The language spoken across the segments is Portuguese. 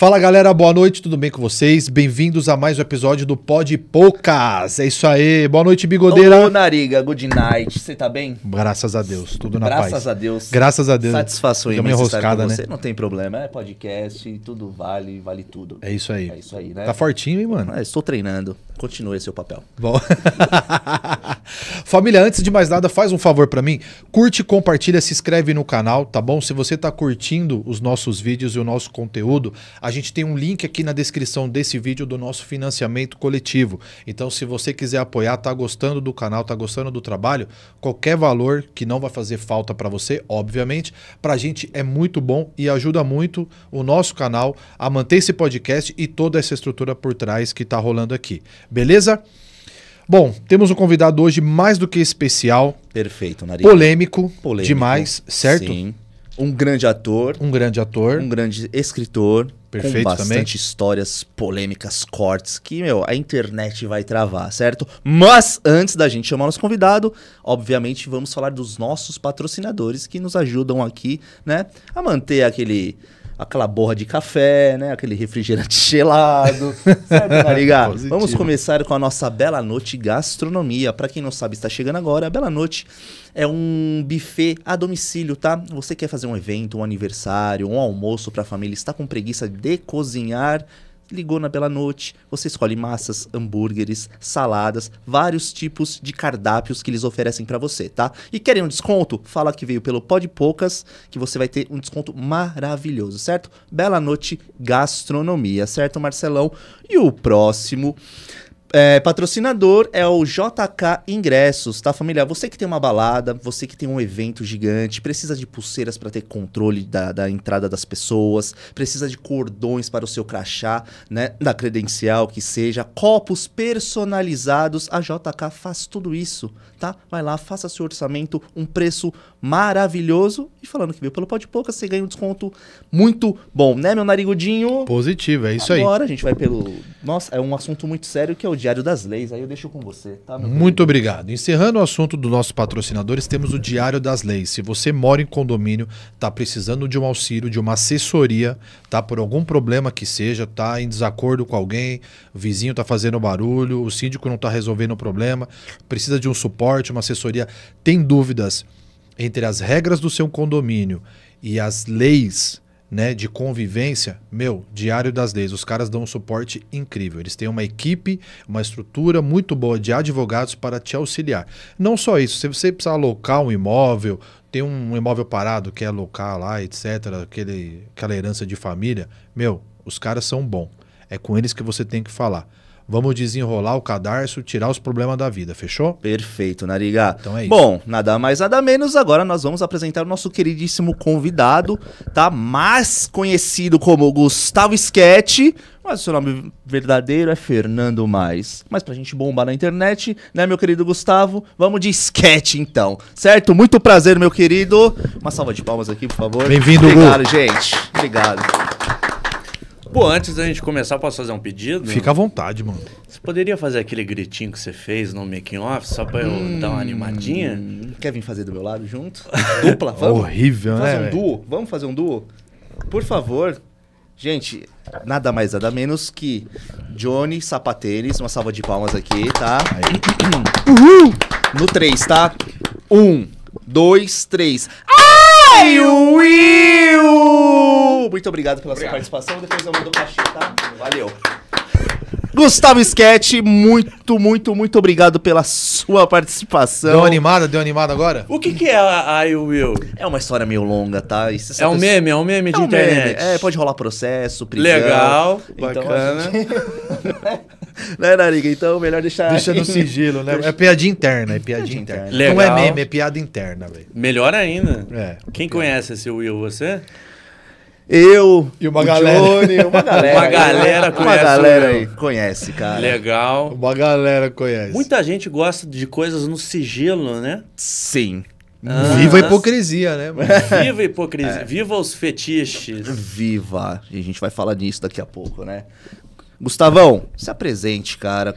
Fala galera, boa noite, tudo bem com vocês? Bem-vindos a mais um episódio do Pod Poucas. É isso aí, boa noite, bigodeira. Ô, Nariga, good night, você tá bem? Graças a Deus, tudo na Graças paz. Graças a Deus. Graças a Deus. Satisfação imensa enroscada, né? Você não tem problema, é podcast, tudo vale, vale tudo. É isso aí. É isso aí, né? Tá fortinho, hein, mano? Ah, estou treinando continue seu papel. Bom. Família, antes de mais nada, faz um favor para mim. Curte, compartilha, se inscreve no canal, tá bom? Se você tá curtindo os nossos vídeos e o nosso conteúdo, a gente tem um link aqui na descrição desse vídeo do nosso financiamento coletivo. Então, se você quiser apoiar, tá gostando do canal, tá gostando do trabalho, qualquer valor que não vai fazer falta para você, obviamente, pra gente é muito bom e ajuda muito o nosso canal a manter esse podcast e toda essa estrutura por trás que tá rolando aqui. Beleza? Bom, temos um convidado hoje mais do que especial. Perfeito, Nariz. Polêmico, Polêmico demais, certo? Sim. Um grande ator. Um grande ator. Um grande escritor. Perfeito com bastante também. histórias polêmicas, cortes, que, meu, a internet vai travar, certo? Mas antes da gente chamar nosso convidado, obviamente vamos falar dos nossos patrocinadores que nos ajudam aqui, né, a manter aquele aquela borra de café, né? Aquele refrigerante gelado. sabe, tá ligado? Positivo. Vamos começar com a nossa Bela Noite Gastronomia. Para quem não sabe, está chegando agora. A Bela Noite é um buffet a domicílio, tá? Você quer fazer um evento, um aniversário, um almoço para a família, está com preguiça de cozinhar? ligou na Bela Noite, você escolhe massas, hambúrgueres, saladas, vários tipos de cardápios que eles oferecem para você, tá? E querem um desconto? Fala que veio pelo Pod Poucas, que você vai ter um desconto maravilhoso, certo? Bela Noite Gastronomia, certo, Marcelão? E o próximo é, patrocinador é o JK Ingressos, tá família? Você que tem uma balada, você que tem um evento gigante, precisa de pulseiras para ter controle da, da, entrada das pessoas, precisa de cordões para o seu crachá, né? Da credencial que seja, copos personalizados, a JK faz tudo isso tá? Vai lá, faça seu orçamento, um preço maravilhoso. E falando que veio pelo Pode Pouca, você ganha um desconto muito bom, né, meu narigudinho? Positivo, é isso Agora, aí. Agora a gente vai pelo. Nossa, é um assunto muito sério que é o Diário das Leis. Aí eu deixo com você, tá, meu Muito obrigado. Encerrando o assunto dos nossos patrocinadores, temos o Diário das Leis. Se você mora em condomínio, tá precisando de um auxílio, de uma assessoria, tá? Por algum problema que seja, tá em desacordo com alguém, o vizinho tá fazendo barulho, o síndico não tá resolvendo o problema, precisa de um suporte suporte, uma assessoria, tem dúvidas entre as regras do seu condomínio e as leis né, de convivência, meu, Diário das Leis, os caras dão um suporte incrível. Eles têm uma equipe, uma estrutura muito boa de advogados para te auxiliar. Não só isso, se você precisar alocar um imóvel, tem um imóvel parado, quer alocar lá, etc., aquele, aquela herança de família, meu, os caras são bons. É com eles que você tem que falar. Vamos desenrolar o cadarço, tirar os problemas da vida, fechou? Perfeito, Nariga. Então é isso. Bom, nada mais, nada menos. Agora nós vamos apresentar o nosso queridíssimo convidado, tá? Mais conhecido como Gustavo Sketch. Mas o seu nome verdadeiro é Fernando Mais. Mas pra gente bombar na internet, né, meu querido Gustavo? Vamos de sketch, então. Certo? Muito prazer, meu querido. Uma salva de palmas aqui, por favor. Bem-vindo, Obrigado, Gu. gente. Obrigado. Pô, antes da gente começar, posso fazer um pedido? Fica à vontade, mano. Você poderia fazer aquele gritinho que você fez no making off só pra eu hum, dar uma animadinha? Quer vir fazer do meu lado junto? Dupla, vamos? Horrível, vamos né? Fazer um duo? Vamos fazer um duo? Por favor. Gente, nada mais, nada menos que Johnny Sapatênis. Uma salva de palmas aqui, tá? Uhul! No três, tá? Um, dois, três. Ah! Vai, Will! Muito obrigado pela obrigado. sua participação. Depois eu mando o cachê, tá? Valeu. Gustavo Sketch, muito, muito, muito obrigado pela sua participação. Deu animada? Deu animada agora? O que, que é a I Will? É uma história meio longa, tá? é um pessoa... meme, é um meme de é um internet. Meme. É, pode rolar processo, prisão. Legal, então, bacana. né, Nariga? Então, melhor deixar. Deixa aí. no sigilo, né? É piadinha interna, é piadinha interna. Legal. Não é meme, é piada interna, velho. Melhor ainda. É, Quem é. conhece esse Will, você? Eu e uma galera. Johnny, uma galera. uma galera conhece. Uma galera aí conhece, cara. Legal. Uma galera conhece. Muita gente gosta de coisas no sigilo, né? Sim. Ah, Viva a hipocrisia, né? Mano? Viva a hipocrisia. É. Viva os fetiches. Viva. E a gente vai falar disso daqui a pouco, né? Gustavão, se apresente, cara.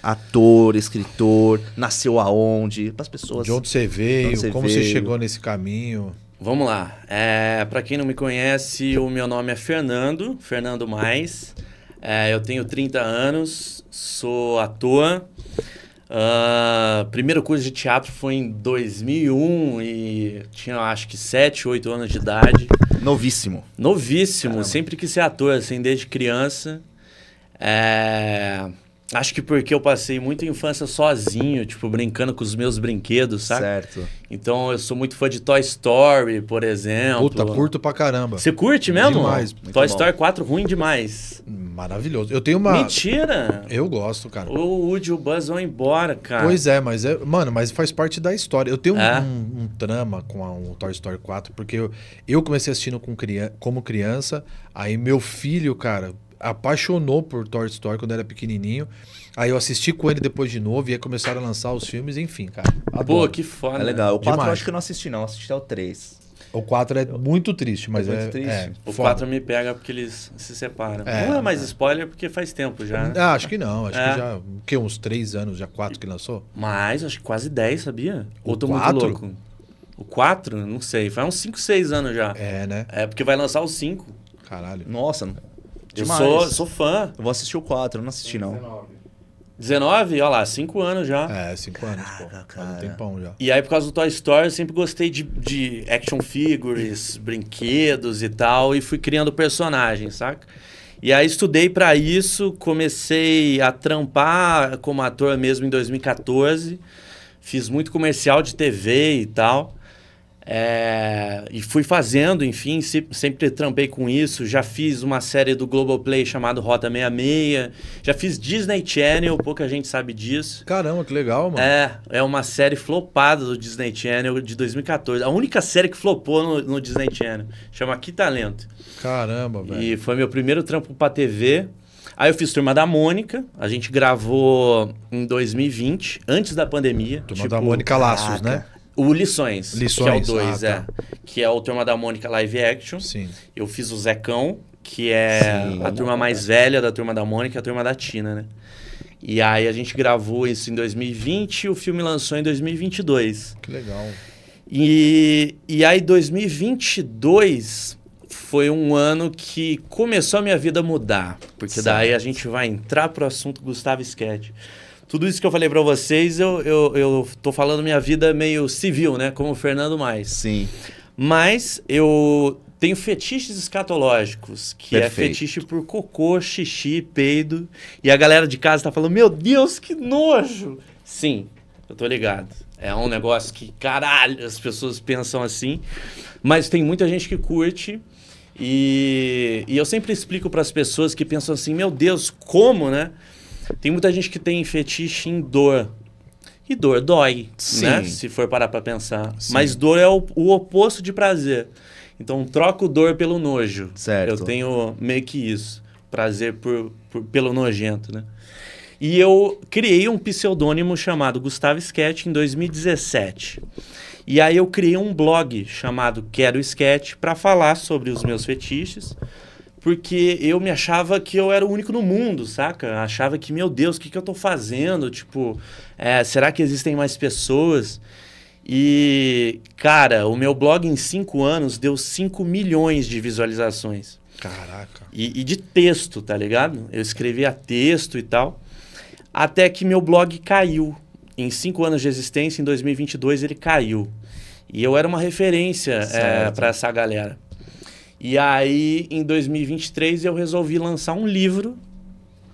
Ator, escritor, nasceu aonde? Para as pessoas. De onde você veio, onde você como veio. você chegou nesse caminho. Vamos lá. É, para quem não me conhece, o meu nome é Fernando, Fernando Mais. É, eu tenho 30 anos, sou ator. Uh, primeiro curso de teatro foi em 2001 e tinha acho que 7, 8 anos de idade. Novíssimo. Novíssimo, Caramba. sempre quis ser ator, assim, desde criança. É... Acho que porque eu passei muita infância sozinho, tipo, brincando com os meus brinquedos, sabe? Certo. Então eu sou muito fã de Toy Story, por exemplo. Puta, curto pra caramba. Você curte mesmo? Demais. Toy bom. Story 4 ruim demais. Maravilhoso. Eu tenho uma. Mentira! Eu gosto, cara. O Woody e o Buzz vão embora, cara. Pois é, mas é. Mano, mas faz parte da história. Eu tenho é? um, um, trama com o um Toy Story 4, porque eu, eu comecei assistindo com criança, como criança, aí meu filho, cara apaixonou por Toy Story quando era pequenininho. Aí eu assisti com ele depois de novo e aí começaram a lançar os filmes, enfim, cara. Adoro. Pô, que foda. É legal. O 4 eu acho que eu não assisti, não. Eu assisti o 3. O 4 é muito triste, mas é. Muito é, triste. É, o 4 me pega porque eles se separam. É, não é mais spoiler porque faz tempo já. Ah, acho que não. Acho que é. já. O quê? Uns 3 anos, já 4 que lançou? Mais, acho que quase 10, sabia? Ou tô 4? muito louco. O 4? Não sei. Faz uns 5, 6 anos já. É, né? É porque vai lançar o 5. Caralho. Nossa, Demais. Eu sou, sou fã. Eu vou assistir o 4, não assisti, não. 19. Olha lá, 5 anos já. É, 5 anos, pô. Cara. um tempão já. E aí, por causa do Toy Story, eu sempre gostei de, de action figures, brinquedos e tal, e fui criando personagens, saca? E aí estudei para isso, comecei a trampar como ator mesmo em 2014. Fiz muito comercial de TV e tal. É, e fui fazendo, enfim, sempre trampei com isso. Já fiz uma série do Global Play chamada Rota 66. Já fiz Disney Channel, pouca gente sabe disso. Caramba, que legal, mano. É, é uma série flopada do Disney Channel de 2014. A única série que flopou no, no Disney Channel. Chama Que Talento. Caramba, velho. E foi meu primeiro trampo pra TV. Aí eu fiz Turma da Mônica, a gente gravou em 2020, antes da pandemia. Turma tipo, da Mônica Laços, né? caraca, né? O Lições, Lições, que é o 2, ah, é. Tá. Que é o Turma da Mônica Live Action. Sim. Eu fiz o Zecão, que é Sim, a turma é. mais velha da Turma da Mônica e a Turma da Tina, né? E aí a gente gravou isso em 2020 e o filme lançou em 2022. Que legal. E, e aí 2022 foi um ano que começou a minha vida a mudar. Porque certo. daí a gente vai entrar pro assunto Gustavo Sketch tudo isso que eu falei para vocês, eu, eu, eu tô falando minha vida meio civil, né? Como o Fernando Mais. Sim. Mas eu tenho fetiches escatológicos, que é Perfeito. é fetiche por cocô, xixi, peido. E a galera de casa tá falando: Meu Deus, que nojo! Sim, eu tô ligado. É um negócio que, caralho, as pessoas pensam assim. Mas tem muita gente que curte. E, e eu sempre explico para as pessoas que pensam assim: Meu Deus, como, né? Tem muita gente que tem fetiche em dor. E dor dói, né? Sim. né? Se for parar para pensar. Sim. Mas dor é o, o, oposto de prazer. Então troco dor pelo nojo. Certo. Eu tenho meio que isso. Prazer por, por pelo nojento, né? E eu criei um pseudônimo chamado Gustavo Sketch em 2017. E aí eu criei um blog chamado Quero Sketch para falar sobre os meus fetiches, porque eu me achava que eu era o único no mundo, saca? Achava que, meu Deus, o que, que eu tô fazendo? Tipo, é, será que existem mais pessoas? E, cara, o meu blog em cinco anos deu 5 milhões de visualizações. Caraca. E, e de texto, tá ligado? Eu escrevia texto e tal. Até que meu blog caiu. Em cinco anos de existência, em 2022, ele caiu. E eu era uma referência é, para essa galera. E aí, em 2023, eu resolvi lançar um livro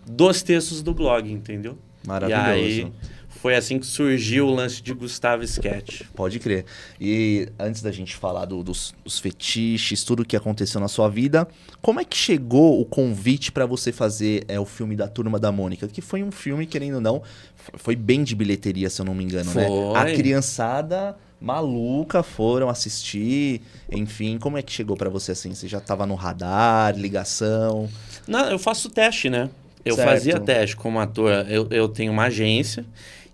dos textos do blog, entendeu? Maravilhoso. E aí, foi assim que surgiu o lance de Gustavo Sketch. Pode crer. E antes da gente falar do, dos, dos, fetiches, tudo que aconteceu na sua vida, como é que chegou o convite para você fazer é, o filme da Turma da Mônica? Que foi um filme, querendo ou não, foi bem de bilheteria, se eu não me engano, foi. né? A criançada maluca foram assistir, enfim, como é que chegou para você assim? Você já tava no radar, ligação? Não, eu faço teste, né? Eu certo. fazia teste como ator. Eu, eu tenho uma agência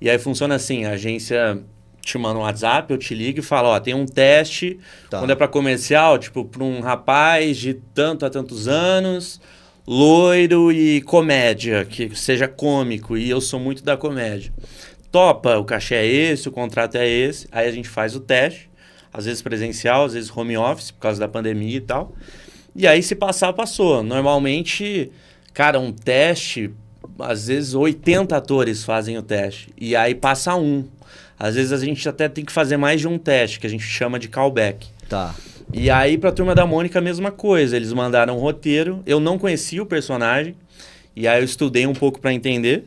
e aí funciona assim, a agência te manda um WhatsApp, eu te ligo e falo, ó, tem um teste, tá. quando é para comercial, tipo, para um rapaz de tanto a tantos anos, loiro e comédia, que seja cômico, e eu sou muito da comédia topa, o cachê é esse, o contrato é esse. Aí a gente faz o teste, às vezes presencial, às vezes home office, por causa da pandemia e tal. E aí, se passar, passou. Normalmente, cara, um teste, às vezes 80 atores fazem o teste. E aí passa um. Às vezes a gente até tem que fazer mais de um teste, que a gente chama de callback. Tá. E aí, pra turma da Mônica, a mesma coisa. Eles mandaram o um roteiro. Eu não conhecia o personagem. E aí eu estudei um pouco para entender.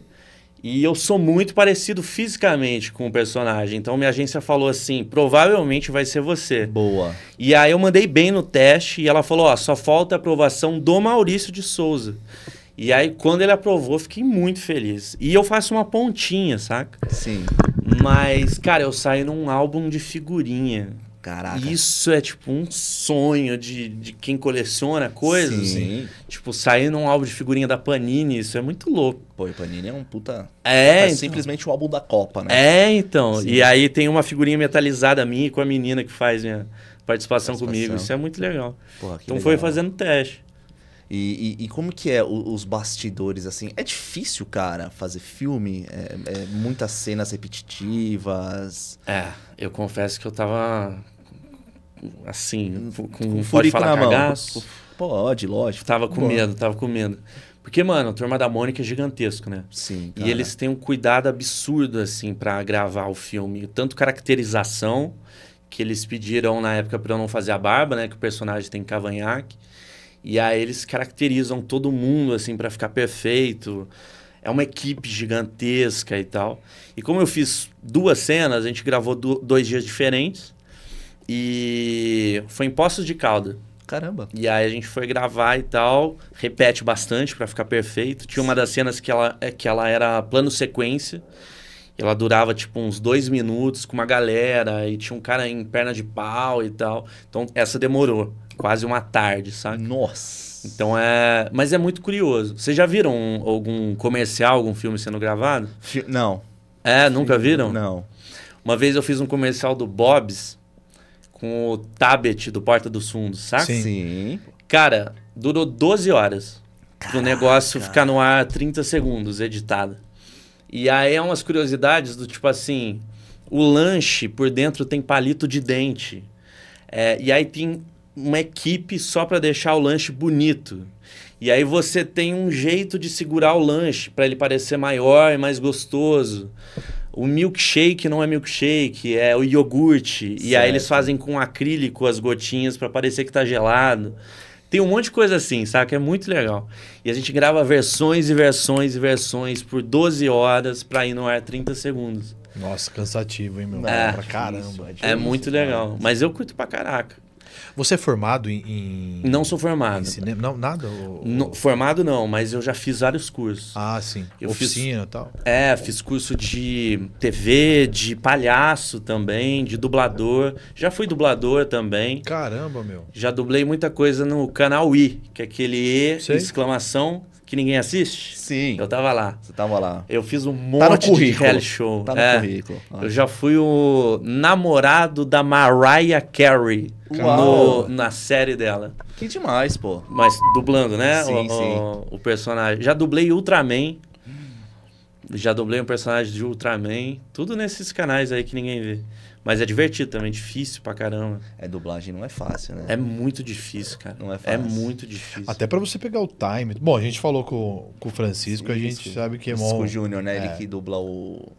E eu sou muito parecido fisicamente com o personagem. Então minha agência falou assim: provavelmente vai ser você. Boa. E aí eu mandei bem no teste e ela falou: ó, só falta a aprovação do Maurício de Souza. E aí, quando ele aprovou, fiquei muito feliz. E eu faço uma pontinha, saca? Sim. Mas, cara, eu saí num álbum de figurinha. Caraca. Isso é tipo um sonho de, de quem coleciona coisas. Sim. Tipo, sair num álbum de figurinha da Panini, isso é muito louco. Pô, e Panini é um puta. É, é. então... simplesmente o álbum da Copa, né? É, então. Sim. E aí tem uma figurinha metalizada minha com a menina que faz minha participação, participação. comigo. Isso é muito legal. Porra, então legal. foi fazendo teste. E, e, e, como que é o, os bastidores, assim? É difícil, cara, fazer filme? É, é, muitas cenas repetitivas? É, eu confesso que eu tava assim, com, com pode falar cagaço. Pode, lógico. Tava com medo, tava com medo. Porque, mano, a Turma da Mônica é gigantesco, né? Sim. Cara. E eles têm um cuidado absurdo, assim, para gravar o filme. Tanto caracterização, que eles pediram na época para eu não fazer a barba, né? Que o personagem tem cavanhaque. E aí eles caracterizam todo mundo, assim, para ficar perfeito. É uma equipe gigantesca e tal. E como eu fiz duas cenas, a gente gravou do, dois dias diferentes. E foi em Poços de Calda. Caramba. E aí a gente foi gravar e tal, repete bastante para ficar perfeito. Tinha uma das cenas que ela, é, que ela era plano sequência. Ela durava tipo uns dois minutos com uma galera e tinha um cara em perna de pau e tal. Então essa demorou quase uma tarde, sabe? Nossa. Então é, mas é muito curioso. Vocês já viram um, algum comercial, algum filme sendo gravado? Fi... Não. É, nunca viram? Não. Uma vez eu fiz um comercial do Bob's com o tablet do Porta dos Fundos, saca? Sim. Sim. Cara, durou 12 horas O negócio ficar no ar 30 segundos editado. E aí é umas curiosidades do tipo assim, o lanche por dentro tem palito de dente. É, e aí tem uma equipe só para deixar o lanche bonito. E aí você tem um jeito de segurar o lanche para ele parecer maior e mais gostoso o milkshake não é milkshake, é o iogurte. Certo. E aí eles fazem com acrílico as gotinhas para parecer que tá gelado. Tem um monte de coisa assim, saca? É muito legal. E a gente grava versões e versões e versões por 12 horas para ir no ar 30 segundos. Nossa, cansativo, hein, meu? É, pra caramba. É, é muito legal. Mas eu curto pra caraca. Você é formado em. Não sou formado. cinema? Não, nada? Ou... formado não, mas eu já fiz vários cursos. Ah, sim. Eu Oficina e tal. É, fiz curso de TV, de palhaço também, de dublador. Já fui dublador também. Caramba, meu. Já dublei muita coisa no canal I, que é aquele E, Sei. exclamação, que ninguém assiste? Sim. Eu tava lá. Você tava lá. Eu fiz um tá monte tá de reality show. Tá no é. currículo. Ah. Eu já fui o namorado da Mariah Carey no, na série dela. Que demais, pô. Mas dublando, né? Sim, o, sim. O, o personagem. Já dublei Ultraman. Já dublei um personagem de Ultraman. Tudo nesses canais aí que ninguém vê. Mas é divertido também, difícil pra caramba. É, dublagem não é fácil, né? É muito difícil, cara. Não é, é fácil. É muito difícil. Até pra você pegar o time. Bom, a gente falou com, com o Francisco, a gente sabe que é mó... Francisco Júnior, né? É. Ele que dubla o...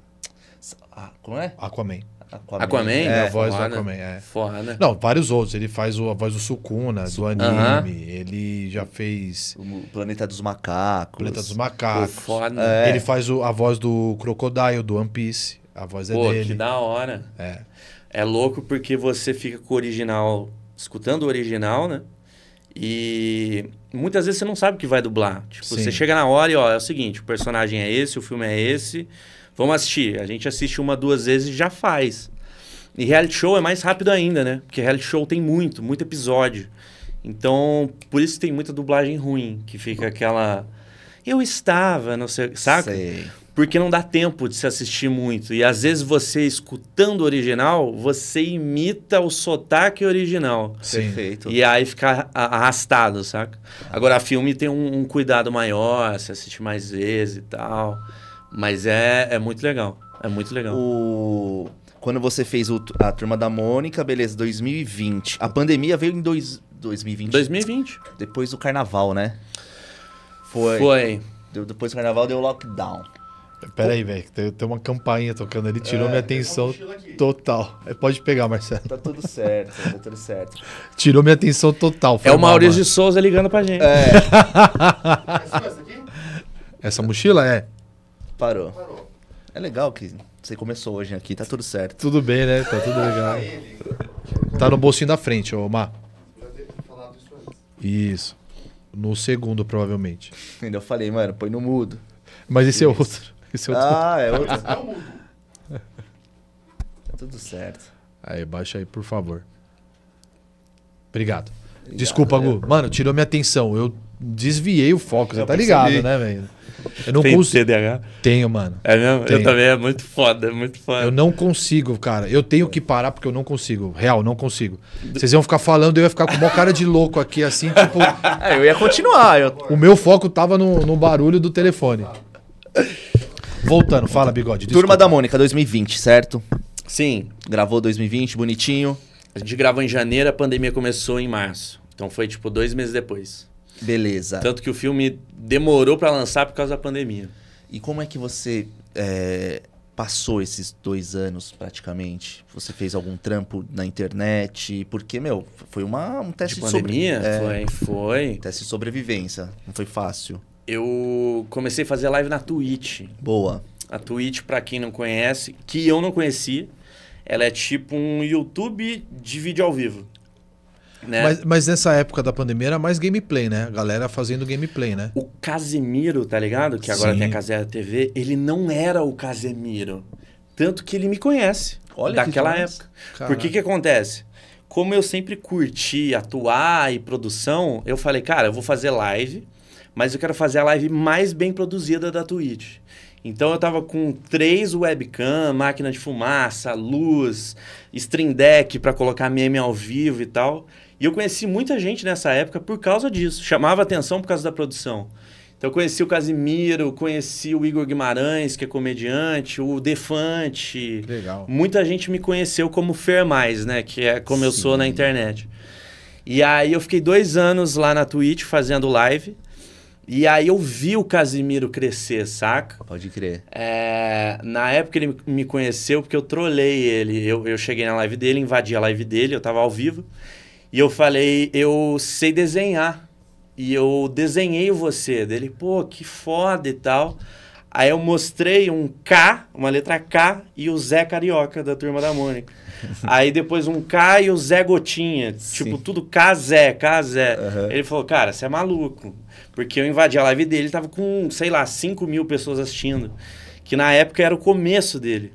Ah, como é? Aquaman. Aquaman. Aquaman? É, a é, voz Forra, do Aquaman, é. Forra, né? Não, vários outros. Ele faz o, a voz do Sukuna, Su... do anime. Uh -huh. Ele já fez... O Planeta dos Macacos. Planeta dos Macacos. Forra, é. Ele faz o, a voz do Crocodile, do One Piece. A voz é Pô, dele. Pô, que da hora. É. É louco porque você fica com o original, escutando o original, né? E muitas vezes você não sabe o que vai dublar. Tipo, Sim. você chega na hora e, ó, é o seguinte, o personagem é esse, o filme é esse, vamos assistir. A gente assiste uma, duas vezes e já faz. E reality show é mais rápido ainda, né? Porque reality show tem muito, muito episódio. Então, por isso tem muita dublagem ruim, que fica aquela... Eu estava, não sei... Saca? Sei porque não dá tempo de se assistir muito. E às vezes você, escutando o original, você imita o sotaque original. Sim. Perfeito. E aí fica arrastado, saca? Agora, filme tem um, um cuidado maior, se assiste mais vezes e tal. Mas é, é muito legal. É muito legal. O... Quando você fez o, a Turma da Mônica, beleza, 2020. A pandemia veio em dois, 2020. 2020. Depois do carnaval, né? Foi. Foi. Depois do carnaval deu lockdown. Pera aí, velho. Tem, tem, uma campainha tocando ali, tirou é, minha atenção total. É, pode pegar, Marcelo. Tá tudo certo, tá tudo certo. Tirou minha atenção total. É o Maurício de Souza ligando pra gente. É. essa, essa mochila é? Parou. Parou. É legal que você começou hoje aqui, tá tudo certo. Tudo bem, né? Tá tudo legal. tá, tá no bolsinho da frente, ô Mar. Isso. No segundo, provavelmente. Ainda eu falei, mano, põe no mudo. Mas esse é Isso. é outro. Ah, é outro. tá tudo certo. Aí, baixa aí, por favor. Obrigado. Obrigado Desculpa, né? Gu. Mano, tirou minha atenção. Eu desviei o foco, você tá ligado, né, velho? Eu não Tem consigo. TDAH? Tenho, mano. É mesmo? Tenho. Eu também, é muito foda, é muito foda. Eu não consigo, cara. Eu tenho que parar porque eu não consigo. Real, não consigo. Vocês iam ficar falando, eu ia ficar com uma cara de louco aqui, assim, tipo. É, eu ia continuar. Eu... O meu foco tava no, no barulho do telefone. Voltando, fala, bigode. Desculpa. Turma da Mônica, 2020, certo? Sim. Gravou 2020, bonitinho. A gente gravou em janeiro, a pandemia começou em março. Então foi tipo dois meses depois. Beleza. Tanto que o filme demorou para lançar por causa da pandemia. E como é que você é, passou esses dois anos praticamente? Você fez algum trampo na internet? Porque, meu, foi uma, um teste de, pandemia, de sobre... é, foi, foi. teste de sobrevivência. Não foi fácil eu comecei a fazer live na Twitch. Boa. A Twitch, para quem não conhece, que eu não conheci, ela é tipo um YouTube de vídeo ao vivo. Né? Mas, mas, nessa época da pandemia era mais gameplay, né? A galera fazendo gameplay, né? O Casemiro, tá ligado? Que agora Sim. tem a Casera TV, ele não era o Casemiro. Tanto que ele me conhece Olha daquela época. Por Porque que acontece? Como eu sempre curti atuar e produção, eu falei, cara, eu vou fazer live mas eu quero fazer a live mais bem produzida da Twitch. Então eu tava com três webcam, máquina de fumaça, luz, stream deck para colocar meme ao vivo e tal. E eu conheci muita gente nessa época por causa disso. Chamava atenção por causa da produção. Então eu conheci o Casimiro, conheci o Igor Guimarães, que é comediante, o Defante. Legal. Muita gente me conheceu como Fermais, né? Que é como Sim. eu sou na internet. E aí eu fiquei dois anos lá na Twitch fazendo live. E aí eu vi o Casimiro crescer, saca? Pode crer. É, na época ele me conheceu porque eu trolei ele. Eu, eu cheguei na live dele, invadi a live dele, eu tava ao vivo. E eu falei, eu sei desenhar. E eu desenhei você. Dele, pô, que foda e tal. Aí eu mostrei um K, uma letra K, e o Zé Carioca, da Turma da Mônica. Aí depois um K e o Zé Gotinha. Tipo, Sim. Tipo, tudo K, Zé, K, Zé. Uhum. Ele falou, cara, você é maluco. Porque eu invadi a live dele, tava com, sei lá, 5 mil pessoas assistindo. Que na época era o começo dele.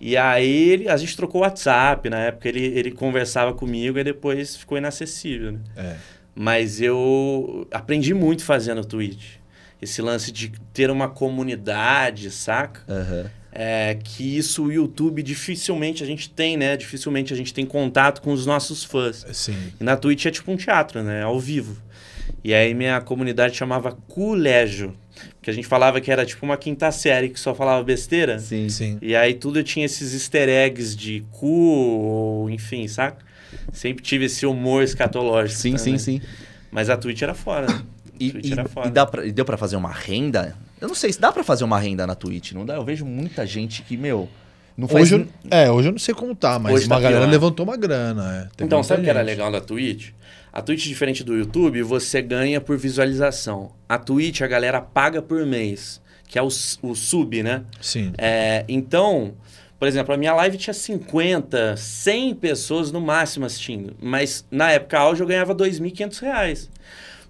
E aí ele, a gente trocou WhatsApp, na época ele, ele conversava comigo e depois ficou inacessível, né? É. Mas eu aprendi muito fazendo Twitch esse lance de ter uma comunidade, saca? Uhum. É, que isso o YouTube dificilmente a gente tem, né? Dificilmente a gente tem contato com os nossos fãs. Sim. E na Twitch é tipo um teatro, né? Ao vivo. E aí minha comunidade chamava Colégio. Porque a gente falava que era tipo uma quinta série que só falava besteira. Sim. Sim. E aí tudo eu tinha esses easter eggs de cu, ou enfim, saca? Sempre tive esse humor escatológico. Sim, também. sim, sim. Mas a Twitch era fora. Né? E, e, e dá pra, e deu para fazer uma renda? Eu não sei se dá para fazer uma renda na Twitch, não dá? Eu vejo muita gente que, meu. Não faz... hoje, eu, é, hoje eu não sei contar, tá, mas hoje tá uma tá galera pior. levantou uma grana. É. Então, sabe o que era legal da Twitch? A Twitch, diferente do YouTube, você ganha por visualização. A Twitch, a galera paga por mês, que é o, o sub, né? Sim. É, então, por exemplo, a minha live tinha 50, 100 pessoas no máximo assistindo. Mas na época a eu ganhava R$ 2.500.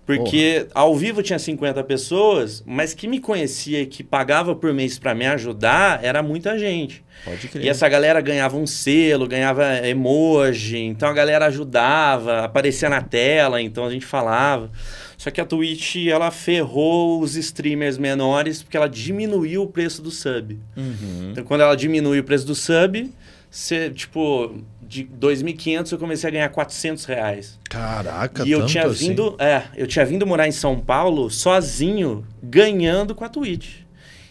Porque Porra. ao vivo tinha 50 pessoas, mas que me conhecia e que pagava por mês para me ajudar era muita gente. Pode crer. E essa galera ganhava um selo, ganhava emoji, então a galera ajudava, aparecia na tela, então a gente falava. Só que a Twitch, ela ferrou os streamers menores porque ela diminuiu o preço do sub. Uhum. Então quando ela diminui o preço do sub, você, tipo, de 2.500 eu comecei a ganhar 400 reais. Caraca, E eu tinha assim? vindo, assim? é, eu tinha vindo morar em São Paulo sozinho, ganhando com a Twitch.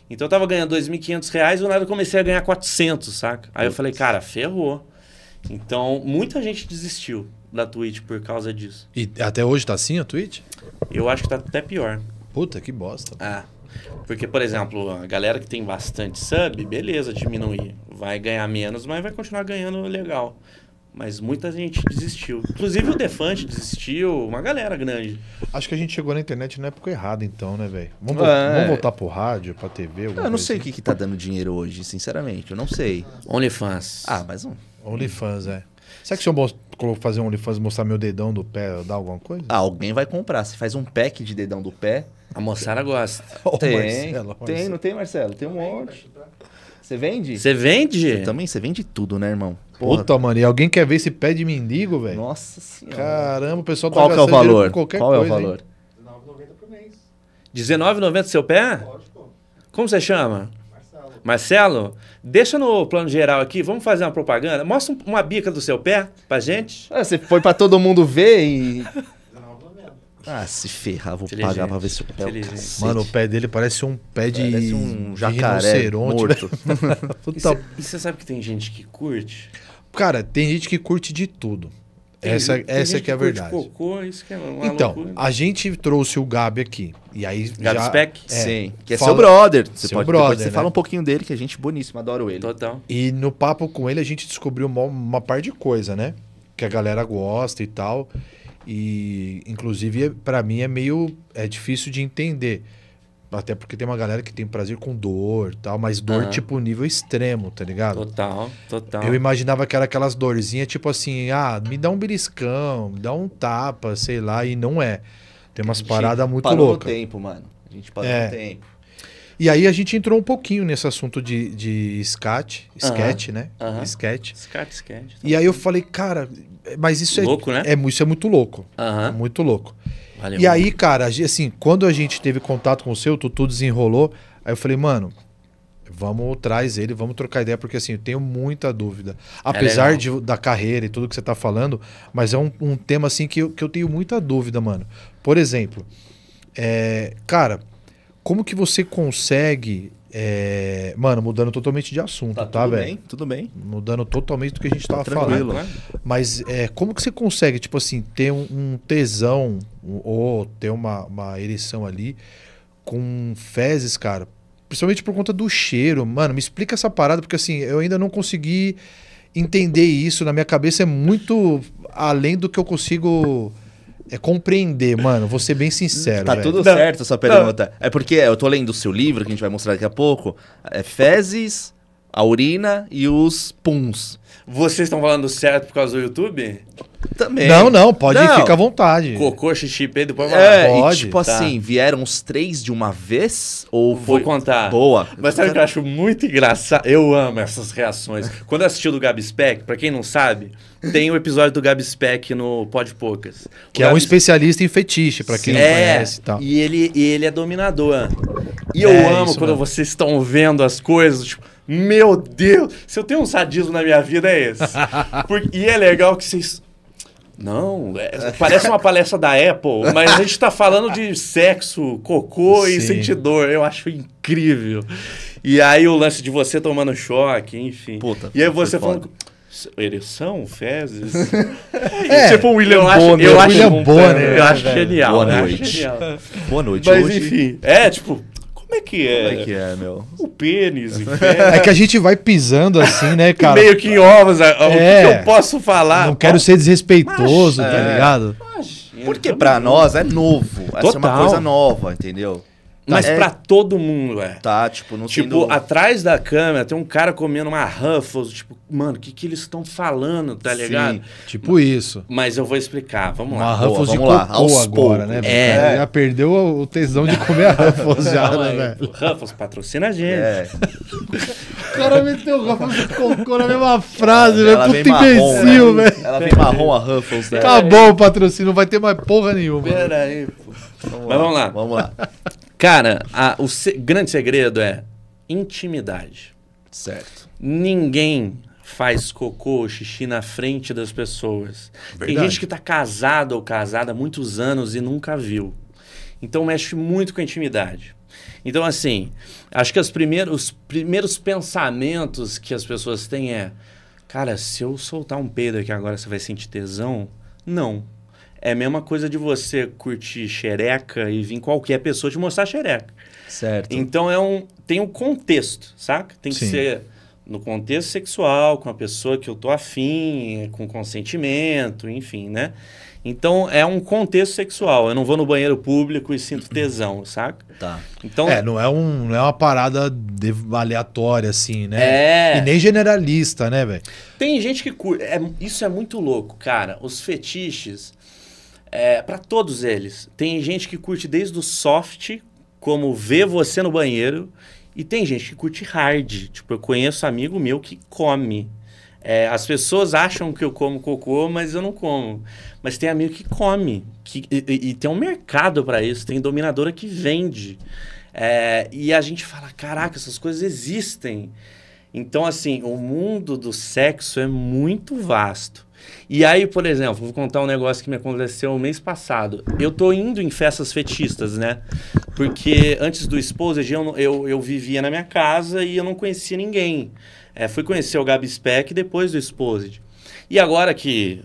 Então eu tava ganhando 2.500 reais, e do nada eu comecei a ganhar 400, saca? Aí Putz. eu falei, cara, ferrou. Então muita gente desistiu da Twitch por causa disso. E até hoje tá assim a Twitch? Eu acho que tá até pior. Puta, que bosta. Ah. Porque, por exemplo, a galera que tem bastante sub, beleza, diminuir. Vai ganhar menos, mas vai continuar ganhando legal. Mas muita gente desistiu. Inclusive o Defante desistiu, uma galera grande. Acho que a gente chegou na internet na época errada, então, né, velho? Vamos, é. voltar, vamos voltar pro rádio, pra TV? Eu não sei assim. o que, que tá dando dinheiro hoje, sinceramente. Eu não sei. OnlyFans. Ah, mas um. OnlyFans, é. Será que o fazer um OnlyFans mostrar meu dedão do pé, dar alguma coisa? Ah, alguém vai comprar. Você faz um pack de dedão do pé. A moçada gosta. Oh, tem, Marcelo, tem, Marcelo. não tem, Marcelo? Tem um monte. Você vende? Você vende? Você também, você vende tudo, né, irmão? Porra. Puta, mano, e alguém quer ver esse pé de mendigo, velho? Nossa senhora. Caramba, o pessoal Qual tá Qual que é o valor? Qual coisa, é o valor? R$19,90 por mês. R$19,90 seu pé? Lógico. Como você chama? Marcelo, deixa no plano geral aqui, vamos fazer uma propaganda. Mostra uma bica do seu pé pra gente. Ah, você foi pra todo mundo ver e. Ah, se ferrar, vou pagar pra ver seu pé. Mano, o pé dele parece um pé de. Parece um jacaré morto. e você sabe que tem gente que curte? Cara, tem gente que curte de tudo essa tem essa que é a verdade. Cocô, é isso que é uma então, loucura. a gente trouxe o Gabi aqui. E aí Gabi já, Speck? É, Sim. Que é fala, seu brother. Você seu pode, brother, depois, né? você fala um pouquinho dele, que a gente é boníssimo, adoro ele. Total. E no papo com ele a gente descobriu uma, uma par de coisa, né? Que a galera gosta e tal. E inclusive para mim é meio é difícil de entender. Até porque tem uma galera que tem prazer com dor tal, mas dor ah. tipo nível extremo, tá ligado? Total, total. Eu imaginava que era aquelas dorzinhas tipo assim, ah, me dá um beliscão, me dá um tapa, sei lá, e não é. Tem umas paradas muito parou loucas. Parou no tempo, mano. A gente parou é. no tempo. E aí a gente entrou um pouquinho nesse assunto de, de skate, sketch, né? Uhum. Sketch. Skate, sketch. Tá e aí eu falei, cara, mas isso louco, é... Louco, né? É, isso é muito louco. Uhum. É muito louco. Valeu. E aí, cara, assim, quando a gente teve contato com o seu, tudo desenrolou. Aí eu falei, mano, vamos trazer ele, vamos trocar ideia, porque assim, eu tenho muita dúvida. É Apesar é de, da carreira e tudo que você tá falando, mas é um, um tema assim que eu, que eu tenho muita dúvida, mano. Por exemplo, é, cara, como que você consegue é, mano, mudando totalmente de assunto, tá, tá velho? Tudo bem, Mudando totalmente do que a gente tá tava falando. Né? Mas é, como que você consegue, tipo assim, ter um, um tesão um, ou ter uma, uma ereção ali com fezes, cara? Principalmente por conta do cheiro. Mano, me explica essa parada, porque assim, eu ainda não consegui entender isso. Na minha cabeça é muito além do que eu consigo é compreender, mano, vou ser bem sincero. tá velho. tudo não, certo essa pergunta. Não. É porque eu tô lendo o seu livro, que a gente vai mostrar daqui a pouco. É Fezes, a urina e os puns. Vocês estão falando certo por causa do YouTube? Também. Não, não, pode não. fica à vontade. Cocô, xixi, pedo é, pode falar. É, pode. E, tipo tá. assim, vieram os três de uma vez? Ou Vou foi... contar. Boa. Mas sabe o que eu acho muito engraçado? Eu amo essas reações. Quando eu assisti do Gabi Speck, pra quem não sabe, tem o um episódio do Gabi Speck no Pod Poucas. Que Gabi... é um especialista em fetiche, pra quem Sim. não é, conhece e tal. E ele, e ele é dominador. E é, eu é, amo quando mesmo. vocês estão vendo as coisas, tipo... Meu Deus! Se eu tenho um sadismo na minha vida, é esse. Porque, e é legal que vocês. Não, é, parece uma palestra da Apple, mas a gente está falando de sexo, cocô Sim. e sentir dor. Eu acho incrível. E aí o lance de você tomando choque, enfim. Puta, e aí você falando. Ereção, fezes. É, tipo o William, eu acho, Bonner, eu acho, William eu né, né? acho genial. Boa noite. Boa noite. Mas hoje... enfim, é tipo, como é que é? Como é que é, meu? O pênis. é que a gente vai pisando assim, né, cara? Meio que em ovos. É, o é. que eu posso falar? Não quero ser desrespeitoso, Mas, tá é. ligado? Porque para nós é novo. Total. Essa é uma coisa nova, entendeu? Tá. Mas é... para todo mundo, é. Tá, tipo, não Tipo, atrás da câmera tem um cara comendo uma Ruffles, tipo, mano, o que, que eles estão falando, tá Sim, ligado? Tipo mas, isso. Mas eu vou explicar, vamos uma lá. Uma Ruffles Boa, vamos de lá. cocô lá. agora, né? É. Já perdeu o tesão de comer a Ruffles já, né, velho? Ruffles patrocina a gente. É. o cara meteu Ruffles de cocô na mesma frase, velho. Puta imbecil, né? velho. Ela vem marrom a Ruffles, né? Acabou tá o patrocínio, não vai ter mais porra nenhuma. Pera aí, pô. Vamos mas lá. vamos lá. Vamos lá. Cara, a, o se, grande segredo é intimidade. Certo. Ninguém faz cocô, xixi na frente das pessoas. Verdade. Tem gente que tá casada ou casada há muitos anos e nunca viu. Então mexe muito com a intimidade. Então, assim, acho que os primeiros, os primeiros pensamentos que as pessoas têm é: cara, se eu soltar um peido aqui agora, você vai sentir tesão? Não. É a mesma coisa de você curtir xereca e vir qualquer pessoa te mostrar xereca. Certo. Então é um, tem um contexto, saca? Tem que Sim. ser no contexto sexual, com a pessoa que eu tô afim, com consentimento, enfim, né? Então é um contexto sexual. Eu não vou no banheiro público e sinto tesão, saca? Tá. Então é não é um não é uma parada de, aleatória assim, né? É. E nem generalista, né, velho? Tem gente que curte. É, isso é muito louco, cara. Os fetiches é, para todos eles. Tem gente que curte desde o soft, como ver você no banheiro, e tem gente que curte hard. Tipo, eu conheço amigo meu que come. É, as pessoas acham que eu como cocô, mas eu não como. Mas tem amigo que come. Que, e, e tem um mercado para isso. Tem dominadora que vende. É, e a gente fala: caraca, essas coisas existem. Então, assim, o mundo do sexo é muito vasto. E aí, por exemplo, vou contar um negócio que me aconteceu o mês passado. Eu tô indo em festas fetistas, né? Porque antes do Exposed, eu, eu, eu vivia na minha casa e eu não conhecia ninguém. É, fui conhecer o Gabi Speck depois do Exposed. E agora que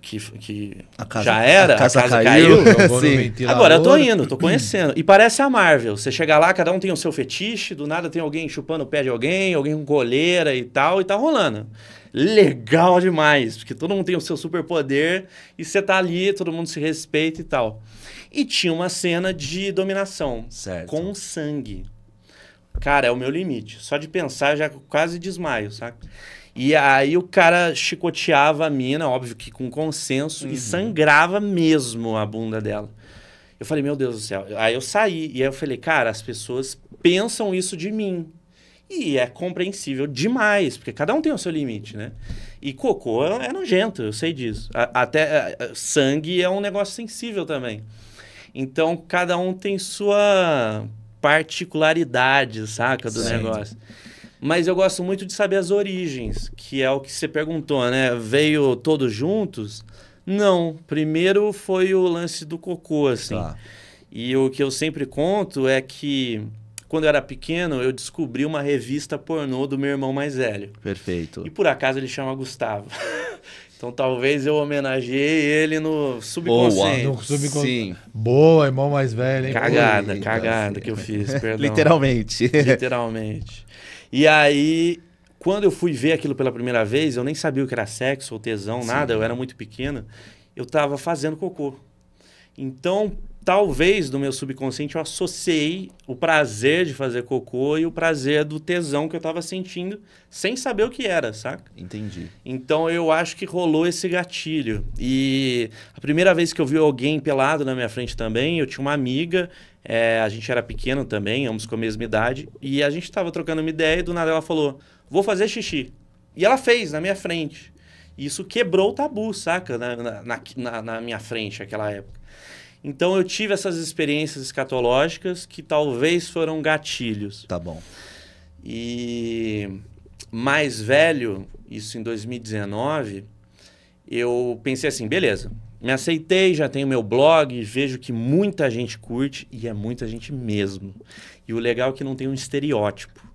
que, que casa, já era, a casa, a casa caiu. caiu. Agora eu tô indo, tô conhecendo. E parece a Marvel. Você chega lá, cada um tem o seu fetiche, do nada tem alguém chupando o pé de alguém, alguém com coleira e tal, e tá rolando legal demais, porque todo mundo tem o seu superpoder e você tá ali, todo mundo se respeita e tal. E tinha uma cena de dominação certo. com sangue. Cara, é o meu limite. Só de pensar já quase desmaio, saca? E aí o cara chicoteava a mina, óbvio que com consenso, uhum. e sangrava mesmo a bunda dela. Eu falei, meu Deus do céu. Aí eu saí. E aí eu falei, cara, as pessoas pensam isso de mim. E é compreensível demais, porque cada um tem o seu limite, né? E cocô é, é nojento, eu sei disso. A, até a, sangue é um negócio sensível também. Então, cada um tem sua particularidade, saca, do Sim. negócio. Mas eu gosto muito de saber as origens, que é o que você perguntou, né? Veio todos juntos? Não. Primeiro foi o lance do cocô, assim. Tá. E o que eu sempre conto é que quando eu era pequeno, eu descobri uma revista pornô do meu irmão mais velho. Perfeito. E por acaso ele chama Gustavo. Então talvez eu homenageei ele no subconsciente. Boa, no Sim. Boa, irmão mais velho, hein? Cagada, Oi, cagada que eu fiz, perdão. Literalmente. Literalmente. E aí, quando eu fui ver aquilo pela primeira vez, eu nem sabia o que era sexo ou tesão, Sim. nada, eu era muito pequeno. Eu tava fazendo cocô. Então, talvez do meu subconsciente eu associei o prazer de fazer cocô e o prazer do tesão que eu tava sentindo sem saber o que era, saca? Entendi. Então eu acho que rolou esse gatilho. E a primeira vez que eu vi alguém pelado na minha frente também, eu tinha uma amiga, é, a gente era pequeno também, ambos com a mesma idade, e a gente tava trocando uma ideia e do nada ela falou: "Vou fazer xixi". E ela fez na minha frente. isso quebrou o tabu, saca? na, na, na, na minha frente naquela época. Então eu tive essas experiências escatológicas que talvez foram gatilhos. Tá bom. E mais velho, isso em 2019, eu pensei assim, beleza, me aceitei, já tenho meu blog, vejo que muita gente curte e é muita gente mesmo. E o legal é que não tem um estereótipo.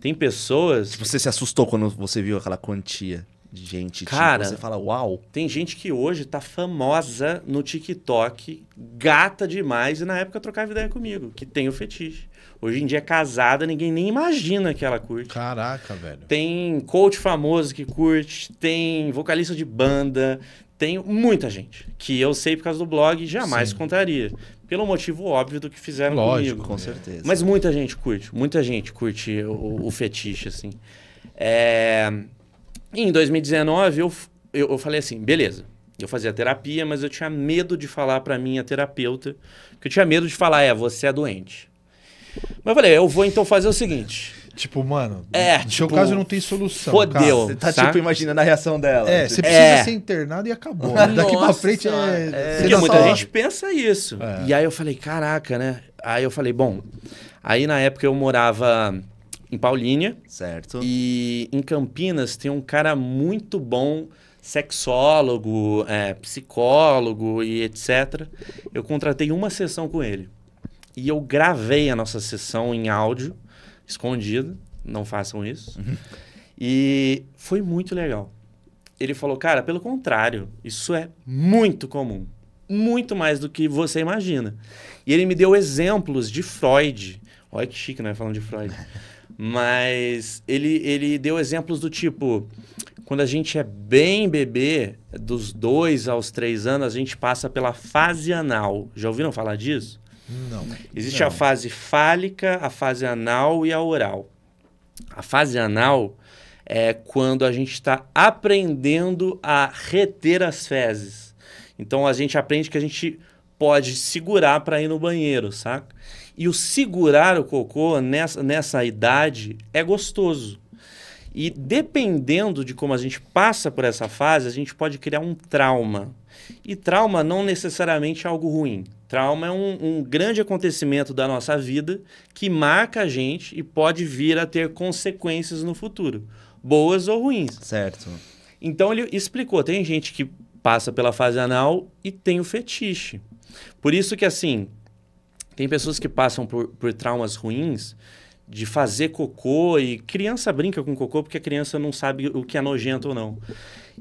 Tem pessoas. Você se assustou quando você viu aquela quantia? gente. Tipo, Cara, tipo, você fala, uau. Tem gente que hoje tá famosa no TikTok, gata demais, e na época trocava ideia comigo, que tem o fetiche. Hoje em dia é casada, ninguém nem imagina que ela curte. Caraca, velho. Tem coach famoso que curte, tem vocalista de banda, tem muita gente que eu sei por causa do blog jamais Sim. contaria. Pelo motivo óbvio do que fizeram Lógico, comigo. com certeza. Mas muita gente curte, muita gente curte o, o fetiche, assim. É... E em 2019, eu, eu, eu falei assim: beleza, eu fazia terapia, mas eu tinha medo de falar para minha terapeuta, que eu tinha medo de falar, é, você é doente. Mas eu falei, eu vou então fazer o seguinte. Tipo, mano, é, no tipo, seu caso não tem solução. Fodeu. Você tá, tá, tipo imaginando a reação dela. É, tipo. você precisa é. ser internado e acabou. Daqui pra frente é. é porque muita gente pensa isso. É. E aí eu falei, caraca, né? Aí eu falei, bom. Aí na época eu morava em Paulínia. Certo. E em Campinas tem um cara muito bom, sexólogo, é, psicólogo e etc. Eu contratei uma sessão com ele. E eu gravei a nossa sessão em áudio, escondido. Não façam isso. Uhum. E foi muito legal. Ele falou, cara, pelo contrário, isso é muito comum. Muito mais do que você imagina. E ele me deu exemplos de Freud. Olha que chique, né? Falando de Freud. Mas ele, ele deu exemplos do tipo: quando a gente é bem bebê, dos dois aos três anos, a gente passa pela fase anal. Já ouviram falar disso? Não. Existe não. a fase fálica, a fase anal e a oral. A fase anal é quando a gente está aprendendo a reter as fezes. Então a gente aprende que a gente pode segurar para ir no banheiro, saca? E o segurar o cocô nessa, nessa idade é gostoso. E dependendo de como a gente passa por essa fase, a gente pode criar um trauma. E trauma não necessariamente é algo ruim. Trauma é um, um, grande acontecimento da nossa vida que marca a gente e pode vir a ter consequências no futuro, boas ou ruins. Certo. Então ele explicou: tem gente que passa pela fase anal e tem o fetiche. Por isso que, assim, tem pessoas que passam por, por traumas ruins de fazer cocô e criança brinca com cocô porque a criança não sabe o que é nojento ou não.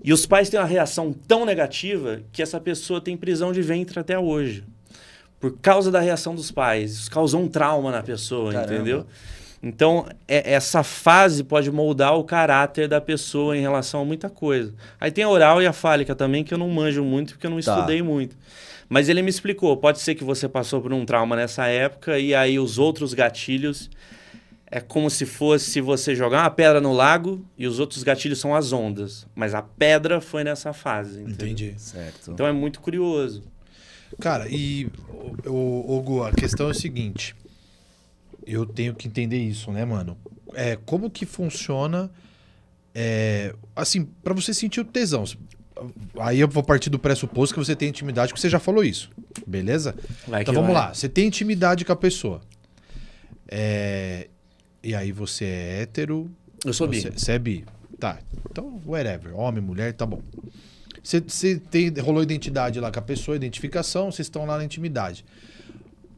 E os pais têm uma reação tão negativa que essa pessoa tem prisão de ventre até hoje. Por causa da reação dos pais. Isso causou um trauma na pessoa, Caramba. entendeu? Então, é, essa fase pode moldar o caráter da pessoa em relação a muita coisa. Aí tem a oral e a fálica também, que eu não manjo muito, porque eu não tá. estudei muito. Mas ele me explicou: pode ser que você passou por um trauma nessa época e aí os outros gatilhos. É como se fosse você jogar uma pedra no lago e os outros gatilhos são as ondas. Mas a pedra foi nessa fase. Entendeu? Entendi. Certo. Então é muito curioso. Cara, e, o a questão é o seguinte. Eu tenho que entender isso, né, mano? É, como que funciona. É, assim, para você sentir o tesão. Aí eu vou partir do pressuposto que você tem intimidade, porque você já falou isso. Beleza? então vamos lá. Você tem intimidade com a pessoa. É... E aí você é hétero. Eu sou bi. Você é bi. Tá. Então, whatever. Homem, mulher, tá bom. Você, você tem, rolou identidade lá com a pessoa, identificação, vocês estão lá na intimidade.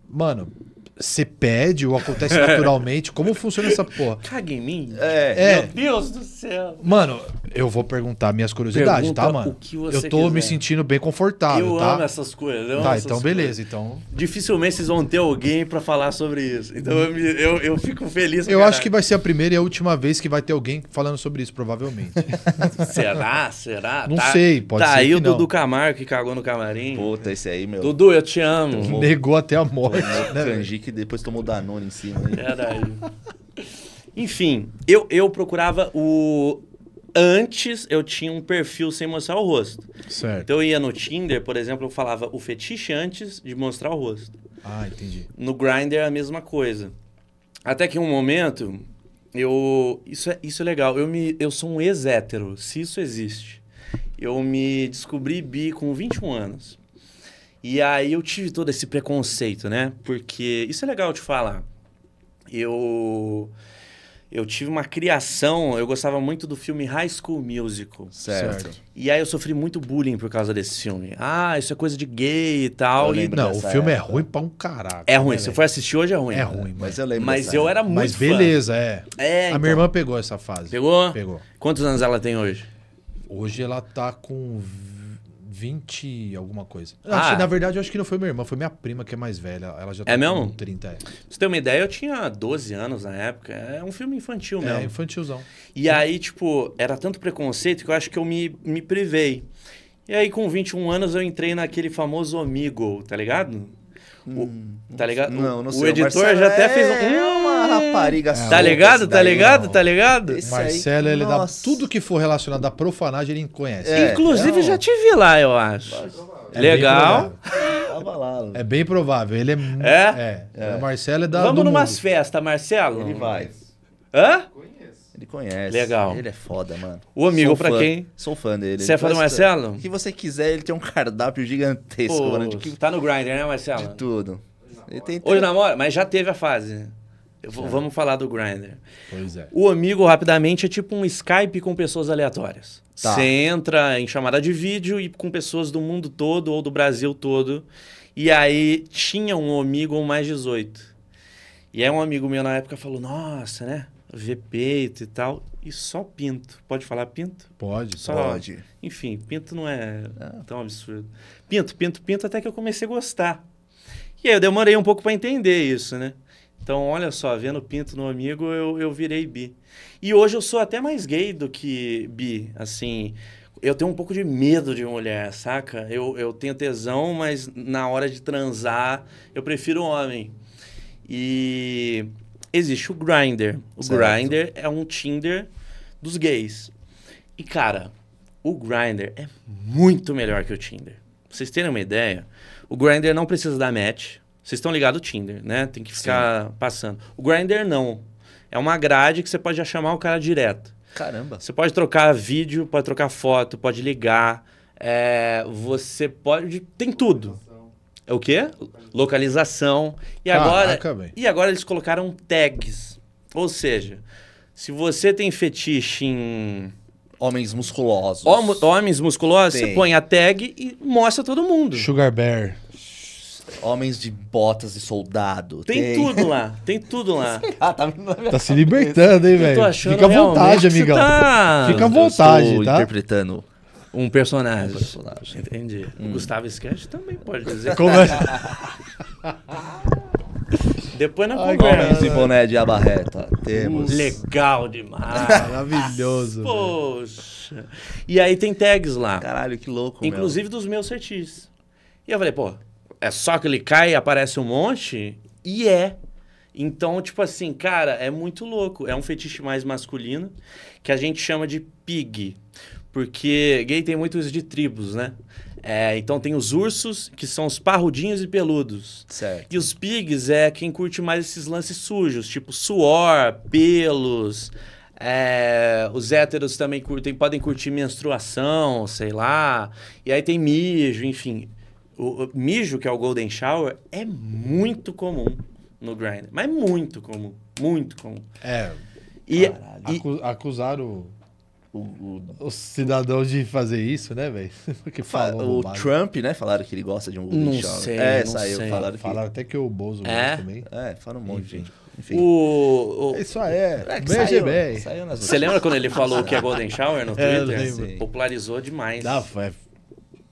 Mano, você pede ou acontece naturalmente? Como funciona essa porra? Caga em mim? É. é. Meu Deus do céu. Mano, eu vou perguntar minhas curiosidades, tá, Pergunta tá, mano? O que você eu tô quiser. me sentindo bem confortável, eu tá? Amo essas coisas, eu tá, amo então essas beleza, coisas. então. Dificilmente vocês vão ter alguém para falar sobre isso. Então eu, eu, eu fico feliz. Eu caralho. acho que vai ser a primeira e a última vez que vai ter alguém falando sobre isso, provavelmente. Será? Será? Não tá, sei, pode tá ser. Tá aí o Dudu Camargo que cagou no camarim. Puta, esse aí, meu. Dudu, eu te amo. Negou até a morte. Né, que depois tomou Danone em cima. Aí. Enfim, eu, eu procurava o. Antes eu tinha um perfil sem mostrar o rosto. Certo. Então eu ia no Tinder, por exemplo, eu falava o fetiche antes de mostrar o rosto. Ah, entendi. No Grindr é a mesma coisa. Até que um momento, eu. Isso é, isso é legal. Eu, me, eu sou um ex-hétero, se isso existe. Eu me descobri bi com 21 anos. E aí eu tive todo esse preconceito, né? Porque isso é legal te falar. Eu eu tive uma criação, eu gostava muito do filme High School Musical. Certo. E aí eu sofri muito bullying por causa desse filme. Ah, isso é coisa de gay e tal. E... Não, o filme é época. é ruim pra um caralho. É né, ruim. Se eu for assistir hoje é ruim. É ruim, mas eu lembro. Mas eu era muito. Mas beleza, fã. é. é então... A minha então. irmã pegou essa fase. Pegou? Pegou. Quantos anos ela tem hoje? Hoje ela tá com 20 alguma coisa. Ah. na verdade, eu acho que não foi minha irmã, foi minha prima, que é mais velha. Ela já é tá é mesmo? com 30. Pra você ter uma ideia, eu tinha 12 anos na época. É um filme infantil é, mesmo. É, infantilzão. E Sim. aí, tipo, era tanto preconceito que eu acho que eu me, me privei. E aí, com 21 anos, eu entrei naquele famoso Amigo, tá ligado? Hum, o, tá ligado? Não, não sei. O editor Marcelo já até fez um. É uma hum, rapariga é, Tá ligado? Tá ligado? Não. Tá ligado? Esse Marcelo, aí, ele nossa. dá tudo que for relacionado à profanagem, ele conhece. É, Inclusive, é. já te vi lá, eu acho. É é Legal. Né? É bem provável. Ele é. É? é. é. O Marcelo é da. Vamos numas festas, Marcelo? Ele vai. Hã? Ele conhece. Legal. Ele é foda, mano. O amigo, para quem. Sou fã dele. Você é fã do Marcelo? O que você quiser, ele tem um cardápio gigantesco, Pô, mano. De... Tá no grinder, né, Marcelo? De tudo. Ele tem, Hoje namora, mas já teve a fase. Vou, vamos falar do grinder. Pois é. O amigo, rapidamente, é tipo um Skype com pessoas aleatórias. Tá. Você entra em chamada de vídeo e com pessoas do mundo todo ou do Brasil todo. E aí tinha um amigo mais 18. E aí um amigo meu na época falou: Nossa, né? ver peito e tal, e só pinto. Pode falar pinto? Pode, só, pode. Enfim, pinto não é, é tão absurdo. Pinto, pinto, pinto, até que eu comecei a gostar. E aí eu demorei um pouco para entender isso, né? Então, olha só, vendo pinto no amigo, eu, eu virei bi. E hoje eu sou até mais gay do que bi, assim... Eu tenho um pouco de medo de mulher, saca? Eu, eu tenho tesão, mas na hora de transar, eu prefiro homem. E existe o Grinder. O Grinder é um Tinder dos gays. E, cara, o Grinder é muito melhor que o Tinder. Pra vocês terem uma ideia, o Grinder não precisa dar match. Vocês estão ligados ao Tinder, né? Tem que ficar Sim. passando. O Grinder não. É uma grade que você pode já chamar o cara direto. Caramba. Você pode trocar vídeo, pode trocar foto, pode ligar. É, você pode. Tem tudo. É o quê? localização. E agora, Caraca, e agora eles colocaram tags. Ou seja, se você tem fetiche em Homens musculosos. Hom homens musculosos, Tem. você põe a tag e mostra todo mundo. Sugar Bear. Homens de botas de soldado. Tem, Tem. tudo lá. Tem tudo lá. Tá, tá, se libertando, hein, velho? Fica à vontade, amigão. tá- Fica à vontade, tá? interpretando um personagem. Um personagem. Entendi. Hum. Gustavo Sketch também pode dizer. Como é? Depois na conversa. Esse boné de abarreta. Temos. Hum, legal demais. Maravilhoso. Poxa. E aí tem tags lá. Caralho, que louco. Inclusive meu. dos meus certis. E eu falei, pô, é só que cai e aparece um monte? E é. Então, tipo assim, cara, é muito louco. É um fetiche mais masculino que a gente chama de pig. Porque gay tem muitos de tribos, né? É, então tem os ursos, que são os parrudinhos e peludos. Certo. E os pigs é quem curte mais esses lances sujos, tipo suor, pelos. É, os héteros também curtem, podem curtir menstruação, sei lá. E aí tem mijo, enfim. O, o mijo, que é o Golden Shower, é muito comum no grind Mas muito comum. Muito comum. É. E, Caralho. e... Acu acusaram o, o... Os cidadãos de fazer isso, né, velho? Porque O roubado. Trump, né? Falaram que ele gosta de um Golden não Shower. Sei, é, não saiu. Sei. Falaram, que... falaram até que o Bozo é? também. É, falaram um monte de gente. Enfim. O, o... É isso aí é. é BGB. Você lembra quando ele falou que é Golden Shower no é, Twitter? É, Popularizou demais. Dá, foi,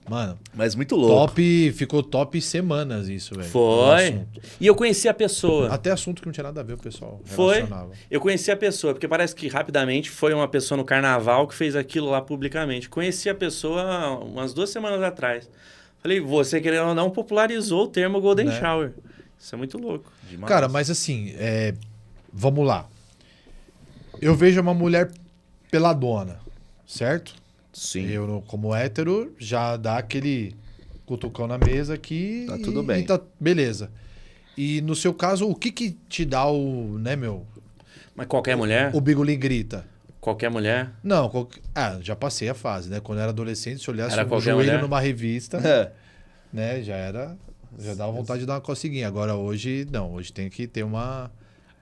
Mano. Mas muito louco. Top, ficou top semanas isso, velho. Foi. E eu conheci a pessoa. Até assunto que não tinha nada a ver, o pessoal. Foi. Eu conheci a pessoa, porque parece que rapidamente foi uma pessoa no carnaval que fez aquilo lá publicamente. Conheci a pessoa umas duas semanas atrás. Falei, você querendo ou não, popularizou o termo Golden né? Shower. Isso é muito louco. Demais. Cara, mas assim, é... vamos lá. Eu vejo uma mulher peladona, certo? Sim. Eu, como hétero, já dá aquele cutucão na mesa que. Tá tudo e, bem. E tá, beleza. E no seu caso, o que que te dá o. né, meu? Mas qualquer o, mulher. O bigolim grita. Qualquer mulher? Não, qual... ah, já passei a fase, né? Quando eu era adolescente, se olhasse o um joelho mulher? numa revista, é. né? Já era. Já dava vontade de dar uma coceguinha. Agora hoje, não, hoje tem que ter uma.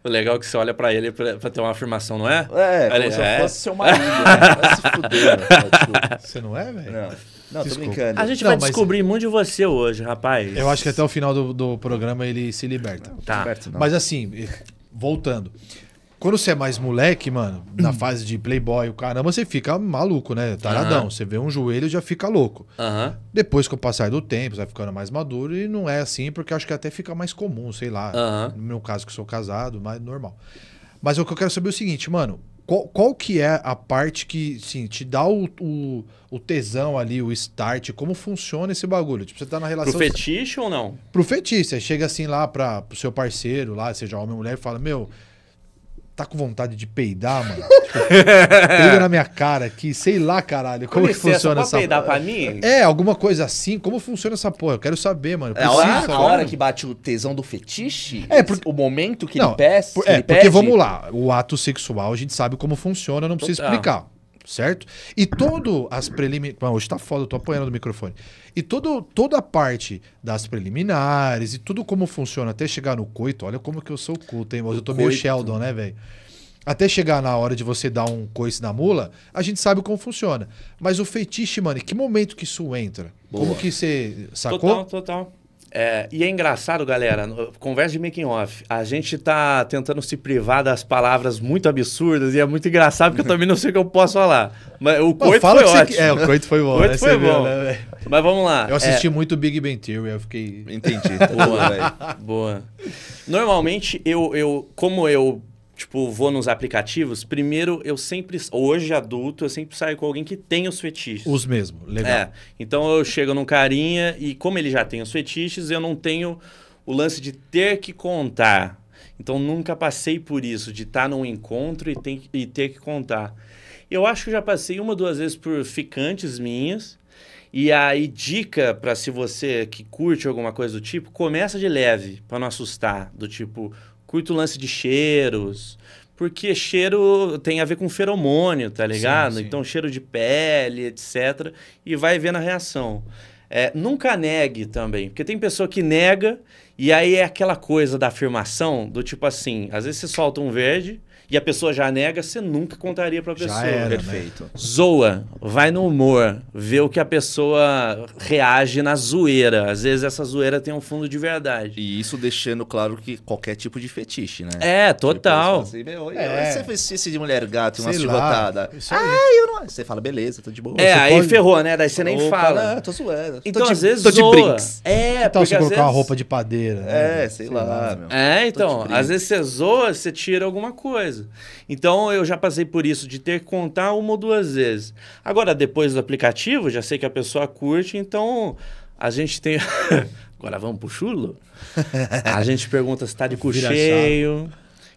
O legal é que você olha pra ele pra, pra ter uma afirmação, não é? É, como se eu é. fosse seu marido. né? Vai se fuder, Você não é, velho? Não, não tô brincando. A gente Não, vai mas- descobrir muito de você hoje, rapaz. Eu acho que até o final do, do programa ele se liberta. Tá. não. Mas assim, voltando. Quando você é mais moleque, mano, na hum. fase de playboy, o caramba, você fica maluco, né? Taradão. Uhum. Você vê um joelho e já fica louco. Uhum. Depois que o passar do tempo, você vai ficando mais maduro e não é assim, porque acho que até fica mais comum, sei lá. Uhum. No meu caso, que sou casado, mas normal. Mas o que eu quero saber é o seguinte, mano. Qual, qual que é a parte que, sim, te dá o, o, o, tesão ali, o start? Como funciona esse bagulho? Tipo, você tá na relação... Pro fetiche ou não? Pro fetiche. Você chega assim lá pra, pro seu parceiro lá, seja homem ou mulher, e fala, meu, tá com vontade de peidar, mano? Tipo, peida na minha cara aqui, sei lá, caralho. Como que funciona essa peidar pra mim? É, alguma coisa assim. Como funciona essa porra? Eu quero saber, mano. é a hora, a hora que bate o tesão do fetiche? É, porque... O momento que não, ele, peça, é, ele pede? É, porque vamos lá. O ato sexual, a gente sabe como funciona, não precisa explicar certo? E todo as preliminares. Hoje tá foda, eu tô apoiando o microfone. E todo, toda a parte das preliminares e tudo como funciona até chegar no coito, olha como que eu sou culto, hein? Mas eu tô coito. meio Sheldon, né, velho? Até chegar na hora de você dar um coice na mula, a gente sabe como funciona. Mas o feitiço, mano, que momento que isso entra? Boa. Como que você sacou? Total, total. É, e é engraçado, galera, conversa de making off. A gente tá tentando se privar das palavras muito absurdas e é muito engraçado porque eu também não sei o que eu posso falar. Mas o coito foi ótimo. É, o coito foi bom. O coito né? foi bom. Viu, né, Mas vamos lá. Eu assisti é... muito Big Bang Theory, eu fiquei... Entendi. Boa, velho. Boa. Normalmente, eu, eu, como eu tipo, vou nos aplicativos, primeiro eu sempre, hoje adulto, eu sempre saio com alguém que tem os fetiches. Os mesmos, legal. É, então eu chego num carinha e como ele já tem os fetiches, eu não tenho o lance de ter que contar. Então nunca passei por isso, de estar tá num encontro e, tem, e ter que contar. Eu acho que já passei uma, duas vezes por ficantes minhas. E aí, dica para se você que curte alguma coisa do tipo, começa de leve, para não assustar. Do tipo, Curto o lance de cheiros. Porque cheiro tem a ver com feromônio, tá ligado? Sim, sim. Então, cheiro de pele, etc. E vai vendo a reação. É, nunca negue também, porque tem pessoa que nega e aí é aquela coisa da afirmação, do tipo assim, às vezes você solta um verde, e a pessoa já nega, você nunca contaria para a pessoa. Já era, né? Perfeito. Né? Zoa, vai no humor, vê o que a pessoa reage na zoeira. Às vezes essa zoeira tem um fundo de verdade. E isso deixando claro que qualquer tipo de fetiche, né? É, total. Tipo, você fez isso assim, é. de mulher gato, uma chicotada. Ah, eu não. Você fala, beleza, tô de boa. É, você aí pode... ferrou, né? Daí você nem Opa, fala. Não, tô zoando. Então, tô de, às vezes. Tô zoa. de brinks. É, então, você colocar vezes... uma roupa de padeira. Né? É, sei, sei lá, lá, meu. É, então, às vezes você zoa, você tira alguma coisa coisa. Então eu já passei por isso, de ter que contar uma ou duas vezes. Agora, depois do aplicativo, já sei que a pessoa curte, então a gente tem. Agora vamos pro chulo? a gente pergunta se tá de cu cheio.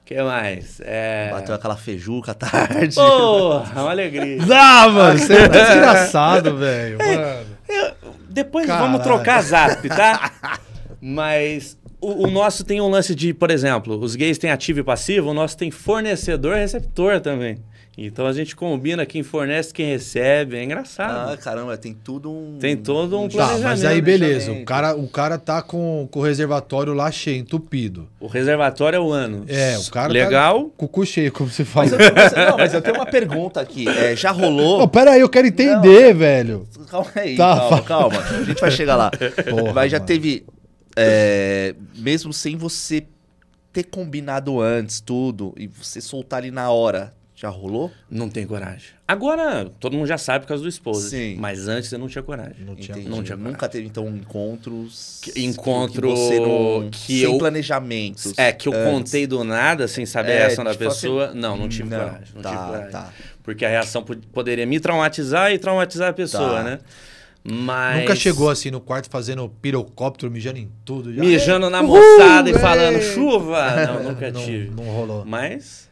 O que mais? É... Bateu aquela feijuca à tarde. Porra, uma alegria. Não, mano, você é desgraçado, é. velho. É, depois Caralho. vamos trocar zap, tá? Mas o, o, nosso tem um lance de, por exemplo, os gays têm ativo e passivo, o nosso tem fornecedor e receptor também. Então a gente combina quem fornece, quem recebe. É engraçado. Ah, caramba, tem tudo um. Tem todo um, um Tá, mas aí beleza. O cara, o cara tá com, com o reservatório lá cheio, entupido. O reservatório é o ano. É, o cara. Tá Legal. Tá cucu cheio, como você fala. Mas eu, mas, não, mas eu tenho uma pergunta aqui. É, já rolou. Não, pera aí, eu quero entender, não, velho. Calma aí. Tá, calma, calma, A gente vai chegar lá. Porra, mas já mano. teve é, mesmo sem você ter combinado antes tudo e você soltar ali na hora, já rolou? Não tem coragem. Agora, todo mundo já sabe por causa do esposo. Sim. Mas antes eu não tinha coragem. Não tinha, não tinha coragem. Nunca teve, então, encontros. Que, encontro. Que você não, que sem eu, planejamentos. É, que eu antes. contei do nada, sem saber é, a reação da tipo assim, pessoa. Assim, não, não tive não, coragem. Não tá, tive coragem. Tá. Porque a reação poderia me traumatizar e traumatizar a pessoa, tá. né? Mas... Nunca chegou assim no quarto fazendo pirocóptero, mijando em tudo. Já. Mijando na moçada e falando chuva. Não, nunca não, tive. Não rolou. Mas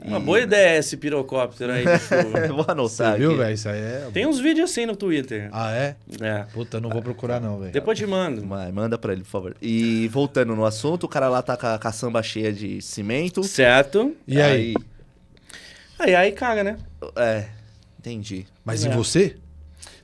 uma e... boa ideia esse pirocóptero aí de chuva. vou anotar Você viu, velho? Isso aí é... Tem uns vídeos assim no Twitter. Ah, é? É. Puta, não vou procurar não, velho. Depois te mando. Mas manda pra ele, por favor. E voltando no assunto, o cara lá tá com a caçamba cheia de cimento. Certo. E aí? Aí, aí, aí caga, né? É, entendi. Mas é. em você?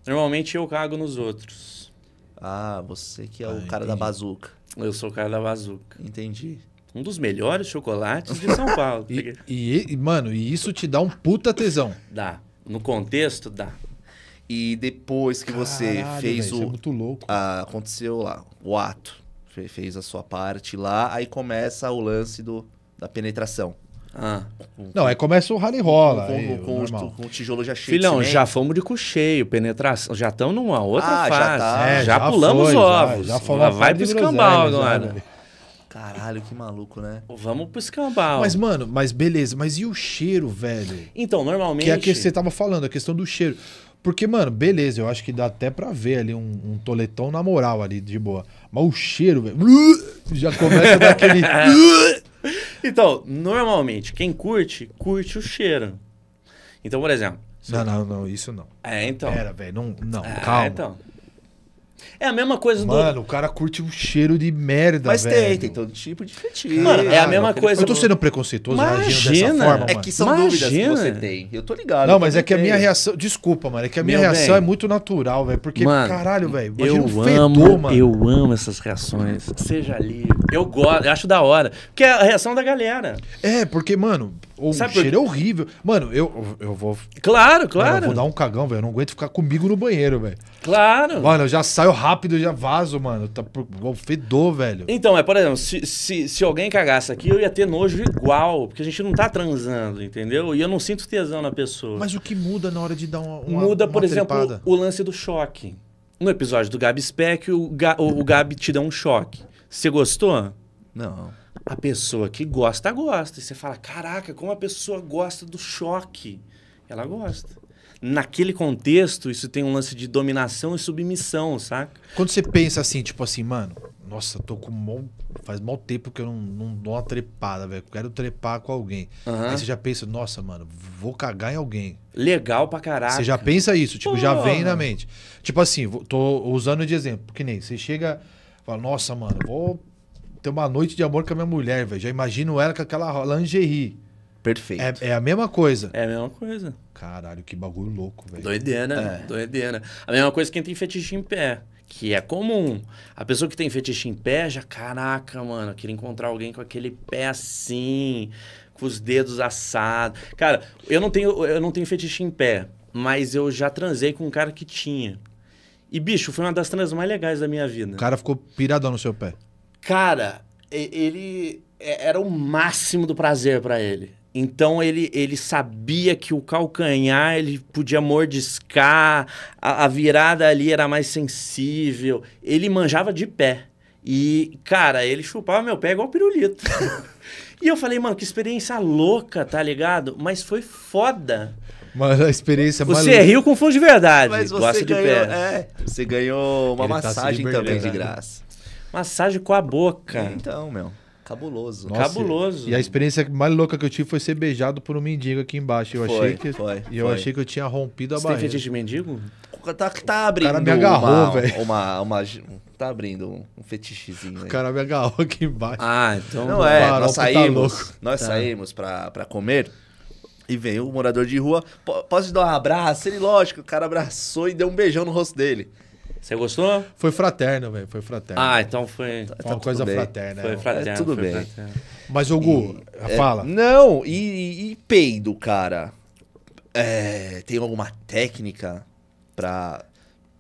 Normalmente eu cago nos outros. Ah, você que é ah, o cara entendi. da bazuca. Eu sou o cara da bazuca. Entendi. Um dos melhores chocolates de São Paulo. e, e, mano, e isso te dá um puta tesão. Dá. No contexto, dá. E depois que Caralho, você fez véio, o. Isso é muito louco. A, aconteceu lá, o ato. Fez a sua parte lá, aí começa o lance do, da penetração. Ah. Não, aí começa o rally rola. Com, aí, com, o com o tijolo já cheio. Filhão, já fomos de cocheio, penetração. Já estamos numa outra ah, fase. Já, tá. é, já, já pulamos foi, ovos. Já, já, já vai pro escambau agora. Né? Caralho, que maluco, né? Vamos pro escambau. Mas, mano, mas beleza, mas e o cheiro, velho? Então, normalmente. Que é a que você tava falando, a questão do cheiro. Porque, mano, beleza, eu acho que dá até pra ver ali um, um toletão na moral ali, de boa. Mas o cheiro, velho. Já começa daquele. Então, normalmente, quem curte, curte o cheiro. Então, por exemplo. Não, não, não, isso não. É, então. Pera, velho, não, não, é, calma. Então. É a mesma coisa Mano, do. Mano, o cara curte o cheiro de merda, Mas velho. tem, tem todo tipo de fetiche. Mano, é a mesma coisa. Eu tô sendo preconceituoso imagina, dessa forma. É que são imagina. dúvidas que você tem. Eu tô ligado. Não, mas é que a minha reação. Desculpa, mano. É que a minha Meu reação bem. é muito natural, velho. Porque, mano, caralho, velho. Eu um amo, mano. eu amo essas reações. Seja livre. Eu gosto, eu acho da hora. Porque é a reação da galera. É, porque, mano, ou Sabe o cheiro é horrível. Mano, eu, eu vou. Claro, claro. eu vou dar um cagão, velho. Eu não aguento ficar comigo no banheiro, velho. Claro. Mano, eu já saio rápido, já vazo, mano. Tá igual fedor, velho. Então, é, por exemplo, se, se, se alguém cagasse aqui, eu ia ter nojo igual. Porque a gente não tá transando, entendeu? E eu não sinto tesão na pessoa. Mas o que muda na hora de dar uma. uma muda, uma por trepada? exemplo, o, lance do choque. No episódio do Gabi Spec, o, Ga, o, o Gabi te dá um choque. Você gostou? Não. A pessoa que gosta, gosta. E você fala, caraca, como a pessoa gosta do choque. Ela gosta. Naquele contexto, isso tem um lance de dominação e submissão, saca? Quando você pensa assim, tipo assim, mano, nossa, tô com mal, faz mal tempo que eu não, não dou uma trepada, velho. Quero trepar com alguém. Uhum. Aí você já pensa, nossa, mano, vou cagar em alguém. Legal pra caralho. Você já pensa isso, tipo, Pô, já vem mano. na mente. Tipo assim, tô usando de exemplo, que nem você chega, fala, nossa, mano, vou ter uma noite de amor com a minha mulher, velho. Já imagino ela com aquela lingerie. Perfeito. É, é, a mesma coisa. É a mesma coisa. Caralho, que bagulho louco, velho. Doideira, né? é. doideira. A mesma coisa que quem tem fetiche em pé, que é comum. A pessoa que tem fetiche em pé já, caraca, mano, eu queria encontrar alguém com aquele pé assim, com os dedos assados. Cara, eu não tenho, eu não tenho fetiche em pé, mas eu já transei com um cara que tinha. E, bicho, foi uma das trans mais legais da minha vida. O cara ficou piradão no seu pé. Cara, ele é, era o máximo do prazer para ele. Então ele, ele sabia que o calcanhar ele podia mordiscar, a, a, virada ali era mais sensível. Ele manjava de pé. E, cara, ele chupava meu pé igual pirulito. e eu falei, mano, que experiência louca, tá ligado? Mas foi foda. Mas a experiência é Você maluca. É riu com fundo de verdade. Mas você ganhou, de pé. É, você ganhou uma ele tá massagem tá também de né? graça. Massagem com a boca. Então, meu. Cabuloso. Nossa, Cabuloso. E a experiência mais louca que eu tive foi ser beijado por um mendigo aqui embaixo. Eu foi, achei que foi, e eu foi. achei que eu tinha rompido a Você barreira. Você tem fetiche de mendigo? Tá, tá abrindo. O cara me agarrou, velho. Uma, uma, uma, tá abrindo um, fetichezinho. Aí. O cara me agarrou aqui embaixo. Ah, então não é. Nós tá saímos, tá nós tá. saímos pra, pra comer. E veio o morador de rua, posso te dar um abraço? Ele, lógico, o cara abraçou e deu um beijão no rosto dele. Você gostou? Foi fraterno, velho. Foi fraterno. Ah, então foi. Foi uma tá coisa bem. fraterna. Foi né? fraterno. É, tudo bem. Fraterno. Mas, Hugo, e, é, fala. É, não, e, e, peido, cara? É, tem alguma técnica pra.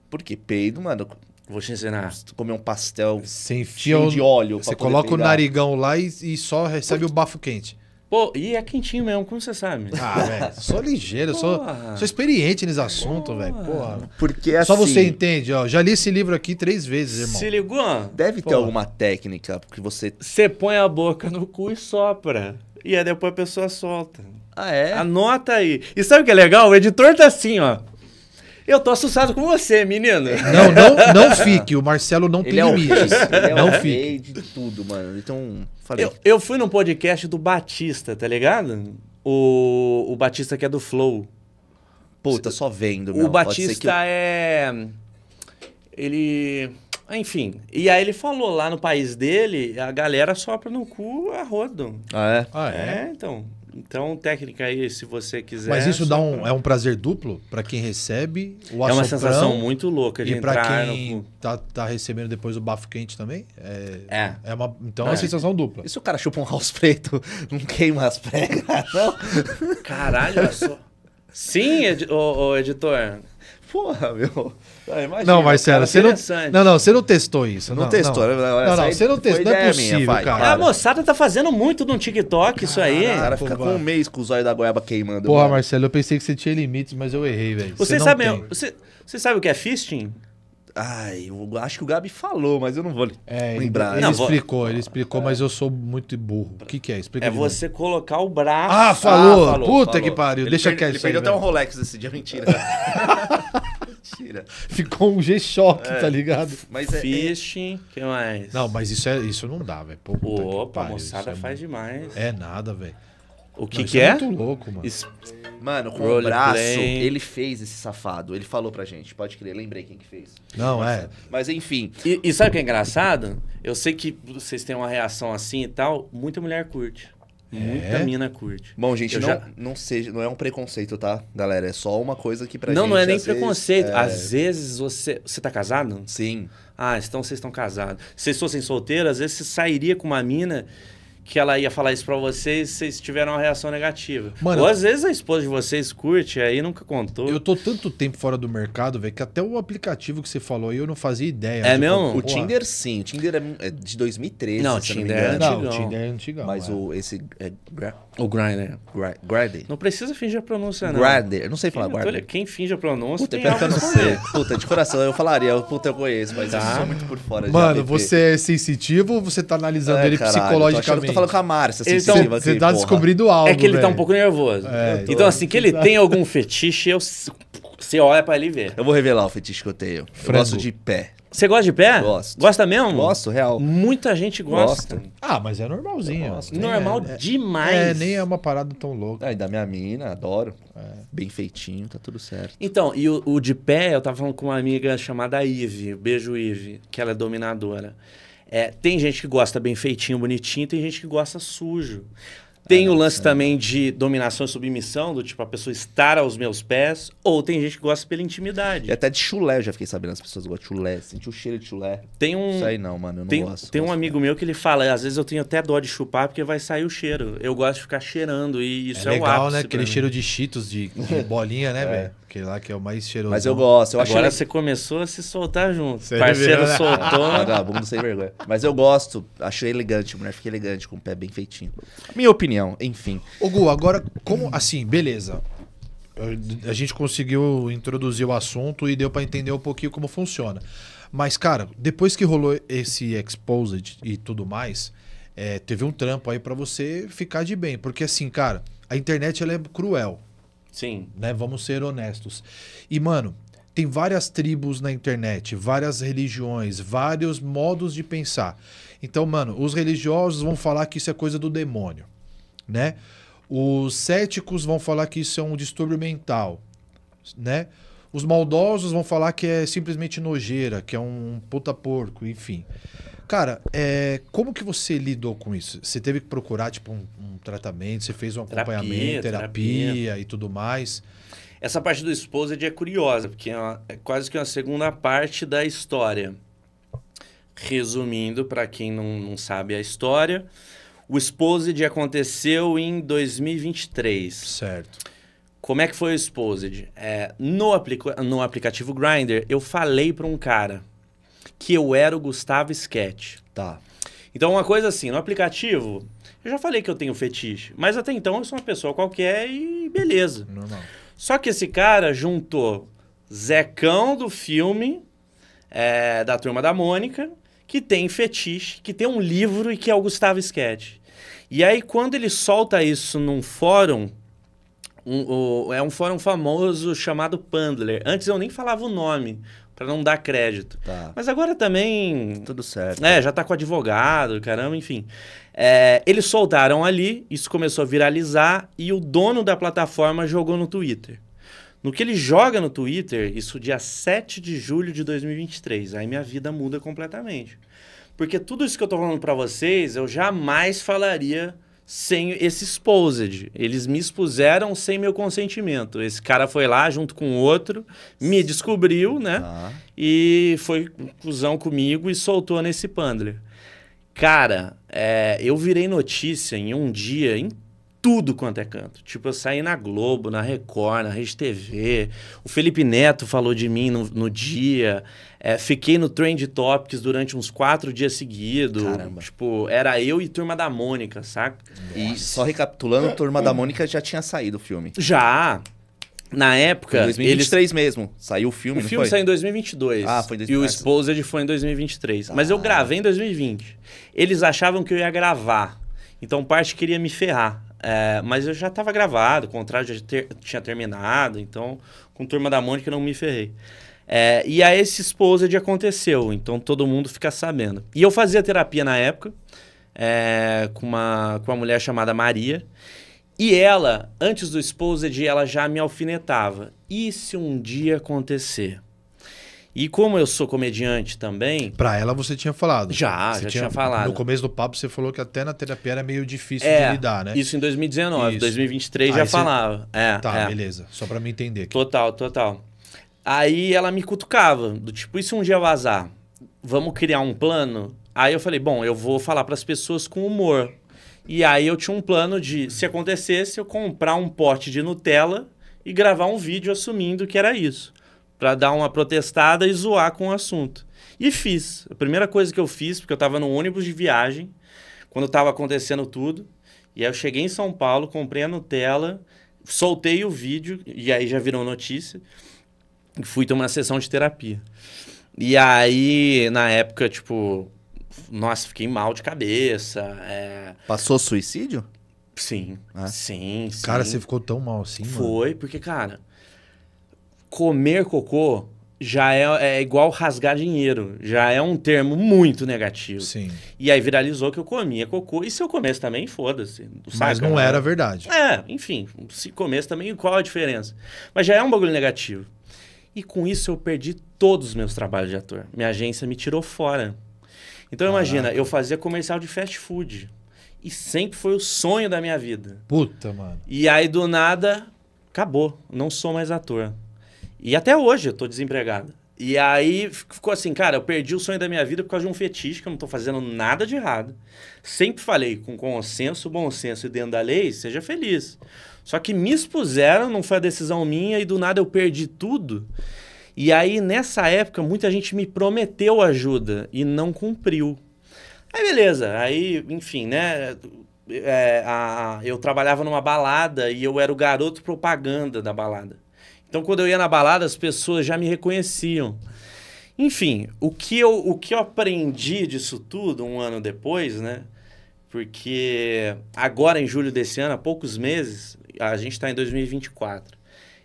Porque peido, mano. Vou te ensinar. Comer um pastel Sem fio de óleo. Você coloca o narigão lá e, e só recebe o bafo quente. Pô, e é quentinho mesmo, como você sabe? Ah, velho, sou ligeiro, sou, sou experiente nesse assunto, velho. Porra. Porque assim, Só você entende, ó. Já li esse livro aqui três vezes, irmão. Se ligou? Deve Porra. ter alguma técnica, porque você. Você põe a boca no cu e sopra. E aí depois a pessoa solta. Ah, é? Anota aí. E sabe o que é legal? O editor tá assim, ó. Eu tô assustado com você, menino. Não, não, não fique. O Marcelo não ele é tem é limites. Ele é não um fique. de tudo, mano. Então, falei. Eu, eu fui num podcast do Batista, tá ligado? O, o Batista que é do Flow. Puta, só vendo, meu. O Batista é... Ele... Enfim, e aí ele falou lá no país dele, a galera sopra no cu a rodo. Ah, é? Ah, é? é então. Então, técnica aí, se você quiser. Mas isso dá um, pra... é um prazer duplo para quem recebe o É uma sensação muito louca de e entrar quem no... tá, tá recebendo depois o bafo quente também? É. é. é uma, então é. é uma sensação dupla. E se o cara chupa um house preto, não queima as pregas, não? Caralho, eu só. Sim, ed ô, ô, editor. Porra, meu. Ah, não, Marcelo, você não, não, não, você não testou isso. Não, não testou. Não, não, não você não testou. Não é possível, minha, cara. A moçada tá fazendo muito no TikTok isso aí. O ah, cara fica com um mês com os olhos da goiaba queimando. Porra, mano. Marcelo, eu pensei que você tinha limites, mas eu errei, velho. Você, você sabe, você, você sabe o que é fisting? Ai, eu acho que o Gabi falou, mas eu não vou é, lembrar. Ele, ele não, explicou, vou... ele explicou, é. mas eu sou muito burro. O que, que é? Explica. É você novo. colocar o braço. Ah, falou! Ah, falou Puta falou. que pariu, ele deixa per... quieto. Ele perdeu até um Rolex esse dia, mentira. Mentira. Ficou um G-Shock, é, tá ligado? Mas é, é, Fishing, que mais? Não, mas isso, é, isso não dá, velho. Opa, a moçada é faz muito... demais. É nada, velho. O que, não, que é? é muito louco, mano. Mano, com o braço, play. ele fez esse safado. Ele falou pra gente, pode crer, lembrei quem que fez. Não, é. Mas enfim. E, e sabe o que é engraçado? Eu sei que vocês têm uma reação assim e tal, muita mulher curte. Muita é? mina curte. Bom, gente, não, já... não, seja, não é um preconceito, tá, galera? É só uma coisa que pra não, gente... Não, não é nem preconceito. Vezes, é... Às vezes você... Você tá casado? Sim. Ah, então vocês estão casados. Se vocês fossem solteiros, às vezes você sairia com uma mina que ela ia falar isso para vocês, vocês tiveram uma reação negativa. Mano, Ou às vezes a esposa de vocês curte, aí nunca contou. Eu tô tanto tempo fora do mercado, velho, que até o aplicativo que você falou aí eu não fazia ideia. É tipo, mesmo? Como... O Tinder sim, o Tinder é, é de 2013, é não, o Tinder não, é antigo. Não, o Tinder é antigão. Mas é. o esse é... o Grindr. Grindr. Não precisa fingir a pronúncia, não. Grindr, eu não sei falar Grindr. Quem finge a pronúncia Puta, tem algo Puta, de coração eu falaria, oh, puta, eu conheço, mas tá. eu sou muito por fora Mano, você é sensitivo ou você tá analisando é, ele caralho, psicologicamente? falando com a Márcia. Assim, então, você tá descobrindo algo. É que ele velho. tá um pouco nervoso. É, então, então assim, que ele tá. tem algum fetiche, eu. Você olha pra ele e vê. Eu vou revelar o fetiche que eu tenho. Frango. Eu gosto de pé. Você gosta de pé? Gosto. Gosta mesmo? Gosto, real. Muita gente gosta. Gosto. Ah, mas é normalzinho. Gosto, Normal é, é, demais. É, nem é uma parada tão louca. É, da minha mina, adoro. É. Bem feitinho, tá tudo certo. Então, e o, o, de pé, eu tava falando com uma amiga chamada Ive. Beijo, Ive, que ela é dominadora. É, tem gente que gosta bem feitinho, bonitinho, tem gente que gosta sujo. Tem ah, o lance também de dominação e submissão, do tipo a pessoa estar aos meus pés, ou tem gente que gosta pela intimidade. E até de chulé, eu já fiquei sabendo, as pessoas gostam de chulé, sentir o cheiro de chulé. Tem um. Isso aí não, mano, eu não tem, gosto. Tem um amigo meu que ele fala, às vezes eu tenho até dó de chupar porque vai sair o cheiro. Eu gosto de ficar cheirando e isso é, é legal, o ápice né? Aquele cheiro de cheetos, de, de bolinha, né, é. velho? Aquele lá que é o mais cheiroso. Mas eu gosto. Eu Agora achei... você começou a se soltar junto. Você Parceiro né? soltou. Vagabundo ah, sem vergonha. Mas eu gosto. Achei elegante. A mulher fica elegante, com o pé bem feitinho. Minha opinião, enfim. Ô, Gu, agora, como... Assim, beleza. A gente conseguiu introduzir o assunto e deu para entender um pouquinho como funciona. Mas, cara, depois que rolou esse Exposed e tudo mais, é, teve um trampo aí para você ficar de bem. Porque, assim, cara, a internet ela é cruel. Sim. Né? Vamos ser honestos. E, mano, tem várias tribos na internet, várias religiões, vários modos de pensar. Então, mano, os religiosos vão falar que isso é coisa do demônio, né? Os céticos vão falar que isso é um distúrbio mental, né? Os maldosos vão falar que é simplesmente nojeira, que é um puta porco, enfim. Cara, é, como que você lidou com isso? Você teve que procurar tipo, um, um tratamento, você fez um acompanhamento, terapia, terapia, terapia, e tudo mais. Essa parte do Exposed é, é curiosa, porque é, uma, é quase que uma segunda parte da história. Resumindo, para quem não, não sabe a história, o Exposed aconteceu em 2023. Certo. Como é que foi o Exposed? É, no, aplico, no aplicativo Grindr, eu falei para um cara que eu era o Gustavo Sketch. Tá. Então, uma coisa assim, no aplicativo, eu já falei que eu tenho fetiche, mas até então eu sou uma pessoa qualquer e beleza. Normal. Só que esse cara juntou Zecão do filme, é, da Turma da Mônica, que tem fetiche, que tem um livro e que é o Gustavo Sketch. E aí, quando ele solta isso num fórum, um, um, é um fórum famoso chamado Pandler. Antes eu nem falava o nome, para não dar crédito. Tá. Mas agora também. Tudo certo. É, já tá com advogado, caramba, enfim. É, eles soltaram ali, isso começou a viralizar e o dono da plataforma jogou no Twitter. No que ele joga no Twitter, isso dia 7 de julho de 2023. Aí minha vida muda completamente. Porque tudo isso que eu tô falando para vocês, eu jamais falaria sem esse exposed. Eles me expuseram sem meu consentimento. Esse cara foi lá junto com outro, me descobriu, né? Ah. E foi cuzão comigo e soltou nesse pandler. Cara, é, eu virei notícia em um dia tudo quanto é canto. Tipo, eu saí na Globo, na Record, na Rede TV. O Felipe Neto falou de mim no, no dia. É, fiquei no Trend Topics durante uns quatro dias seguidos. Caramba. Tipo, era eu e Turma da Mônica, saca? Nossa. E só recapitulando, Turma da Mônica já tinha saído o filme. Já. Na época. Em 2023 eles... mesmo. Saiu o filme, O filme foi? saiu em 2022. Ah, foi em 2022. E o Exposed foi em 2023. Ah. Mas eu ah. gravei em 2020. Eles achavam que eu ia gravar. Então parte queria me ferrar. É, mas eu já estava gravado, o contrato já ter, tinha terminado, então com Turma da Mônica não me ferrei. É, e aí esse de aconteceu, então todo mundo fica sabendo. E eu fazia terapia na época é, com, uma, com uma mulher chamada Maria. E ela, antes do de ela já me alfinetava. E se um dia acontecer? E como eu sou comediante também. Pra ela você tinha falado. Já, você já tinha, tinha, falado. No começo do papo você falou que até na terapia era meio difícil é, de lidar, né? Isso em 2019. Isso. 2023 Aí já você... falava. É, tá, é. beleza. Só pra me entender. Aqui. Total, total. Aí ela me cutucava, do tipo, isso um dia vazar? Vamos criar um plano? Aí eu falei, bom, eu vou falar para as pessoas com humor. E aí eu tinha um plano de, se acontecesse, eu comprar um pote de Nutella e gravar um vídeo assumindo que era isso para dar uma protestada e zoar com o assunto. E fiz. A primeira coisa que eu fiz, porque eu estava no ônibus de viagem, quando estava acontecendo tudo, e aí eu cheguei em São Paulo, comprei a Nutella, soltei o vídeo, e aí já virou notícia, e fui ter uma sessão de terapia. E aí, na época, tipo, nossa, fiquei mal de cabeça. É... Passou suicídio? Sim, sim, é? sim. Cara, você ficou tão mal assim, Foi, mano. porque, cara, comer cocô já é, é igual rasgar dinheiro. Já é um termo muito negativo. Sim. E aí viralizou que eu comia cocô. E se eu comesse também, foda-se. Mas não né? era verdade. É, enfim. Se comesse também, qual a diferença? Mas já é um bagulho negativo. E com isso eu perdi todos os meus trabalhos de ator. Minha agência me tirou fora. Então Caraca. imagina, eu fazia comercial de fast food. E sempre foi o sonho da minha vida. Puta, mano. E aí do nada, acabou. Não sou mais ator. E até hoje eu tô desempregado. E aí ficou assim, cara, eu perdi o sonho da minha vida por causa de um fetiche, que eu não tô fazendo nada de errado. Sempre falei, com consenso, bom senso e dentro da lei, seja feliz. Só que me expuseram, não foi a decisão minha, e do nada eu perdi tudo. E aí, nessa época, muita gente me prometeu ajuda e não cumpriu. Aí, beleza. Aí, enfim, né? É, a, eu trabalhava numa balada e eu era o garoto propaganda da balada. Então, quando eu ia na balada, as pessoas já me reconheciam. Enfim, o que eu, o que eu aprendi disso tudo um ano depois, né? Porque agora, em julho desse ano, há poucos meses, a gente está em 2024.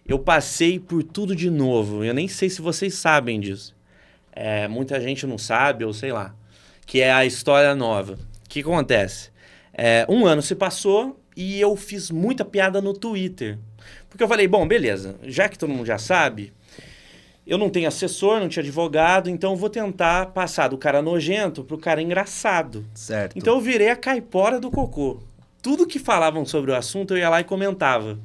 Eu passei por tudo de novo. Eu nem sei se vocês sabem disso. É, muita gente não sabe, ou sei lá. Que é a história nova. O que acontece? É, um ano se passou e eu fiz muita piada no Twitter. Porque eu falei, bom, beleza, já que todo mundo já sabe, eu não tenho assessor, não tinha advogado, então vou tentar passar do cara nojento pro cara engraçado. Certo. Então eu virei a caipora do cocô. Tudo que falavam sobre o assunto eu ia lá e comentava.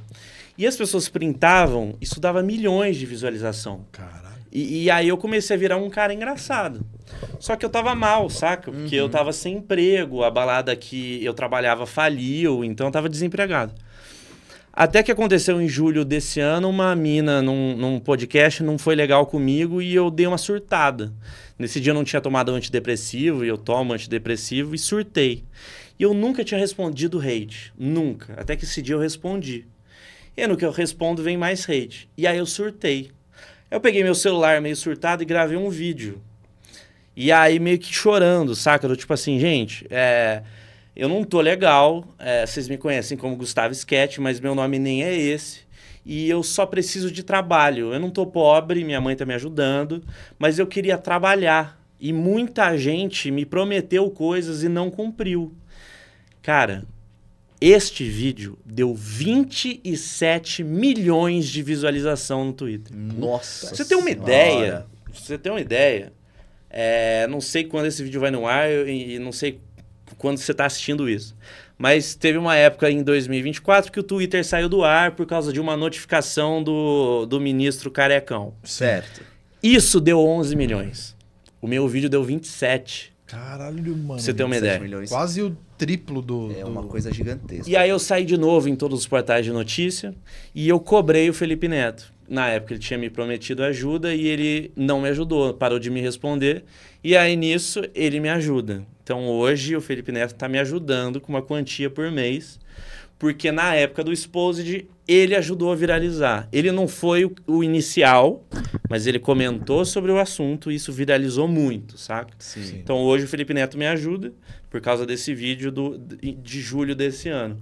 E as pessoas printavam, isso dava milhões de visualização. cara E, e aí eu comecei a virar um cara engraçado. Só que eu tava mal, saca? Porque uhum. eu tava sem emprego, a balada que eu trabalhava faliu, então eu tava desempregado. Até que aconteceu em julho desse ano, uma mina num, num podcast não foi legal comigo e eu dei uma surtada. Nesse dia eu não tinha tomado antidepressivo e eu tomo antidepressivo e surtei. E eu nunca tinha respondido hate. Nunca. Até que esse dia eu respondi. E no que eu respondo vem mais hate. E aí eu surtei. Eu peguei meu celular meio surtado e gravei um vídeo. E aí meio que chorando, saca? Do tipo assim, gente, é, eu não tô legal, é, vocês me conhecem como Gustavo Sketch, mas meu nome nem é esse. E eu só preciso de trabalho. Eu não tô pobre, minha mãe tá me ajudando, mas eu queria trabalhar. E muita gente me prometeu coisas e não cumpriu. Cara, este vídeo deu 27 milhões de visualização no Twitter. Nossa! Você tem uma ideia? Você tem uma ideia? É, não sei quando esse vídeo vai no ar e não sei quando você está assistindo isso. Mas teve uma época em 2024 que o Twitter saiu do ar por causa de uma notificação do, do ministro Carecão. Certo. Isso deu 11 milhões. O meu vídeo deu 27. Caralho, mano. você tem uma ideia. Milhões. Quase o triplo do. É uma do... coisa gigantesca. E aí eu saí de novo em todos os portais de notícia e eu cobrei o Felipe Neto. Na época ele tinha me prometido ajuda e ele não me ajudou, parou de me responder. E aí nisso ele me ajuda. Então hoje o Felipe Neto está me ajudando com uma quantia por mês, porque na época do Exposed ele ajudou a viralizar. Ele não foi o, o, inicial, mas ele comentou sobre o assunto e isso viralizou muito, saca? Sim. Então hoje o Felipe Neto me ajuda por causa desse vídeo do, de julho desse ano.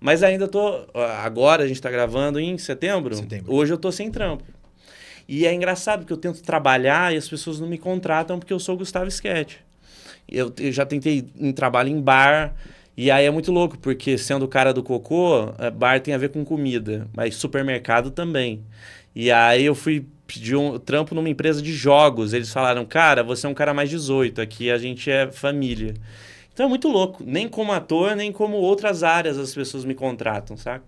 Mas ainda tô. Agora a gente está gravando em setembro. setembro. Hoje eu tô sem trampo. E é engraçado que eu tento trabalhar e as pessoas não me contratam porque eu sou Gustavo Sketch. Eu, eu já tentei em trabalho em bar e aí é muito louco, porque sendo o cara do cocô, eh, bar tem a ver com comida, mas supermercado também. E aí eu fui pedir um trampo numa empresa de jogos. Eles falaram, cara, você é um cara mais 18, aqui a gente é família. Então é muito louco. Nem como ator, nem como outras áreas as pessoas me contratam, saca?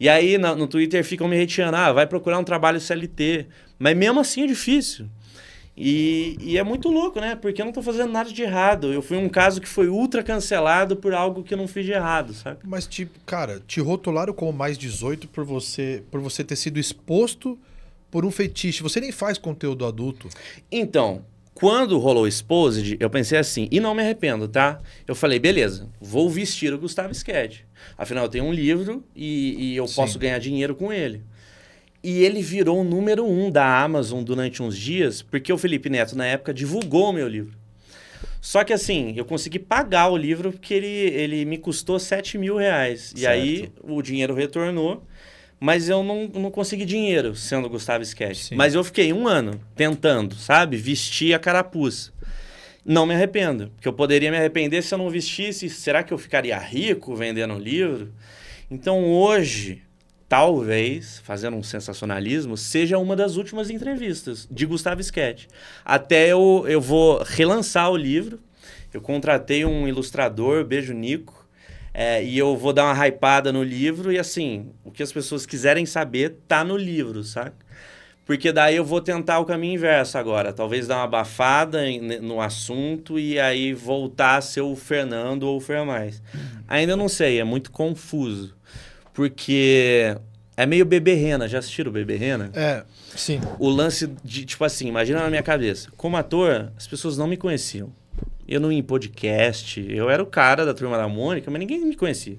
E aí no, no Twitter ficam me retiando, ah, vai procurar um trabalho CLT. Mas mesmo assim é difícil. E, e, é muito louco, né? Porque eu não tô fazendo nada de errado. Eu fui um caso que foi ultra cancelado por algo que eu não fiz de errado, sabe? Mas, tipo, cara, te rotularam como mais 18 por você, por você ter sido exposto por um fetiche. Você nem faz conteúdo adulto. Então, quando rolou Exposed, eu pensei assim, e não me arrependo, tá? Eu falei, beleza, vou vestir o Gustavo Sked. Afinal, eu tenho um livro e, e eu Sim. posso ganhar dinheiro com ele. E ele virou o número um da Amazon durante uns dias, porque o Felipe Neto, na época, divulgou o meu livro. Só que assim, eu consegui pagar o livro porque ele, ele me custou 7 mil reais. Certo. E aí o dinheiro retornou, mas eu não, não consegui dinheiro sendo Gustavo Sketch. Sim. Mas eu fiquei um ano tentando, sabe? Vestir a carapuça. Não me arrependo, porque eu poderia me arrepender se eu não vestisse. Será que eu ficaria rico vendendo um livro? Então hoje talvez, fazendo um sensacionalismo, seja uma das últimas entrevistas de Gustavo Schetti. Até eu, eu vou relançar o livro. Eu contratei um ilustrador, beijo Nico, é, e eu vou dar uma hypada no livro. E assim, o que as pessoas quiserem saber tá no livro, saca? Porque daí eu vou tentar o caminho inverso agora. Talvez dar uma abafada em, no assunto e aí voltar a ser o Fernando ou o Fermais. Uhum. Ainda não sei, é muito confuso. Porque é meio beberrena. Já assistiram o É, sim. O lance de, tipo assim, imagina na minha cabeça. Como ator, as pessoas não me conheciam. Eu não ia em podcast, eu era o cara da turma da Mônica, mas ninguém me conhecia.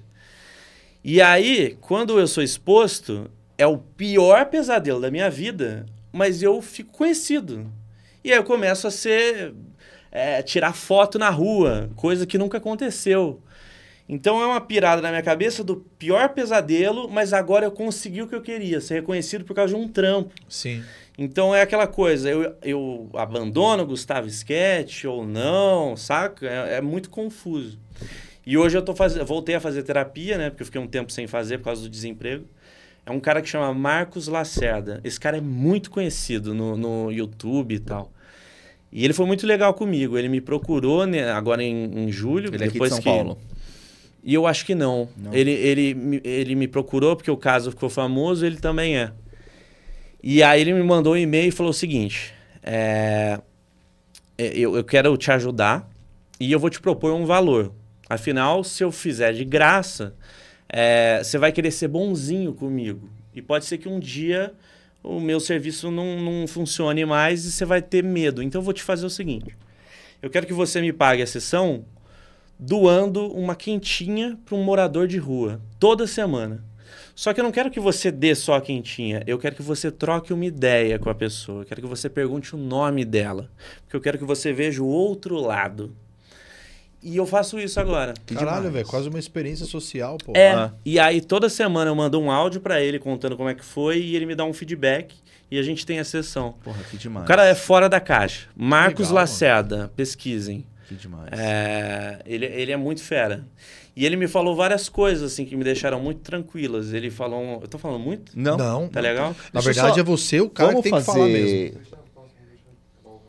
E aí, quando eu sou exposto, é o pior pesadelo da minha vida, mas eu fico conhecido. E aí eu começo a ser. É, tirar foto na rua, coisa que nunca aconteceu. Então é uma pirada na minha cabeça do pior pesadelo, mas agora eu consegui o que eu queria, ser reconhecido por causa de um trampo. Sim. Então é aquela coisa, eu, eu abandono Gustavo Sketch ou não, saca? É, é muito confuso. E hoje eu tô faz... voltei a fazer terapia, né? Porque eu fiquei um tempo sem fazer por causa do desemprego. É um cara que chama Marcos Lacerda. Esse cara é muito conhecido no, no YouTube e tal. E ele foi muito legal comigo. Ele me procurou né, agora em, em julho. Ele depois é aqui de São que... Paulo. E eu acho que não. não. Ele, ele, ele me procurou porque o caso ficou famoso, ele também é. E aí ele me mandou um e-mail e falou o seguinte: é, é, eu, eu quero te ajudar e eu vou te propor um valor. Afinal, se eu fizer de graça, é, você vai querer ser bonzinho comigo. E pode ser que um dia o meu serviço não, não funcione mais e você vai ter medo. Então eu vou te fazer o seguinte: eu quero que você me pague a sessão doando uma quentinha para um morador de rua toda semana. Só que eu não quero que você dê só a quentinha, eu quero que você troque uma ideia com a pessoa, eu quero que você pergunte o nome dela, porque eu quero que você veja o outro lado. E eu faço isso agora. Caralho, velho, quase uma experiência social, pô. É, ah. e aí toda semana eu mando um áudio para ele contando como é que foi e ele me dá um feedback e a gente tem a sessão. Porra, que demais. O cara é fora da caixa. Marcos Legal, Lacerda, pesquisem. Que demais. É, ele, ele é muito fera. E ele me falou várias coisas, assim, que me deixaram muito tranquilas. Ele falou... Um... Eu tô falando muito? Não. não tá legal? Na Deixa verdade, só... é você o cara Vamos que tem fazer... que falar mesmo.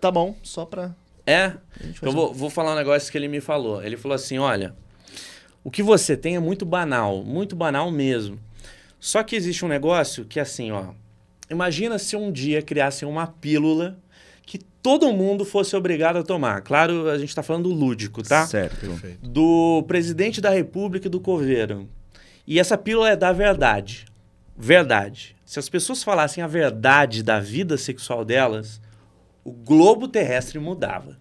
Tá bom, só pra... É? Eu vou, vou falar um negócio que ele me falou. Ele falou assim, olha... O que você tem é muito banal, muito banal mesmo. Só que existe um negócio que assim, ó... Imagina se um dia criassem uma pílula que todo mundo fosse obrigado a tomar. Claro, a gente está falando do lúdico, tá? Certo. Perfeito. Do presidente da República e do coveiro. E essa pílula é da verdade. Verdade. Se as pessoas falassem a verdade da vida sexual delas, o globo terrestre mudava.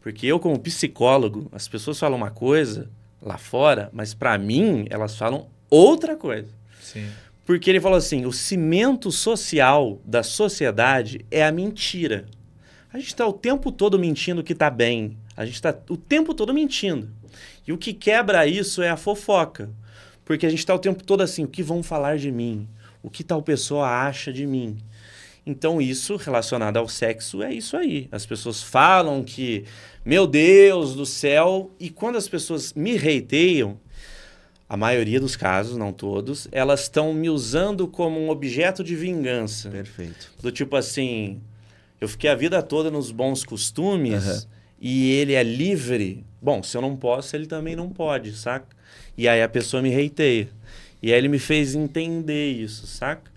Porque eu, como psicólogo, as pessoas falam uma coisa lá fora, mas para mim elas falam outra coisa. Sim. Porque ele falou assim: o cimento social da sociedade é a mentira. A gente está o tempo todo mentindo que está bem. A gente está o tempo todo mentindo. E o que quebra isso é a fofoca. Porque a gente está o tempo todo assim: o que vão falar de mim? O que tal pessoa acha de mim? Então, isso relacionado ao sexo é isso aí. As pessoas falam que, meu Deus do céu, e quando as pessoas me reiteiam, a maioria dos casos, não todos, elas estão me usando como um objeto de vingança. Perfeito. Do tipo assim, eu fiquei a vida toda nos bons costumes uhum. e ele é livre. Bom, se eu não posso, ele também não pode, saca? E aí a pessoa me reiteia. E aí ele me fez entender isso, saca?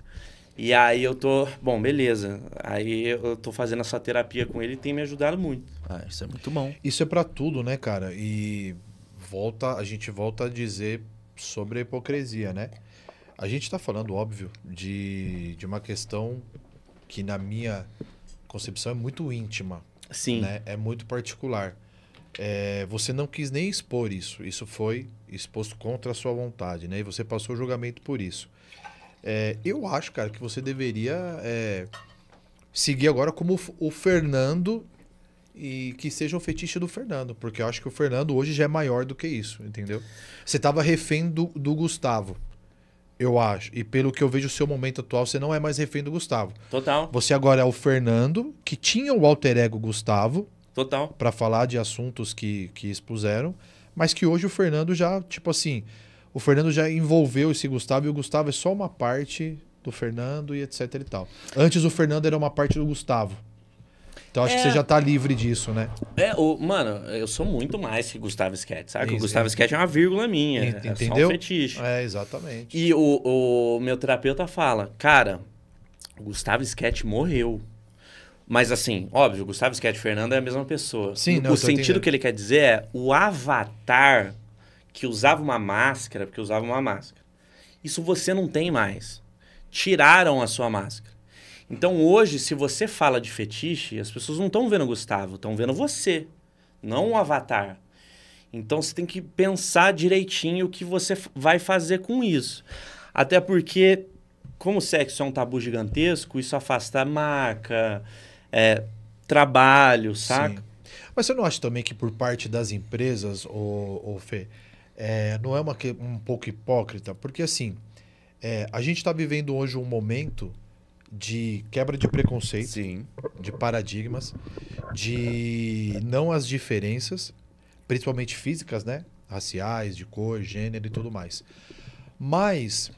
E aí eu tô, bom, beleza. Aí eu tô fazendo essa terapia com ele e tem me ajudado muito. Ah, isso é muito bom. Isso é para tudo, né, cara? E volta, a gente volta a dizer sobre a hipocrisia, né? A gente está falando, óbvio, de, de uma questão que na minha concepção é muito íntima. Sim. Né? É muito particular. É, você não quis nem expor isso. Isso foi exposto contra a sua vontade, né? E você passou o julgamento por isso. É, eu acho, cara, que você deveria é, seguir agora como o Fernando e que seja o fetiche do Fernando, porque eu acho que o Fernando hoje já é maior do que isso, entendeu? Você estava refém do, do Gustavo eu acho. E pelo que eu vejo o seu momento atual, você não é mais refém do Gustavo. Total. Você agora é o Fernando, que tinha o alter ego Gustavo. Total. Para falar de assuntos que, que expuseram, mas que hoje o Fernando já, tipo assim, o Fernando já envolveu esse Gustavo e o Gustavo é só uma parte do Fernando e etc e tal. Antes o Fernando era uma parte do Gustavo. Então acho é... que você é. já tá livre disso, né? É, o, mano, eu sou muito mais que Gustavo Sketch, sabe? Isso, que o Gustavo é. Sketch é uma vírgula minha. é entendeu? É só um fetiche. É, exatamente. E o, o meu terapeuta fala, cara, o Gustavo Sketch morreu. Mas assim, óbvio, Gustavo Sketch Fernando é a mesma pessoa. Sim, não, o sentido entendendo. que ele quer dizer é o avatar que usava uma máscara, porque usava uma máscara. Isso você não tem mais. Tiraram a sua máscara. Então hoje, se você fala de fetiche, as pessoas não estão vendo o Gustavo, estão vendo você, não o avatar. Então você tem que pensar direitinho o que você vai fazer com isso. Até porque, como o sexo é um tabu gigantesco, isso afasta a marca, é, trabalho, saca? Sim. Mas você não acha também que por parte das empresas, ô, ô Fê, é, não é uma, um pouco hipócrita? Porque assim, é, a gente está vivendo hoje um momento de quebra de preconceito, Sim. de paradigmas, de não as diferenças, principalmente físicas, né? Raciais, de cor, gênero e tudo mais. Mas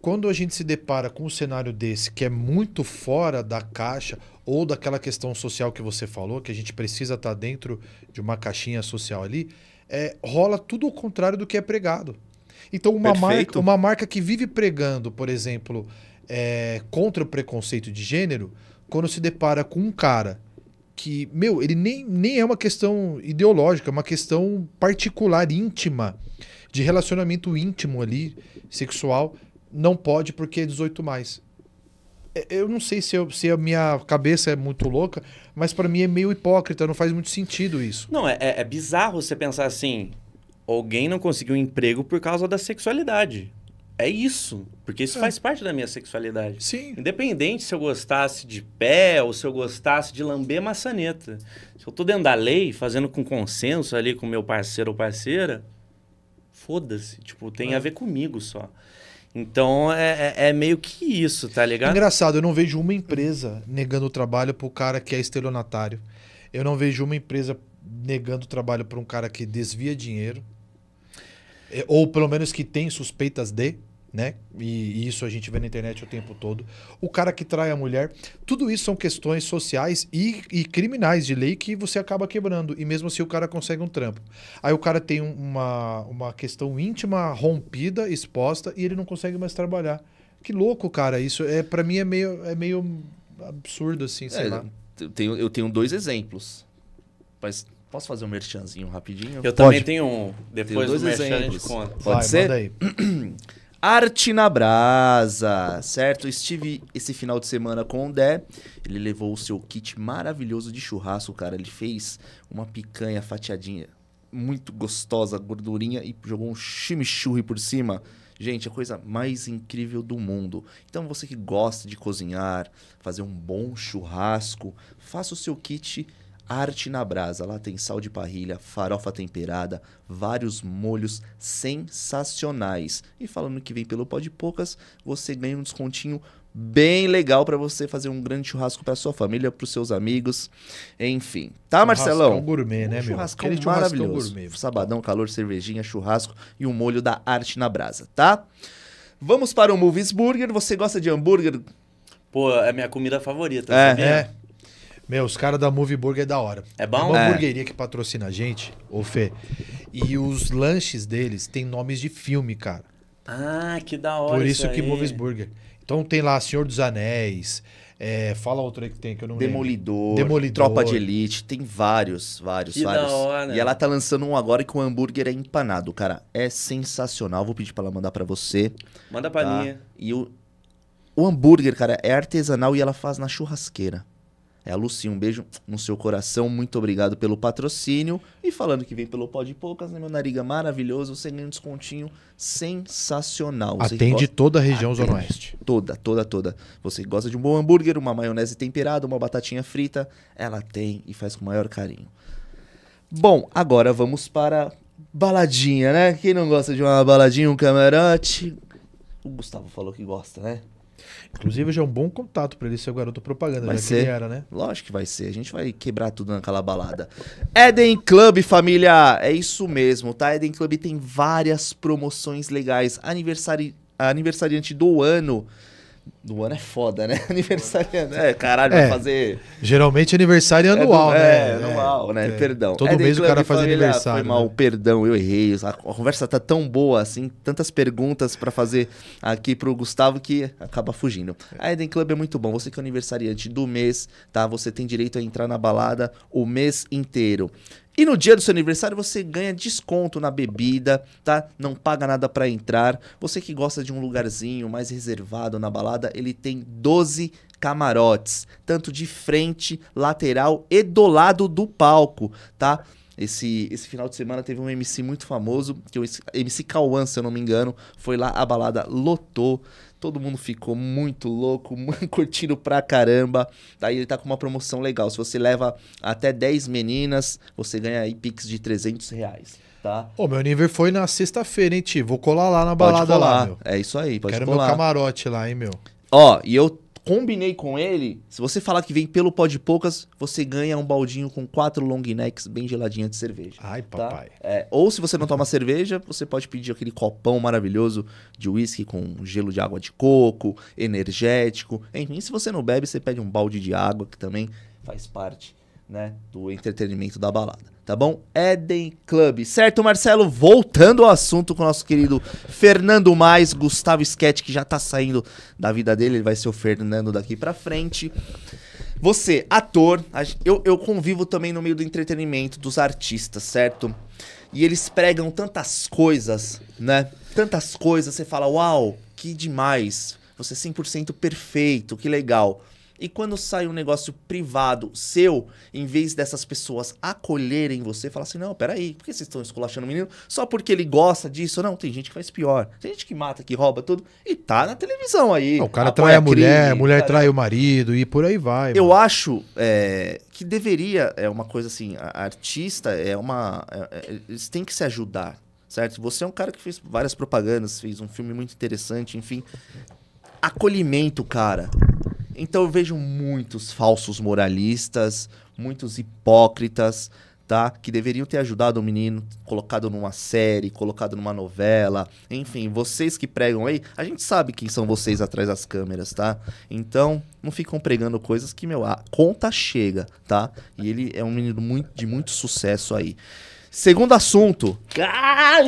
quando a gente se depara com um cenário desse que é muito fora da caixa ou daquela questão social que você falou, que a gente precisa estar tá dentro de uma caixinha social ali, é, rola tudo o contrário do que é pregado. Então, uma marca, uma marca que vive pregando, por exemplo, é, contra o preconceito de gênero quando se depara com um cara que, meu, ele nem, nem é uma questão ideológica, é uma questão particular, íntima, de relacionamento íntimo ali, sexual, não pode porque é 18 mais. É, eu não sei se, eu, se a minha cabeça é muito louca, mas para mim é meio hipócrita, não faz muito sentido isso. Não, é, é, é bizarro você pensar assim: alguém não conseguiu um emprego por causa da sexualidade é isso, porque isso é. faz parte da minha sexualidade. Sim. Independente se eu gostasse de pé ou se eu gostasse de lamber maçaneta. Se eu tô dentro da lei, fazendo com consenso ali com meu parceiro ou parceira, foda-se, tipo, tem é. a ver comigo só. Então é, é, é, meio que isso, tá ligado? Engraçado, eu não vejo uma empresa negando o trabalho pro cara que é estelionatário. Eu não vejo uma empresa negando o trabalho para um cara que desvia dinheiro. É, ou pelo menos que tem suspeitas de né? E, e, isso a gente vê na internet o tempo todo. O cara que trai a mulher. Tudo isso são questões sociais e, e criminais de lei que você acaba quebrando. E mesmo assim o cara consegue um trampo. Aí o cara tem uma, uma questão íntima rompida, exposta, e ele não consegue mais trabalhar. Que louco, cara. Isso é para mim é meio, é meio absurdo, assim, é, sei é, lá. Eu tenho, eu tenho dois exemplos. Mas Posso fazer um merchanzinho rapidinho? Eu Pode. também tenho um. Depois tenho dois do merchan exemplos. a gente conta. Pode Vai, ser? Arte na Brasa, certo? Estive esse final de semana com o Dé. Ele levou o seu kit maravilhoso de churrasco, cara. Ele fez uma picanha fatiadinha, muito gostosa, gordurinha, e jogou um chimichurri por cima. Gente, a coisa mais incrível do mundo. Então, você que gosta de cozinhar, fazer um bom churrasco, faça o seu kit Arte na Brasa. Lá tem sal de parrilha, farofa temperada, vários molhos sensacionais. E falando que vem pelo pó de poucas, você ganha um descontinho bem legal para você fazer um grande churrasco para sua família, para os seus amigos, enfim. Tá, Marcelão? Um gourmet, né, um churrascão meu? Churrascão maravilhoso. Gourmet. Sabadão, tá. calor, cervejinha, churrasco e um molho da arte na brasa, tá? Vamos para o Movies Burger. Você gosta de hambúrguer? Pô, é minha comida favorita, é, sabia? É. Meu, os caras da Movie Burger é da hora. É bom? É uma é. hamburgueria que patrocina a gente, ô Fê. E os lanches deles têm nomes de filme, cara. Ah, que da hora. Por isso, isso que Movies Burger. Então tem lá Senhor dos Anéis. É, fala outro aí que tem que eu não Demolidor, Demolidor, Tropa de Elite, tem vários, vários, que vários. Da hora. E ela tá lançando um agora que o hambúrguer é empanado, cara. É sensacional. Vou pedir para ela mandar para você. Manda pra tá? mim. E o, o hambúrguer, cara, é artesanal e ela faz na churrasqueira. É a Luci, um beijo no seu coração, muito obrigado pelo patrocínio. E falando que vem pelo pó de poucas, né, meu nariga maravilhoso, você ganha um descontinho sensacional. Você Atende gosta... toda a região Atende. Zona Oeste. Toda, toda, toda. Você gosta de um bom hambúrguer, uma maionese temperada, uma batatinha frita, ela tem e faz com o maior carinho. Bom, agora vamos para baladinha, né? Quem não gosta de uma baladinha, um camarote? O Gustavo falou que gosta, né? Inclusive já é um bom contato para ele ser o garoto propaganda, vai né? ser. era, né? Lógico que vai ser. A gente vai quebrar tudo naquela balada. Eden Club, família, é isso mesmo, tá? Eden Club tem várias promoções legais. Aniversari... Aniversariante do ano do ano é foda, né? Aniversário É, caralho, é. vai fazer. Geralmente aniversário é, é, é né? anual, é, né? É, anual, né? Perdão. Todo é, mês o cara faz ah, aniversário. Foi mal, né? perdão, eu errei. A conversa tá tão boa, assim, tantas perguntas para fazer aqui pro Gustavo que acaba fugindo. A Eden Club é muito bom. Você que é aniversariante do mês, tá? Você tem direito a entrar na balada o mês inteiro. E no dia do seu aniversário você ganha desconto na bebida, tá? Não paga nada para entrar. Você que gosta de um lugarzinho mais reservado na balada, ele tem 12 camarotes, tanto de frente, lateral e do lado do palco, tá? Esse, esse final de semana teve um MC muito famoso, que o MC Cauã, se eu não me engano, foi lá, a balada lotou. Todo mundo ficou muito louco, curtindo pra caramba. Daí ele tá com uma promoção legal. Se você leva até 10 meninas, você ganha aí Pix de 300 reais. Tá? Ô, meu nível foi na sexta-feira, hein, tio? Vou colar lá na balada lá, meu. É isso aí, pode Quero colar. meu camarote lá, hein, meu. Ó, e eu combinei com ele. Se você falar que vem pelo pó de poucas, você ganha um baldinho com quatro long necks bem geladinha de cerveja. Ai, tá? papai. Tá? É, ou se você não toma cerveja, você pode pedir aquele copão maravilhoso de uísque com gelo de água de coco, energético. Enfim, se você não bebe, você pede um balde de água, que também faz parte né, do entretenimento da balada tá bom? Eden Club. Certo, Marcelo? Voltando ao assunto com o nosso querido Fernando Mais, Gustavo Sketch, que já tá saindo da vida dele, ele vai ser o Fernando daqui pra frente. Você, ator, eu, eu convivo também no meio do entretenimento dos artistas, certo? E eles pregam tantas coisas, né? Tantas coisas, você fala, uau, que demais, você é 100% perfeito, que legal. E quando sai um negócio privado seu, em vez dessas pessoas acolherem você, falar assim: não, peraí, por que vocês estão esculachando o menino? Só porque ele gosta disso? Não, tem gente que faz pior. Tem gente que mata, que rouba tudo e tá na televisão aí. Não, o cara trai a mulher, crime, a mulher cara... Né? trai o marido e por aí vai. Eu mano. acho é, que deveria, é uma coisa assim: a artista é uma. É, é, eles têm que se ajudar. Certo? Você é um cara que fez várias propagandas, fez um filme muito interessante, enfim. Acolhimento, cara então eu vejo muitos falsos moralistas, muitos hipócritas, tá? Que deveriam ter ajudado o menino, colocado numa série, colocado numa novela. Enfim, vocês que pregam aí, a gente sabe quem são vocês atrás das câmeras, tá? Então, não ficam pregando coisas que, meu, a conta chega, tá? E ele é um menino muito, de muito sucesso aí. Segundo assunto. Cara,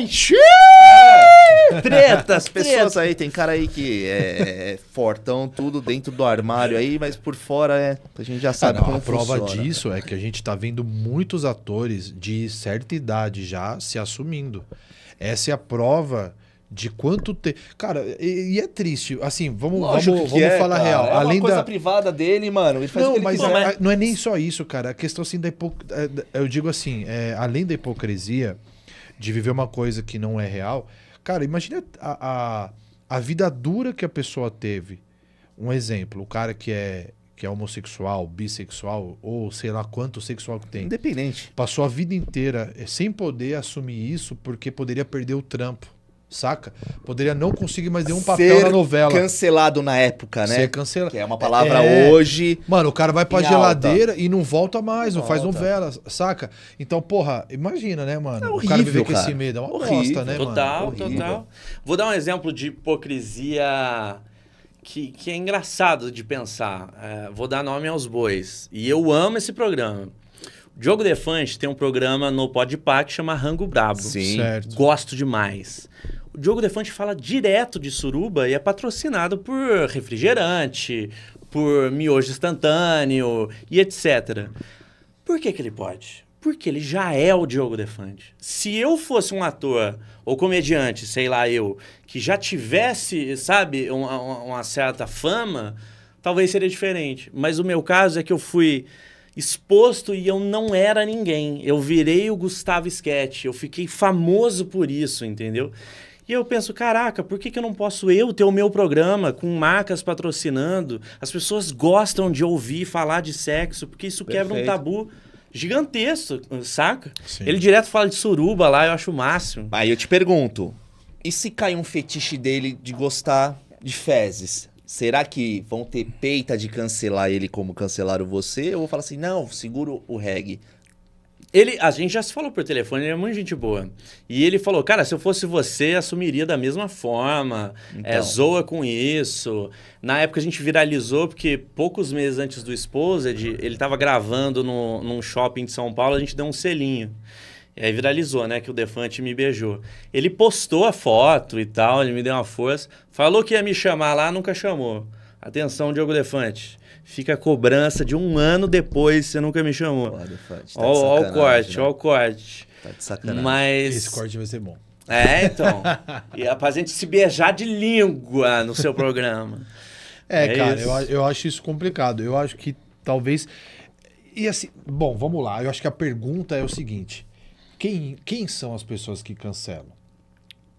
tretas, pessoas aí, tem cara aí que é, é, é fortão, tudo dentro do armário aí, mas por fora é, a gente já sabe ah, não, como A prova funciona. disso é que a gente está vendo muitos atores de certa idade já se assumindo. Essa é a prova de quanto tempo. Cara, e, e, é triste. Assim, vamos, vamos, vamos é, falar cara. real. É Além uma coisa da... privada dele, mano. Ele faz não, mas é, mas não é nem só isso, cara. A questão assim da hipocrisia. É, eu digo assim, é, além da hipocrisia de viver uma coisa que não é real, Cara, imagina a, a, a vida dura que a pessoa teve. Um exemplo, o cara que é que é homossexual, bissexual ou sei lá quanto sexual que tem. Independente. Passou a vida inteira eh, sem poder assumir isso porque poderia perder o trampo. Saca? Poderia não conseguir mais nenhum papel Ser na novela. cancelado na época, né? Ser cancelado. Que é uma palavra é... é. hoje. Mano, o cara vai pra geladeira alta. e não volta mais, não, não faz novela, saca? Então, porra, imagina, né, mano? É horrível, o cara viver com cara. esse medo. É uma horrível. bosta, né, total, mano? Total, total. Vou dar um exemplo de hipocrisia que, que é engraçado de pensar. É, vou dar nome aos bois. E eu amo esse programa. Diogo Defante tem um programa no Podpah que chama Rango Brabo. Sim. Certo. Gosto demais. O Diogo Defante fala direto de suruba e é patrocinado por refrigerante, por miojo instantâneo e etc. Por que, que ele pode? Porque ele já é o Diogo Defante. Se eu fosse um ator ou comediante, sei lá eu, que já tivesse, sabe, uma, uma certa fama, talvez seria diferente. Mas o meu caso é que eu fui exposto e eu não era ninguém. Eu virei o Gustavo Sketch, eu fiquei famoso por isso, entendeu? E eu penso, caraca, por que, que eu não posso eu ter o meu programa com marcas patrocinando? As pessoas gostam de ouvir falar de sexo, porque isso Perfeito. quebra um tabu gigantesco, saca? Sim. Ele direto fala de suruba lá, eu acho o máximo. Aí eu te pergunto, e se cai um fetiche dele de gostar de fezes? Será que vão ter peita de cancelar ele como cancelaram você? Ou vou falar assim, não, seguro o reggae. Ele, a gente já se falou por telefone, ele é muito gente boa. E ele falou, cara, se eu fosse você, assumiria da mesma forma, é, então. é, zoa com isso. Na época a gente viralizou, porque poucos meses antes do Exposed, ele estava gravando no, num shopping de São Paulo, a gente deu um selinho. E aí viralizou, né? Que o Defante me beijou. Ele postou a foto e tal, ele me deu uma força. Falou que ia me chamar lá, nunca chamou. Atenção, Diogo Defante. Fica a cobrança de um ano depois, você nunca me chamou. Olha tá o corte, né? o corte. Tá de sacanagem. Mas... Esse corte vai ser bom. É, então. e é pra gente se beijar de língua no seu programa. É, é cara, eu, eu acho isso complicado. Eu acho que talvez. E assim, bom, vamos lá. Eu acho que a pergunta é o seguinte: quem, quem são as pessoas que cancelam?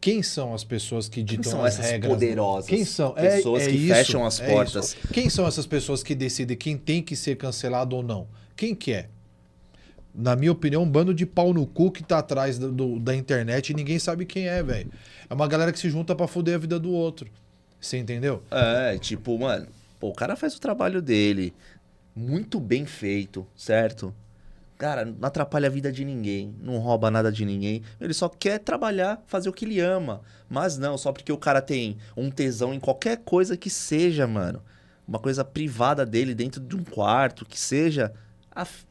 quem são as pessoas que ditam quem são as essas regras? poderosas quem são é, pessoas é, é que isso, fecham as é portas quem são essas pessoas que decidem quem tem que ser cancelado ou não quem que é na minha opinião um bando de pau no cu que tá atrás do, do, da internet e ninguém sabe quem é velho é uma galera que se junta para foder a vida do outro você entendeu é tipo mano pô, o cara faz o trabalho dele muito bem feito certo Cara, não atrapalha a vida de ninguém, não rouba nada de ninguém. Ele só quer trabalhar, fazer o que ele ama. Mas não, só porque o cara tem um tesão em qualquer coisa que seja, mano. Uma coisa privada dele dentro de um quarto, que seja. Af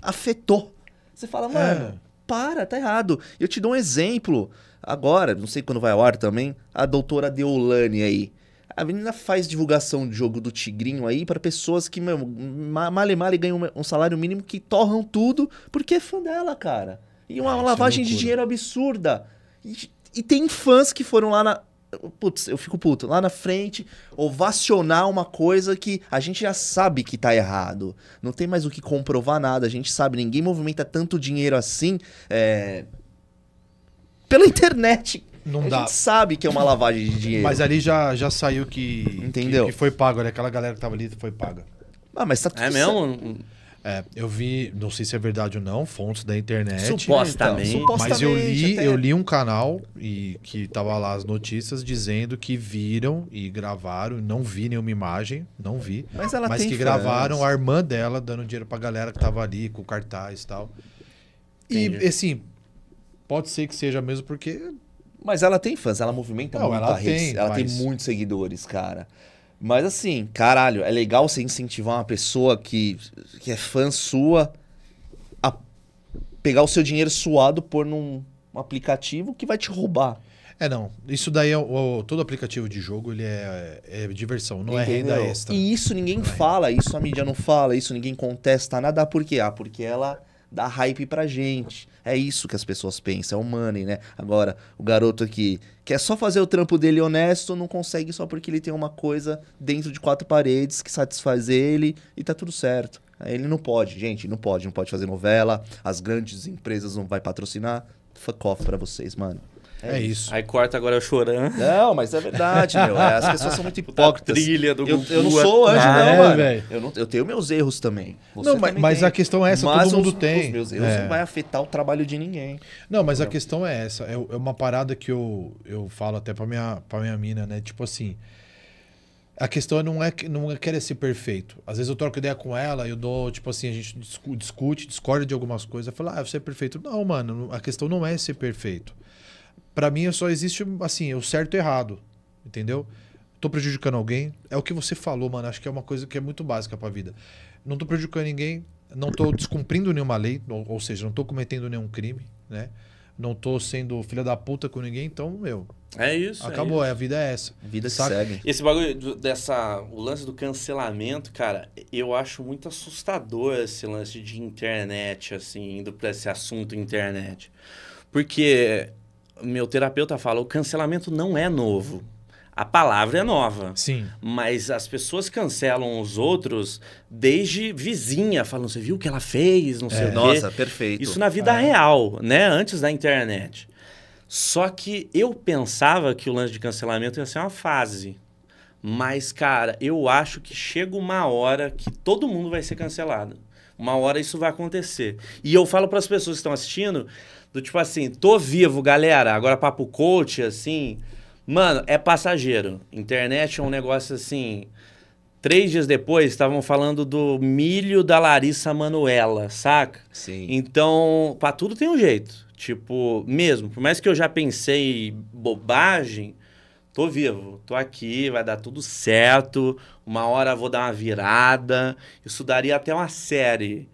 afetou. Você fala, é. mano, é. para, tá errado. Eu te dou um exemplo. Agora, não sei quando vai ao ar também, a doutora Deolane aí. A menina faz divulgação de jogo do Tigrinho aí para pessoas que, meu, male male ganham um salário mínimo que torram tudo porque é fã dela, cara. E uma ah, é lavagem é de dinheiro absurda. E, e, tem fãs que foram lá na. Putz, eu fico puto. Lá na frente, ovacionar uma coisa que a gente já sabe que tá errado. Não tem mais o que comprovar nada. A gente sabe, ninguém movimenta tanto dinheiro assim. É, pela internet. Não a dá. gente sabe que é uma lavagem de dinheiro. Mas ali já, já saiu que. Entendeu? Que, que foi pago, né? Aquela galera que tava ali foi paga. Ah, mas tá é tudo É mesmo? É, eu vi, não sei se é verdade ou não, fontes da internet. Supostamente. Então, supostamente mas eu li, até. eu li um canal e que tava lá as notícias dizendo que viram e gravaram, não vi nenhuma imagem, não vi. Mas ela Mas tem que fãs. gravaram a irmã dela dando dinheiro pra galera que tava ali com cartaz e tal. Entendi. E assim, pode ser que seja mesmo porque mas ela tem fãs, ela movimenta não, muito ela a rede. Tem, ela mas... tem muitos seguidores, cara. Mas assim, caralho, é legal você incentivar uma pessoa que, que é fã sua a pegar o seu dinheiro suado, pôr num um aplicativo que vai te roubar. É, não. Isso daí é. O, todo aplicativo de jogo ele é, é diversão, não Entendeu? é renda extra. E isso ninguém não é fala, é. isso a mídia não fala, isso ninguém contesta nada. Por quê? Ah, porque ela dá hype pra gente. É isso que as pessoas pensam, é o money, né? Agora, o garoto aqui quer só fazer o trampo dele honesto, não consegue só porque ele tem uma coisa dentro de quatro paredes que satisfaz ele e tá tudo certo. Ele não pode, gente, não pode, não pode fazer novela, as grandes empresas não vai patrocinar. Fuck off pra vocês, mano. É, é isso. Aí corta agora eu chorando. Não, mas é verdade, meu. É, as pessoas são muito hipócritas. trilha do eu, Eu não sou anjo, não, ah, é, mano. Eu, não, eu tenho meus erros também. Você não, mas, também mas a questão é essa, mas todo mundo os, tem. Os meus erros é. não vai afetar o trabalho de ninguém. Não, mas a questão é essa. É, é, uma parada que eu, eu falo até pra minha, pra minha mina, né? Tipo assim. A questão é não é que não é querer ser perfeito. Às vezes eu troco ideia com ela, eu dou, tipo assim, a gente discute, discorda de algumas coisas, fala, ah, você é perfeito. Não, mano, a questão não é ser perfeito. Para mim, só existe assim, o certo e o errado. Entendeu? Tô prejudicando alguém. É o que você falou, mano. Acho que é uma coisa que é muito básica pra vida. Não tô prejudicando ninguém. Não tô descumprindo nenhuma lei. Ou, ou seja, não tô cometendo nenhum crime, né? Não tô sendo filha da puta com ninguém. Então, meu. É isso. É acabou. É, isso. a vida é essa. A vida segue. Esse bagulho do, dessa. O lance do cancelamento, cara. Eu acho muito assustador esse lance de internet, assim. Indo pra esse assunto internet. Porque meu terapeuta fala, o cancelamento não é novo. A palavra é nova. Sim. Mas as pessoas cancelam os outros desde vizinha, falando, você viu o que ela fez, não é. sei o quê. Nossa, perfeito. Isso na vida é. real, né? Antes da internet. Só que eu pensava que o lance de cancelamento ia ser uma fase. Mas, cara, eu acho que chega uma hora que todo mundo vai ser cancelado. Uma hora isso vai acontecer. E eu falo para as pessoas que estão assistindo, do tipo assim, tô vivo, galera. Agora papo coach, assim. Mano, é passageiro. Internet é um negócio assim. Três dias depois, estavam falando do milho da Larissa Manuela, saca? Sim. Então, pra tudo tem um jeito. Tipo, mesmo, por mais que eu já pensei bobagem, tô vivo, tô aqui, vai dar tudo certo. Uma hora vou dar uma virada. Isso daria até uma série.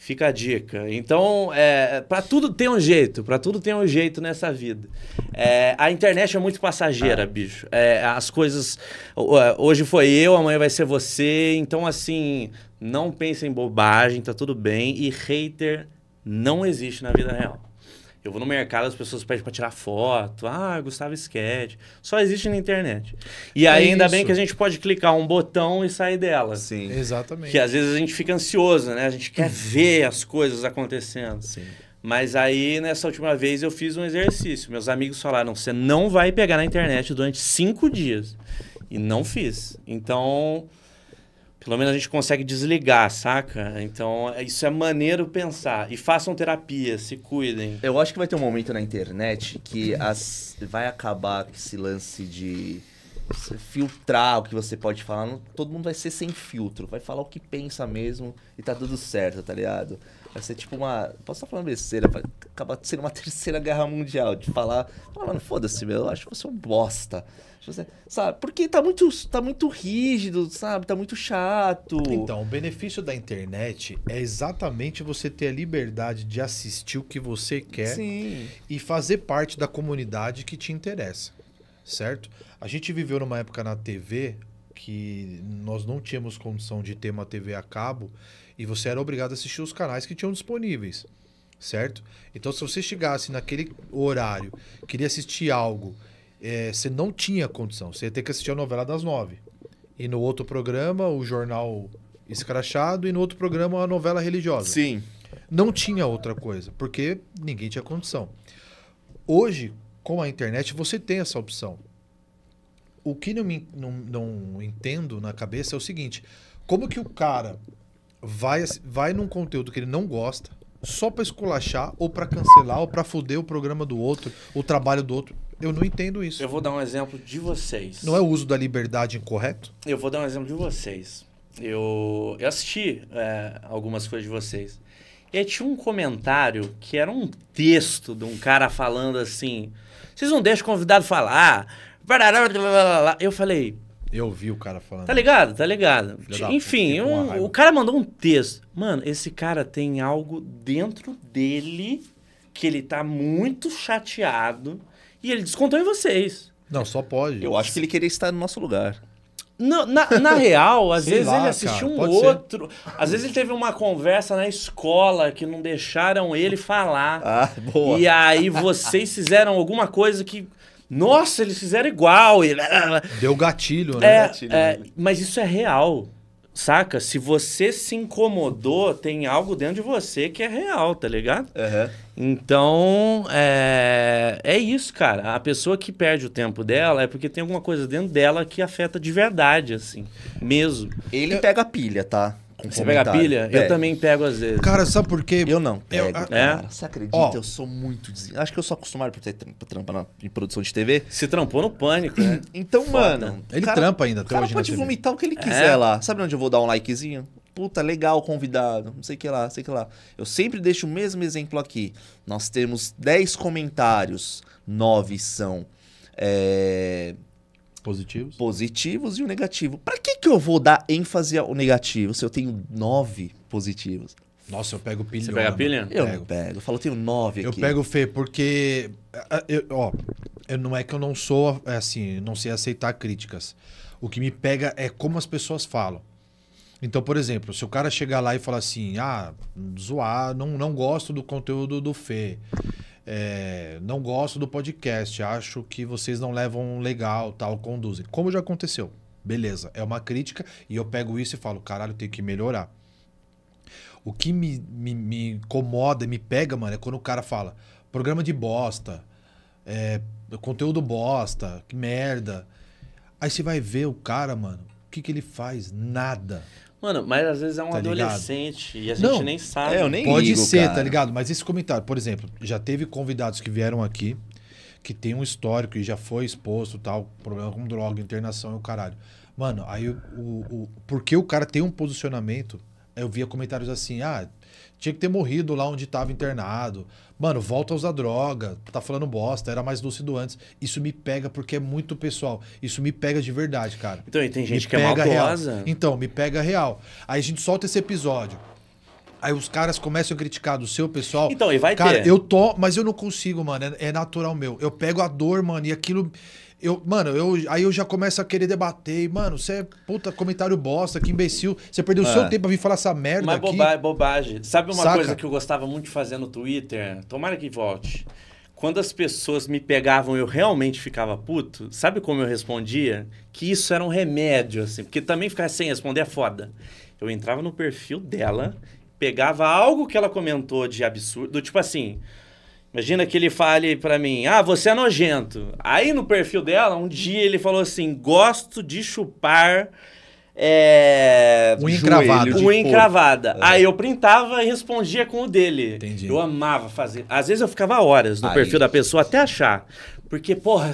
Fica a dica. Então, é, para tudo tem um jeito, para tudo tem um jeito nessa vida. É, a internet é muito passageira, ah. bicho. É, as coisas. É, hoje foi eu, amanhã vai ser você. Então, assim, não pense em bobagem, tá tudo bem. E hater não existe na vida real. Eu vou no mercado, as pessoas pedem para tirar foto. Ah, Gustavo Sketch. Só existe na internet. E é ainda isso. bem que a gente pode clicar um botão e sair dela. Sim. Exatamente. Que às vezes a gente fica ansioso, né? A gente quer uhum. ver as coisas acontecendo. Sim. Mas aí, nessa última vez, eu fiz um exercício. Meus amigos falaram: você não vai pegar na internet durante cinco dias. E não fiz. Então, pelo menos a gente consegue desligar, saca? Então, é, isso é maneiro pensar. E façam terapia, se cuidem. Eu acho que vai ter um momento na internet que as... vai acabar esse lance de filtrar o que você pode falar. todo mundo vai ser sem filtro. Vai falar o que pensa mesmo e tá tudo certo, tá ligado? Vai ser tipo uma. Posso estar tá falando besteira? Vai acabar sendo uma terceira guerra mundial. De falar. Ah, mano, foda-se, meu. Eu acho que você é um bosta. Você, sabe? Porque tá muito, tá muito rígido, sabe? Tá muito chato. Então, o benefício da internet é exatamente você ter a liberdade de assistir o que você quer Sim. e fazer parte da comunidade que te interessa, certo? A gente viveu numa época na TV que nós não tínhamos condição de ter uma TV a cabo e você era obrigado a assistir os canais que tinham disponíveis, certo? Então, se você chegasse naquele horário, queria assistir algo é, você não tinha condição. Você ia ter que assistir a novela das nove. E no outro programa, o jornal escrachado, e no outro programa, a novela religiosa. Sim. Não tinha outra coisa, porque ninguém tinha condição. Hoje, com a internet, você tem essa opção. O que não, me, não, não entendo na cabeça é o seguinte: como que o cara vai, vai num conteúdo que ele não gosta, só para esculachar ou para cancelar ou para foder o programa do outro, o trabalho do outro. Eu não entendo isso. Eu vou dar um exemplo de vocês. Não é o uso da liberdade incorreto? Eu vou dar um exemplo de vocês. Eu, eu assisti é, algumas coisas de vocês. E tinha um comentário que era um texto de um cara falando assim: vocês não deixam o convidado falar. Eu falei, eu vi o cara falando. Tá ligado? Tá ligado. Enfim, um, o cara mandou um texto. Mano, esse cara tem algo dentro dele que ele tá muito chateado e ele descontou em vocês. Não, só pode. Eu acho que ele queria estar no nosso lugar. No, na, na, real, às Sei vezes lá, ele assistiu cara, um outro. Ser. Às vezes ele teve uma conversa na escola que não deixaram ele falar. Ah, boa. E aí vocês fizeram alguma coisa que nossa, eles fizeram igual. E... Deu gatilho, né? É, gatilho, é, né? mas isso é real. Saca? Se você se incomodou, tem algo dentro de você que é real, tá ligado? Uhum. Então, é... é isso, cara. A pessoa que perde o tempo dela é porque tem alguma coisa dentro dela que afeta de verdade, assim, mesmo. Ele pega a pilha, tá? Você pega a pilha? Eu também pego às vezes. Cara, sabe por quê? Eu não pego, eu, a... cara. É? Você acredita? eu sou muito... Des... Acho que eu sou acostumado por ter trampa na, em produção de TV. Se trampou no pânico, né? então, Foda. mano... Ele cara, trampa ainda O cara pode vomitar o que ele é? quiser é. lá. Sabe onde eu vou dar um likezinho? Puta, legal convidado, não sei o que lá, sei que lá. Eu sempre deixo o mesmo exemplo aqui. Nós temos 10 comentários, 9 são... É Positivos. Positivos e o negativo. Para que, que eu vou dar ênfase ao negativo se eu tenho nove positivos? Nossa, eu pego pilha. Você pega pilha? Eu pego. pego. Eu falo, tenho nove eu aqui. Eu pego, Fê, porque. Eu, ó, eu, não é que eu não sou, é assim, não sei aceitar críticas. O que me pega é como as pessoas falam. Então, por exemplo, se o cara chegar lá e falar assim, ah, zoar, não, não gosto do conteúdo do Fê é, não gosto do podcast, acho que vocês não levam legal, tal, conduzem. Como já aconteceu. Beleza, é uma crítica e eu pego isso e falo, caralho, tenho que melhorar. O que me, me, me incomoda, me pega, mano, é quando o cara fala programa de bosta, é, conteúdo bosta, que merda. Aí você vai ver o cara, mano, o que, que ele faz? Nada. Mano, mas às vezes é um tá adolescente ligado? e a gente não, nem sabe. É, eu nem Pode ligo, ser, tá cara. tá ligado? Mas esse comentário, por exemplo, já teve convidados que vieram aqui que tem um histórico e já foi exposto, tal, problema com droga, internação e o caralho. Mano, aí o, o, o, porque o cara tem um posicionamento, eu via comentários assim, ah, tinha que ter morrido lá onde estava internado. Mano, volta a usar droga, tá falando bosta, era mais lúcido antes. Isso me pega porque é muito pessoal. Isso me pega de verdade, cara. Então, e tem gente me que é pega é maldosa. Real. Então, me pega real. Aí a gente solta esse episódio. Aí os caras começam a criticar do seu pessoal. Então, e vai cara, ter. Cara, eu tô, mas eu não consigo, mano. É, é natural meu. Eu pego a dor, mano, e aquilo eu, mano, eu, aí eu já começo a querer debater. E, mano, você é puta comentário bosta, que imbecil. Você perdeu o seu é. tempo pra vir falar essa merda. Mas é aqui. Boba, é bobagem. Sabe uma Saca? coisa que eu gostava muito de fazer no Twitter? Tomara que volte. Quando as pessoas me pegavam, eu realmente ficava puto. Sabe como eu respondia? Que isso era um remédio, assim. Porque também ficar sem responder é foda. Eu entrava no perfil dela, pegava algo que ela comentou de absurdo, tipo assim. Imagina que ele fale para mim: "Ah, você é nojento". Aí no perfil dela, um dia ele falou assim: "Gosto de chupar é... Unha cravada. Unha É. Aí eu printava e respondia com o dele. Entendi. Eu amava fazer. Às vezes eu ficava horas no Aí. perfil da pessoa até achar. Porque, porra,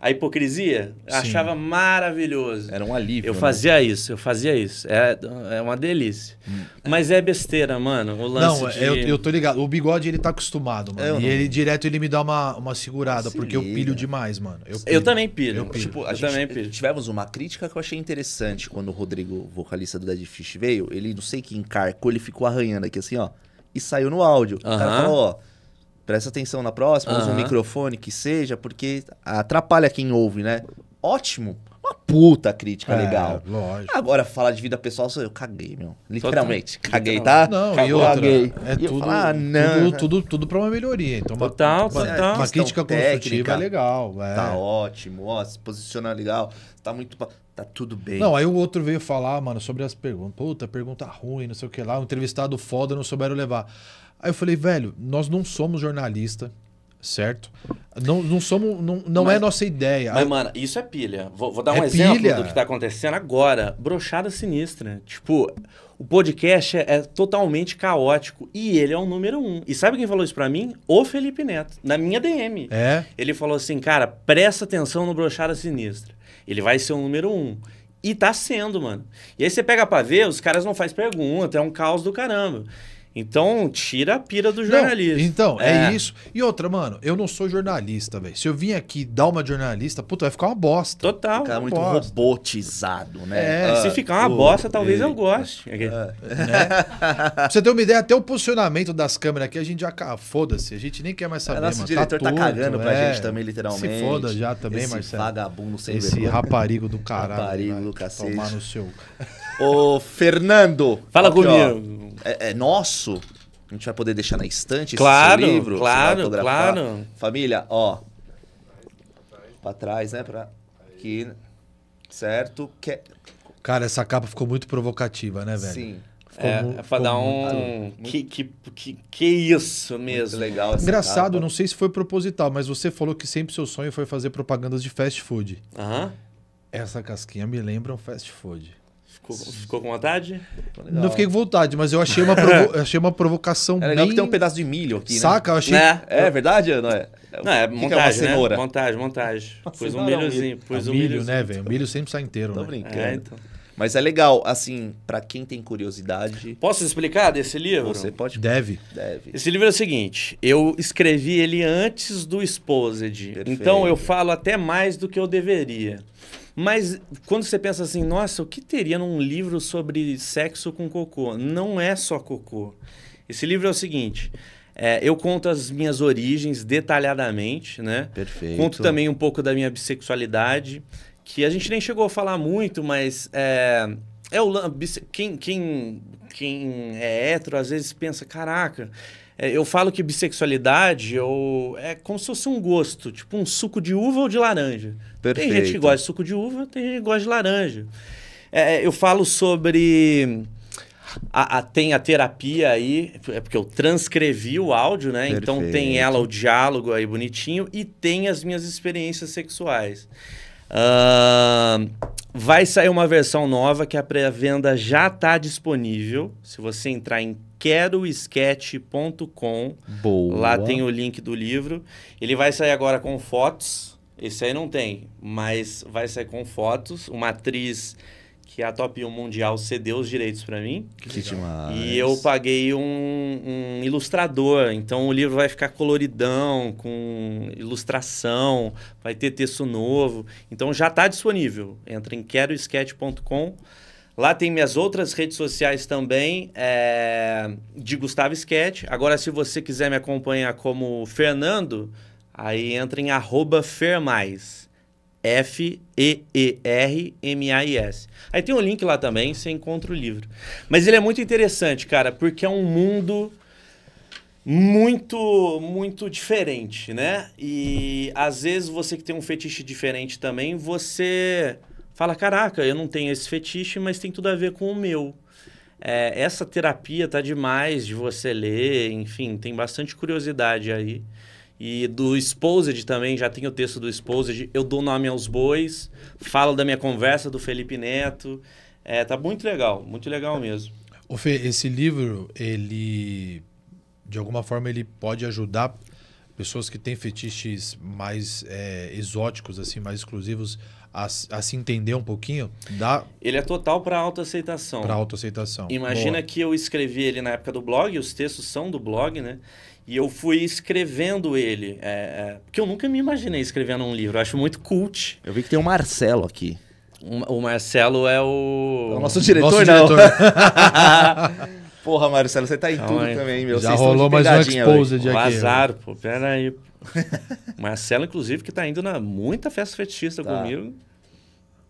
a hipocrisia Sim. achava maravilhoso. Era um alívio. Eu né? fazia isso, eu fazia isso. É, é uma delícia. Hum. Mas é besteira, mano. O lance não, de... eu, eu tô ligado. O bigode, ele tá acostumado, mano. Eu e não. ele direto ele me dá uma, uma segurada, Se porque liga. eu pilho demais, mano. Eu, pilho. eu também pilho. Eu, pilho. Tipo, a eu gente, também eh, pilho. Tivemos uma crítica que eu achei interessante quando o Rodrigo, vocalista do Dead Fish, veio. Ele, não sei que encarcou, ele ficou arranhando aqui assim, ó. E saiu no áudio. Uh -huh. O cara falou, ó presta atenção na próxima, usa um microfone que seja, porque atrapalha quem ouve, né? Ótimo. Uma puta crítica é, legal. Lógico. Agora, falar de vida pessoal, eu caguei, meu. Literalmente. Total. Caguei, tá? Não, Cagou, e outra, caguei. É tudo, ah, não. tudo, tudo, tudo pra uma melhoria. Então, total, uma, total. uma crítica técnica, construtiva é legal. É. Tá ótimo, ó, se posiciona legal. Tá muito. Tá tudo bem. Não, aí o outro veio falar, mano, sobre as perguntas. Puta, pergunta ruim, não sei o que lá. entrevistado foda, não souberam levar. Aí eu falei, velho, nós não somos jornalista, certo? Não, não somos, não, não é mas, é nossa ideia. Mas, mano, isso é pilha. Vou, vou dar é um é exemplo pilha. do que tá acontecendo agora. Brochada sinistra. Tipo, o podcast é, é, totalmente caótico e ele é o número um. E sabe quem falou isso para mim? O Felipe Neto, na minha DM. É. Ele falou assim, cara, presta atenção no Brochada Sinistra. Ele vai ser o número um. E tá sendo, mano. E aí você pega pra ver, os caras não fazem pergunta, é um caos do caramba. Então, tira a pira do jornalista. Não, então, é. é. isso. E outra, mano, eu não sou jornalista, velho. Se eu vim aqui dar uma jornalista, puta, vai ficar uma bosta. Total. Ficar é muito bosta. robotizado, né? É. se ah, ficar uma bosta, talvez eu goste. É. É, né? pra você ter uma ideia, até o posicionamento das câmeras aqui, a gente já... Foda-se, a gente nem quer mais saber, é, nosso mano. Tá diretor tá, tá cagando pra gente também, literalmente. Se foda já também, Esse Marcelo. vagabundo sem Esse vergonha. raparigo do caralho. Raparigo do cacete. Tomar no seu... Ô, Fernando. Fala aqui, comigo. é, é nosso isso a gente vai poder deixar na estante claro, esse livro? Claro, claro. Família, ó. Pra trás, né? Pra... Aqui. Certo? Que... É- Cara, essa capa ficou muito provocativa, né, velho? Sim. é, é pra dar um. Que, que, que, que isso mesmo. Muito legal Engraçado, capa. não sei se foi proposital, mas você falou que sempre seu sonho foi fazer propagandas de fast food. Aham. Essa casquinha me lembra um fast food. Ficou, ficou com vontade? não fiquei com vontade, mas eu achei uma, provo... achei uma provocação é legal bem... que tem um pedaço de milho aqui, né? Saca? Eu achei... Né? É, é verdade? É, é não, é, não, é montagem, é né? Montagem, montagem. pois um milhozinho. pois é ah, um milho, milhozinho. né, velho? O milho sempre sai inteiro, Tô né? brincando. É, então. Mas é legal, assim, para quem tem curiosidade... Posso explicar desse livro? Você pode... Deve. Deve. Esse livro é o seguinte, eu escrevi ele antes do Exposed. Perfeito. Então eu falo até mais do que eu deveria. Mas quando você pensa assim, nossa, o que teria num livro sobre sexo com cocô? Não é só cocô. Esse livro é o seguinte. É, eu conto as minhas origens detalhadamente, né? Perfeito. Conto também um pouco da minha bissexualidade, que a gente nem chegou a falar muito, mas é, é o quem, quem, quem é hétero às vezes pensa, caraca, é, eu falo que bissexualidade eu, é como se fosse um gosto, tipo um suco de uva ou de laranja. Perfeito. Tem gente que gosta de suco de uva, tem gente que gosta de laranja. É, é, eu falo sobre. A, a, tem a terapia aí, é porque eu transcrevi o áudio, né? Perfeito. Então tem ela, o diálogo aí bonitinho, e tem as minhas experiências sexuais. Uh, vai sair uma versão nova que a pré-venda já está disponível. Se você entrar em queroesquete.com. Boa. Lá tem o link do livro. Ele vai sair agora com fotos. Esse aí não tem, mas vai sair com fotos. Uma atriz que é a Top 1 Mundial cedeu os direitos para mim. Que demais. E eu paguei um, um, ilustrador. Então o livro vai ficar coloridão, com ilustração, vai ter texto novo. Então já está disponível. Entra em Queroesquete.com. Lá tem minhas outras redes sociais também, é, de Gustavo Sketch. Agora, se você quiser me acompanhar como Fernando, aí entra em arroba Fermais. F-E-E-R-M-A-I-S. Aí tem um link lá também, você encontra o livro. Mas ele é muito interessante, cara, porque é um mundo muito, muito diferente, né? E às vezes você que tem um fetiche diferente também, você fala: caraca, eu não tenho esse fetiche, mas tem tudo a ver com o meu. É, essa terapia tá demais de você ler, enfim, tem bastante curiosidade aí. E do Exposed também, já tem o texto do Exposed. Eu dou nome aos bois, falo da minha conversa do Felipe Neto. É, tá muito legal, muito legal mesmo. O Fê, esse livro, ele de alguma forma ele pode ajudar pessoas que têm fetiches mais é, exóticos, assim, mais exclusivos, a, a, se entender um pouquinho, dá. Ele é total para autoaceitação. Para autoaceitação. Imagina Boa. que eu escrevi ele na época do blog, os textos são do blog, né? E eu fui escrevendo ele. É, é, porque eu nunca me imaginei escrevendo um livro. Eu acho muito cult. Eu vi que tem o Marcelo aqui. O, o Marcelo é o. É o nosso diretor, nosso não. Diretor. Porra, Marcelo, você tá em Calma tudo aí. também, meu. Já Vocês rolou mais uma exposed aqui. aqui. Vazar, pô. Pera aí, Marcelo, inclusive, que tá indo na muita festa fetichista tá. comigo.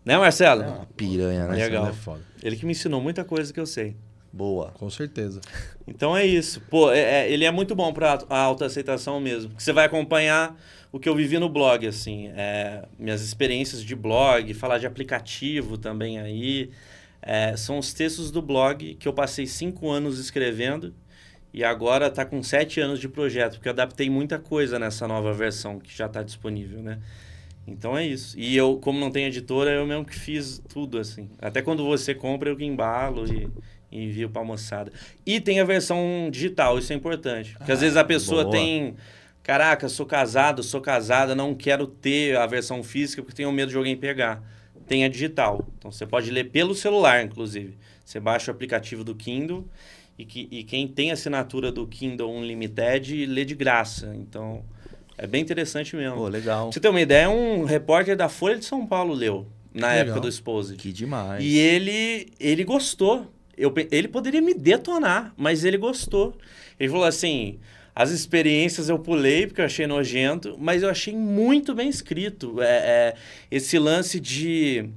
Né, Marcelo? É uma piranha, né? Legal. É foda. Ele que me ensinou muita coisa que eu sei. Boa. Com certeza. Então é isso. Pô, é, é, ele é muito bom para a autoaceitação mesmo. Você vai acompanhar o que eu vivi no blog, assim. É, minhas experiências de blog, falar de aplicativo também aí. É, são os textos do blog que eu passei cinco anos escrevendo e agora está com sete anos de projeto, porque eu adaptei muita coisa nessa nova versão que já está disponível, né? Então é isso. E eu, como não tenho editora, eu mesmo que fiz tudo, assim. Até quando você compra, eu que embalo e, e envio pra moçada. E tem a versão digital, isso é importante. Porque ah, às vezes a pessoa boa. tem. Caraca, sou casado, sou casada, não quero ter a versão física porque tenho medo de alguém pegar. Tem a digital. Então você pode ler pelo celular, inclusive. Você baixa o aplicativo do Kindle e, que, e quem tem assinatura do Kindle Unlimited lê de graça. Então, é bem interessante mesmo. Pô, legal. Pra você tem uma ideia, um repórter da Folha de São Paulo leu na época do esposo Que demais. E ele, ele gostou. Eu, ele poderia me detonar, mas ele gostou. Ele falou assim: as experiências eu pulei porque eu achei nojento, mas eu achei muito bem escrito. É, é, esse lance de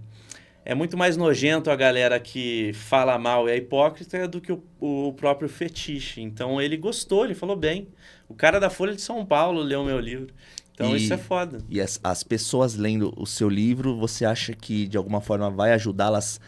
é muito mais nojento a galera que fala mal e é hipócrita do que o, o, próprio fetiche. Então ele gostou, ele falou bem. O cara da Folha de São Paulo leu meu livro. Então e, isso é foda. E as, as pessoas lendo o seu livro, você acha que de alguma forma vai ajudá-las,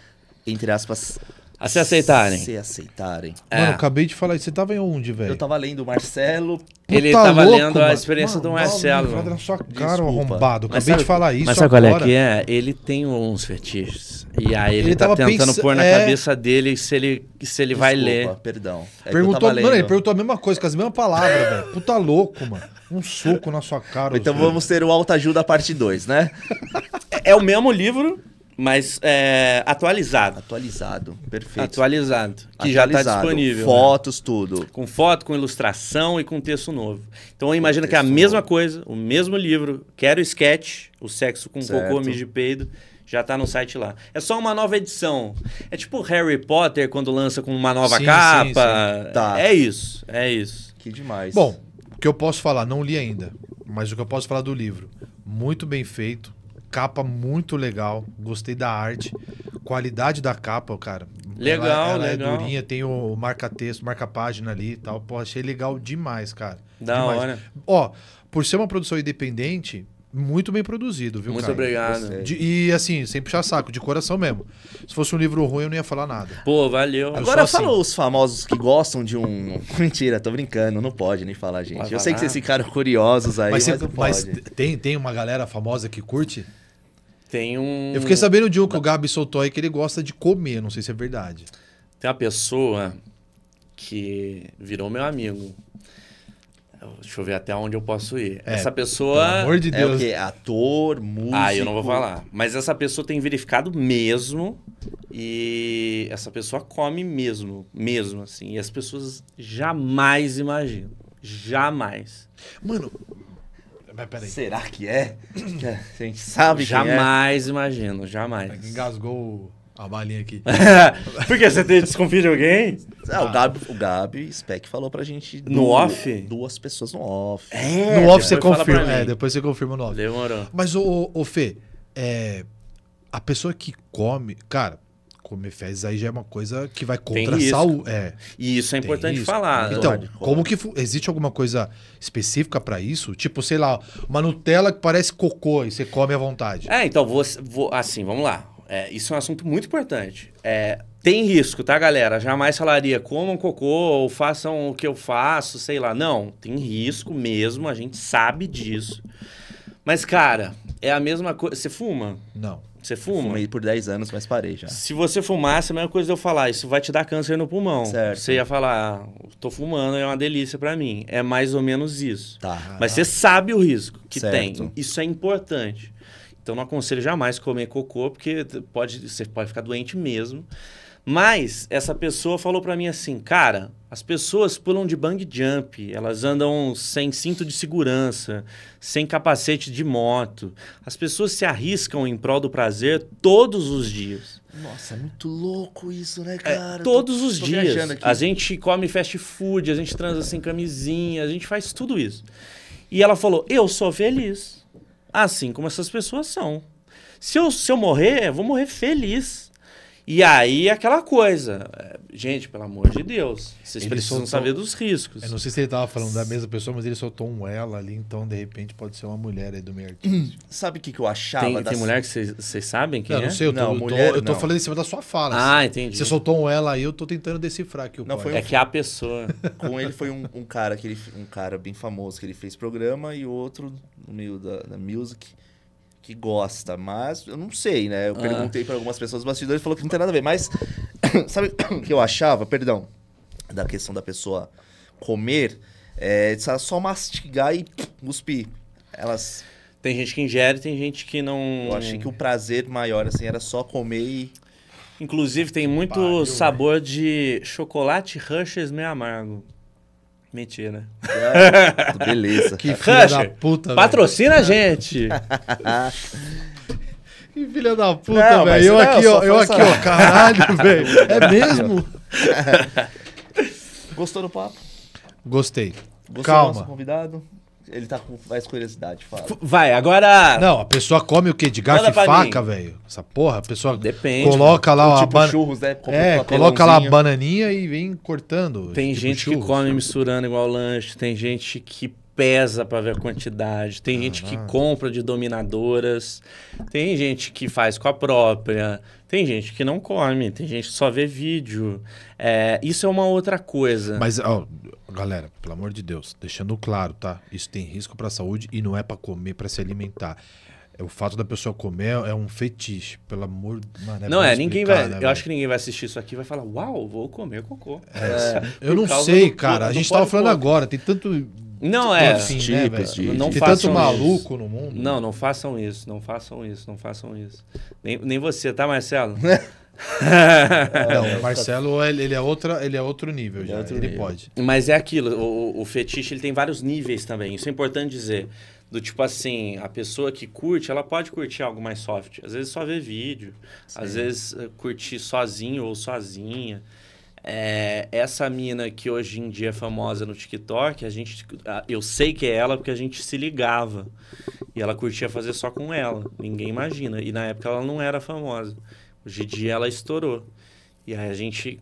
entre aspas, a se aceitarem. Se aceitarem. Mano, é. acabei de falar isso. Você tava em onde, velho? Eu tava lendo o Marcelo. Ele tá tava louco, lendo mano. a experiência mano, do Marcelo. Mano, na sua cara, arrombado. Acabei sabe, de falar isso. Mas sabe agora. qual é que é? Ele tem uns fetiches. E aí ele, ele tá tentando pensando, pôr na é... cabeça dele se ele, se ele Desculpa, vai ler. perdão. É perguntou, mano, ele perguntou a mesma coisa, com as mesmas palavras, velho. Puta louco, mano. Um soco na sua cara. Então vamos ter o Alta Ajuda parte 2, né? é o mesmo livro, mas é, atualizado. Atualizado, perfeito. Atualizado, que tá atualizado, já está disponível. Né? Fotos, né? tudo. Com foto, com ilustração e com texto novo. Então imagina que é a mesma novo. coisa, o mesmo livro, Quero Sketch, O Sexo com certo. Cocô, de Peido, já está no site lá. É só uma nova edição. É tipo Harry Potter quando lança com uma nova sim, capa. Sim, sim. Tá. É isso, é isso. Que demais. Bom, o que eu posso falar, não li ainda, mas o que eu posso falar do livro, muito bem feito Capa muito legal. Gostei da arte. Qualidade da capa, cara. É, legal, ela, ela é legal. é durinha, tem o marca-texto, marca-página ali e tal. Pô, achei legal demais, cara. Da demais. hora. Ó, por ser uma produção independente, muito bem produzido, viu, Muito cara? obrigado. De, e assim, sem puxar saco, de coração mesmo. Se fosse um livro ruim, eu não ia falar nada. Pô, valeu. Eu Agora fala assim. os famosos que gostam de um... Mentira, tô brincando, não pode nem falar, gente. eu sei que vocês ficaram curiosos aí, mas, mas, mas tem, tem uma galera famosa que curte? Tem um. Eu fiquei sabendo de um que o Gabi soltou aí que ele gosta de comer, não sei se é verdade. Tem uma pessoa que virou meu amigo. Deixa eu ver até onde eu posso ir. É, essa pessoa. Pelo amor de Deus. É o quê? Ator, músico. Ah, eu não vou falar. Mas essa pessoa tem verificado mesmo. E essa pessoa come mesmo. Mesmo, assim. E as pessoas jamais imaginam. Jamais. Mano, mas peraí. Será que é? A gente sabe é? Jamais é. imagino, jamais. Engasgou a balinha aqui. Porque você desconfia de alguém? Ah, o Gabi, o Gabi Speck falou pra gente. No duas, off? Duas pessoas no off. É, no off você confirma. É, depois você confirma no off. Demorou. Mas, ô, Fê, é, a pessoa que come. Cara, comer fezes aí já é uma coisa que vai contra a saúde. É. E isso é importante isso. falar. Então, Eduardo. como que existe alguma coisa específica para isso? Tipo, sei lá, uma Nutella que parece cocô e você come à vontade. É, então, vou, vou assim, vamos lá. É, isso é um assunto muito importante. É, tem risco, tá, galera? Jamais falaria comam cocô ou façam o que eu faço, sei lá. Não, tem risco mesmo, a gente sabe disso. Mas, cara, é a mesma coisa. Você fuma? Não. Você fuma? Fumei por 10 anos, mas parei já. Se você fumasse, é a mesma coisa de eu falar, isso vai te dar câncer no pulmão. Certo. Você ia falar, ah, tô fumando, é uma delícia para mim. É mais ou menos isso. Tá. Mas você sabe o risco que certo. tem. Isso é importante. Então não aconselho jamais comer cocô, porque pode, você pode ficar doente mesmo. Mas essa pessoa falou para mim assim, cara, as pessoas pulam de bang jump, elas andam sem cinto de segurança, sem capacete de moto. As pessoas se arriscam em prol do prazer todos os dias. Nossa, é muito louco isso, né, é, cara? É, todos tô, os tô dias. A gente come fast food, a gente transa sem camisinha, a gente faz tudo isso. E ela falou: Eu sou feliz. Assim como essas pessoas são. Se eu, se eu morrer, eu vou morrer feliz. E aí, aquela coisa. É, gente, pelo amor de Deus, vocês ele precisam soltou... saber dos riscos. Eu é, não sei se ele estava falando da mesma pessoa, mas ele soltou um ela ali, então de repente pode ser uma mulher aí do meio artístico. Sabe o que, que eu achava? Tem, das... tem mulher que vocês sabem que não, é? Não sei, eu tô, não, eu tô, eu tô falando em cima da sua fala. Ah, assim. entendi. Você soltou um ela aí, eu tô tentando decifrar aqui o não, um... É que é a pessoa. Com ele foi um, um, cara que ele, um cara bem famoso que ele fez programa e outro no meio da, da music que gosta, mas eu não sei, né? Eu ah. perguntei para algumas pessoas bastidores, falou que não tem nada a ver, mas sabe o que eu achava, perdão, da questão da pessoa comer, é só mastigar e cuspir. Elas tem gente que ingere, tem gente que não. Eu achei que o prazer maior assim era só comer e Inclusive tem muito né? sabor de chocolate Rushes meio amargo. Mentira. É, beleza. Que filha da puta, Patrocina a gente. que filha da puta, velho. Eu não, aqui, ó, eu aqui, ó, caralho, velho. É mesmo? Gostou do papo? Gostei. Gostou Calma. do nosso convidado? Ele tá com mais curiosidade, fala. Vai, agora. Não, a pessoa come o quê? De garfo Manda e faca, velho? Essa porra, a pessoa Depende, coloca lá uma tipo ban... churros, né? Compre É, coloca lá a bananinha e vem cortando. Tem tipo gente que come misturando igual lanche, tem gente que pesa pra ver a quantidade, tem gente que compra de dominadoras, tem gente que faz com a própria, tem gente que não come, tem gente que só vê vídeo. É, isso é uma outra coisa. Mas, ó, galera, pelo amor de Deus, deixando claro, tá? Isso tem risco para a saúde e não é para comer, para se alimentar. É, o fato da pessoa comer é um fetiche, pelo amor de Deus. É não é, ninguém vai. Né, eu acho que ninguém vai assistir isso aqui e vai falar, uau, vou comer cocô. É, é, eu não sei, do, cara. Do, a gente tava falando agora, tem tanto não é. Assim, tipos, né, de, não de tanto maluco isso. no mundo. Né? Não, não façam isso, não façam isso, não façam isso. Nem, nem você, tá, Marcelo? não, o Marcelo ele é, outra, ele é outro nível, é já, é outro ele nível. pode. Mas é aquilo, o, o fetiche ele tem vários níveis também, isso é importante dizer. Do tipo assim, a pessoa que curte, ela pode curtir algo mais soft. Às vezes só ver vídeo, Sim. às vezes eh, curtir sozinho ou sozinha. É, essa mina que hoje em dia é famosa no TikTok, a gente, eu sei que é ela porque a gente se ligava. E ela curtia fazer só com ela. Ninguém imagina. E na época ela não era famosa. Hoje em dia ela estourou. E aí a gente,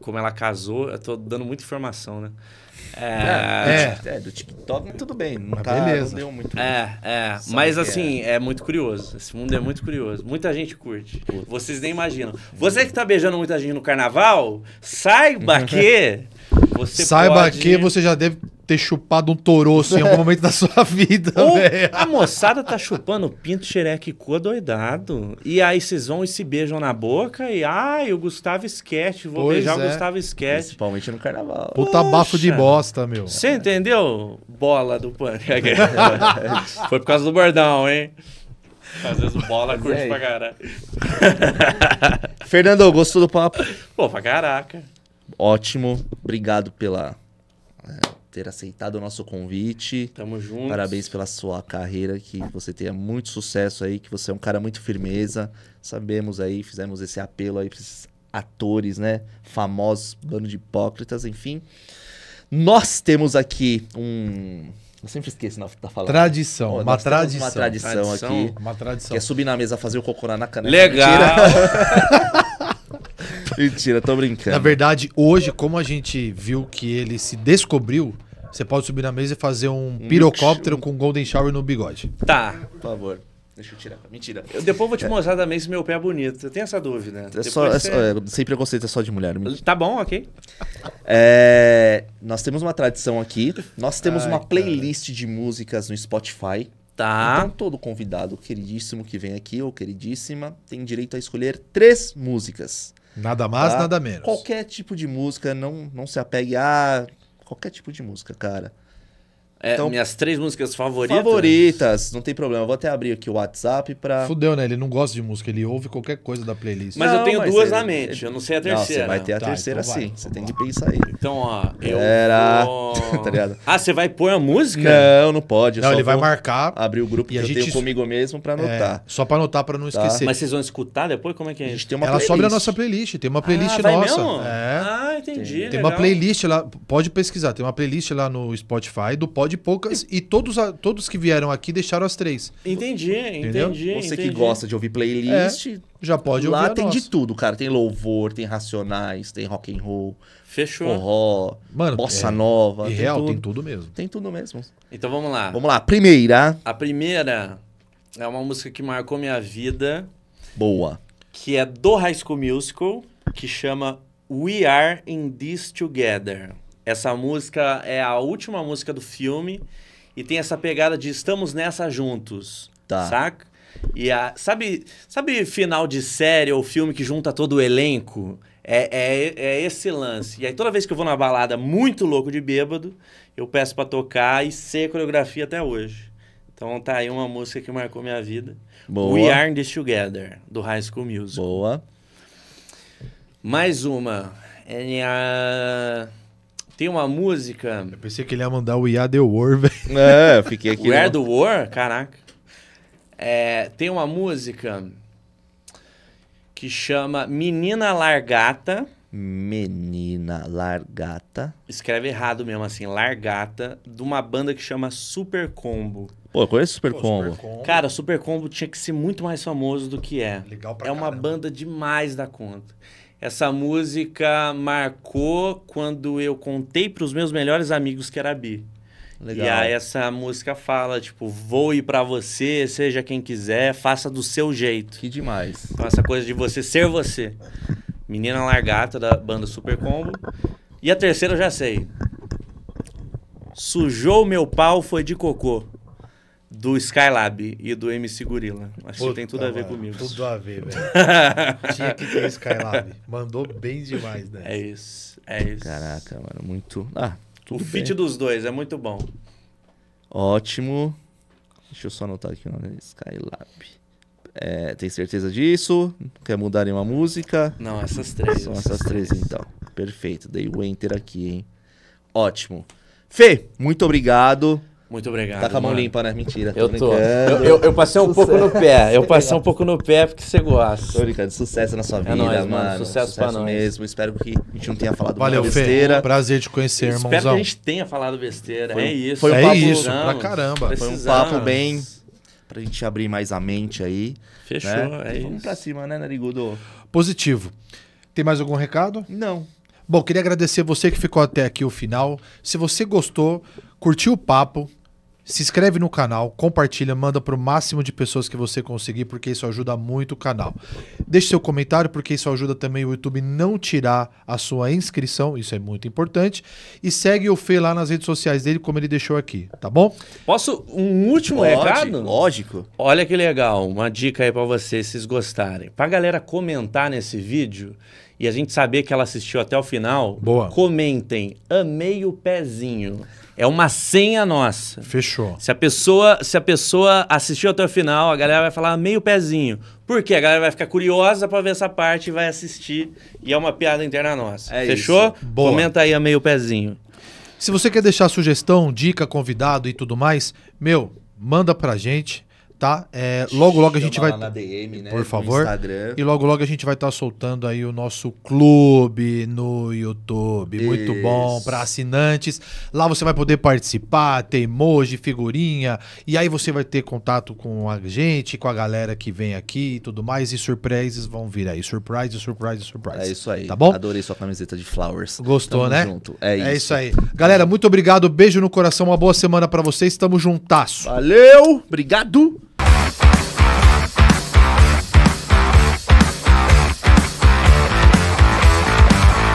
como ela casou, eu tô dando muita informação, né? É, é, é do TikTok tá tudo bem, não mas tá, beleza. Não deu muito. É, é, mas é? assim, é. é. muito curioso. Esse mundo é muito curioso. Muita gente curte. Vocês nem imaginam. Você que tá beijando muita gente no carnaval, saiba que você Saiba pode... que você já deve ter chupado um toroço em algum momento da sua vida. a moçada tá chupando pinto, xereque, cu, doidado. E aí vocês vão e se beijam na boca e, ai, o Gustavo esquece, vou Pois beijar o é. Gustavo esquece. Principalmente no carnaval. Puta bafo de bosta, meu. Você entendeu? Bola do pano. Foi por causa do bordão, hein? Às vezes bola Mas curte é pra isso. caralho. Fernando, gostou do papo? Pô, pra caraca. Ótimo. Obrigado pela é, ter aceitado o nosso convite. Tamo junto. Parabéns pela sua carreira, que você tenha muito sucesso aí, que você é um cara muito firmeza. Sabemos aí, fizemos esse apelo aí para esses atores, né? Famosos, bando de hipócritas, enfim. Nós temos aqui um eu sempre esqueço na tá falando. Tradição, oh, uma, tradição. uma tradição. tradição aqui. Uma tradição. Que é subir na mesa, fazer o cocorá na canela. Legal! Mentira. Mentira, tô brincando. Na verdade, hoje, como a gente viu que ele se descobriu, você pode subir na mesa e fazer um pirocóptero um... com Golden Shower no bigode. Tá, por favor. Deixa eu tirar. Mentira. Eu depois vou te é. mostrar também se meu pé é bonito. Eu tenho essa dúvida. É só, você... é só, é, sem preconceito, é só de mulher. Né? Tá bom, ok. É, nós temos uma tradição aqui. Nós temos Ai, uma playlist cara. de músicas no Spotify. Tá. Então, todo convidado queridíssimo que vem aqui, ou queridíssima, tem direito a escolher três músicas. Nada mais, tá? nada menos. Qualquer tipo de música, não, não se apegue a qualquer tipo de música, cara. É, então, minhas três músicas favoritas. Favoritas, não tem problema. Eu vou até abrir aqui o WhatsApp pra. Fudeu, né? Ele não gosta de música, ele ouve qualquer coisa da playlist. Mas não, eu tenho mas duas ele, na mente, eu não sei a terceira. Não, você vai ter a tá, terceira então sim, vai, você tem que pensar aí. Então, ó, eu. Era. Vou... tá ah, você vai pôr a música? Não, não pode. Não, ele vai marcar. Abrir o grupo que a gente... tenho comigo mesmo pra é, anotar. É, só pra anotar, pra não tá. esquecer. Mas vocês vão escutar depois? Como é que é? A gente tem uma Ela playlist. sobe a nossa playlist, tem uma ah, playlist ah, nossa. É. Ah, entendi. Tem uma playlist lá, pode pesquisar, tem uma playlist lá no Spotify do Pod de poucas e todos, todos que vieram aqui deixaram as três. Entendi, Entendeu? entendi. Você entendi. que gosta de ouvir playlist, é, já pode lá ouvir. Lá tem nossa. de tudo, cara. Tem louvor, tem racionais, tem rock and roll, fechou, forró, Mano, bossa é, nova, tem real, tudo. tem tudo mesmo. Tem tudo mesmo. Então vamos lá. Vamos lá, primeira. A primeira é uma música que marcou minha vida. Boa. Que é do High School Musical, que chama We Are in This Together. Essa música é a última música do filme e tem essa pegada de estamos nessa juntos. Tá. Saca? E a, sabe, sabe final de série ou filme que junta todo o elenco? É, é, é, esse lance. E aí toda vez que eu vou na balada muito louco de bêbado, eu peço para tocar e ser coreografia até hoje. Então tá aí uma música que marcou minha vida. Boa. We Are In This Together, do High School Music. Boa. Mais uma. É... Tem uma música. Eu pensei que ele ia mandar o We The War, velho. É, fiquei aqui. Where The War? Caraca. É, tem uma música que chama Menina Largata. Menina Largata. Escreve errado mesmo, assim, Largata, de uma banda que chama Super Combo. Pô, eu conheço Super, Combo. Super Combo. Cara, Super Combo tinha que ser muito mais famoso do que é. Legal pra É uma banda demais da conta. Essa música marcou quando eu contei para os meus melhores amigos que era bi. Legal. E aí essa música fala, tipo, vou ir para você, seja quem quiser, faça do seu jeito. Que demais. Faça essa coisa de você ser você. Menina Largata, da banda Super Combo. E a terceira eu já sei. Sujou meu pau, foi de cocô do Skylab e do MC Gorilla. Acho Puta, que tem tudo a ver comigo. Tudo a ver, velho. Tinha que ter Skylab. Mandou bem demais, né? É isso. É isso. Caraca, mano, muito. Ah, o fit dos dois é muito bom. Ótimo. Deixa eu só anotar aqui o nome Skylab. É, tem certeza disso? Quer mudar em uma música? Não, essas três. São essas, essas três, três, então. Perfeito. Dei o enter aqui, hein? Ótimo. Fê, muito obrigado. Muito obrigado. Tá com a mão limpa, né? Mentira. Tô eu tô. Eu, eu, eu, passei um sucesso. pouco no pé. Eu passei um pouco no pé porque você gosta. Tô brincando. Sucesso na sua é vida, é nóis, mano. mano. Sucesso, Sucesso pra mesmo. nós. mesmo. Espero que a gente não tenha falado Valeu, besteira. Valeu, Prazer te conhecer, irmão Espero que a gente tenha falado besteira. Foi, é isso. Foi um é papo, isso, pra caramba. Precisamos. Foi um papo bem... Pra gente abrir mais a mente aí. Fechou, né? é Vamos isso. pra cima, né, Narigudo? Positivo. Tem mais algum recado? Não. Bom, queria agradecer você que ficou até aqui o final. Se você gostou, curtiu o papo, se inscreve no canal, compartilha, manda para o máximo de pessoas que você conseguir, porque isso ajuda muito o canal. Deixe seu comentário, porque isso ajuda também o YouTube não tirar a sua inscrição, isso é muito importante. E segue o Fê lá nas redes sociais dele, como ele deixou aqui, tá bom? Posso um último Pode, recado? Lógico. Olha que legal, uma dica aí para vocês, se vocês gostarem. Para galera comentar nesse vídeo, e a gente saber que ela assistiu até o final, Boa. comentem, amei o pezinho. É uma senha nossa. Fechou. Se a pessoa, se a pessoa assistiu até o final, a galera vai falar meio pezinho. Por quê? A galera vai ficar curiosa para ver essa parte e vai assistir. E é uma piada interna nossa. É Fechou? Isso. Boa. Comenta aí amei o pezinho. Se você quer deixar sugestão, dica, convidado e tudo mais, meu, manda pra gente tá? É, logo, logo a gente Chama vai. Na DM, né? Por favor. E logo, logo a gente vai estar tá soltando aí o nosso clube no YouTube. Isso. Muito bom para assinantes. Lá você vai poder participar, ter emoji, figurinha. E aí você vai ter contato com a gente, com a galera que vem aqui e tudo mais. E surpresas vão vir aí. Surprise, surprise, surprise. É isso aí. Tá bom? Adorei sua camiseta de Flowers. Gostou, Tamo né? Junto. É, é isso. é isso aí. Galera, muito obrigado. Beijo no coração. Uma boa semana para vocês. Tamo juntasso. Valeu. Obrigado.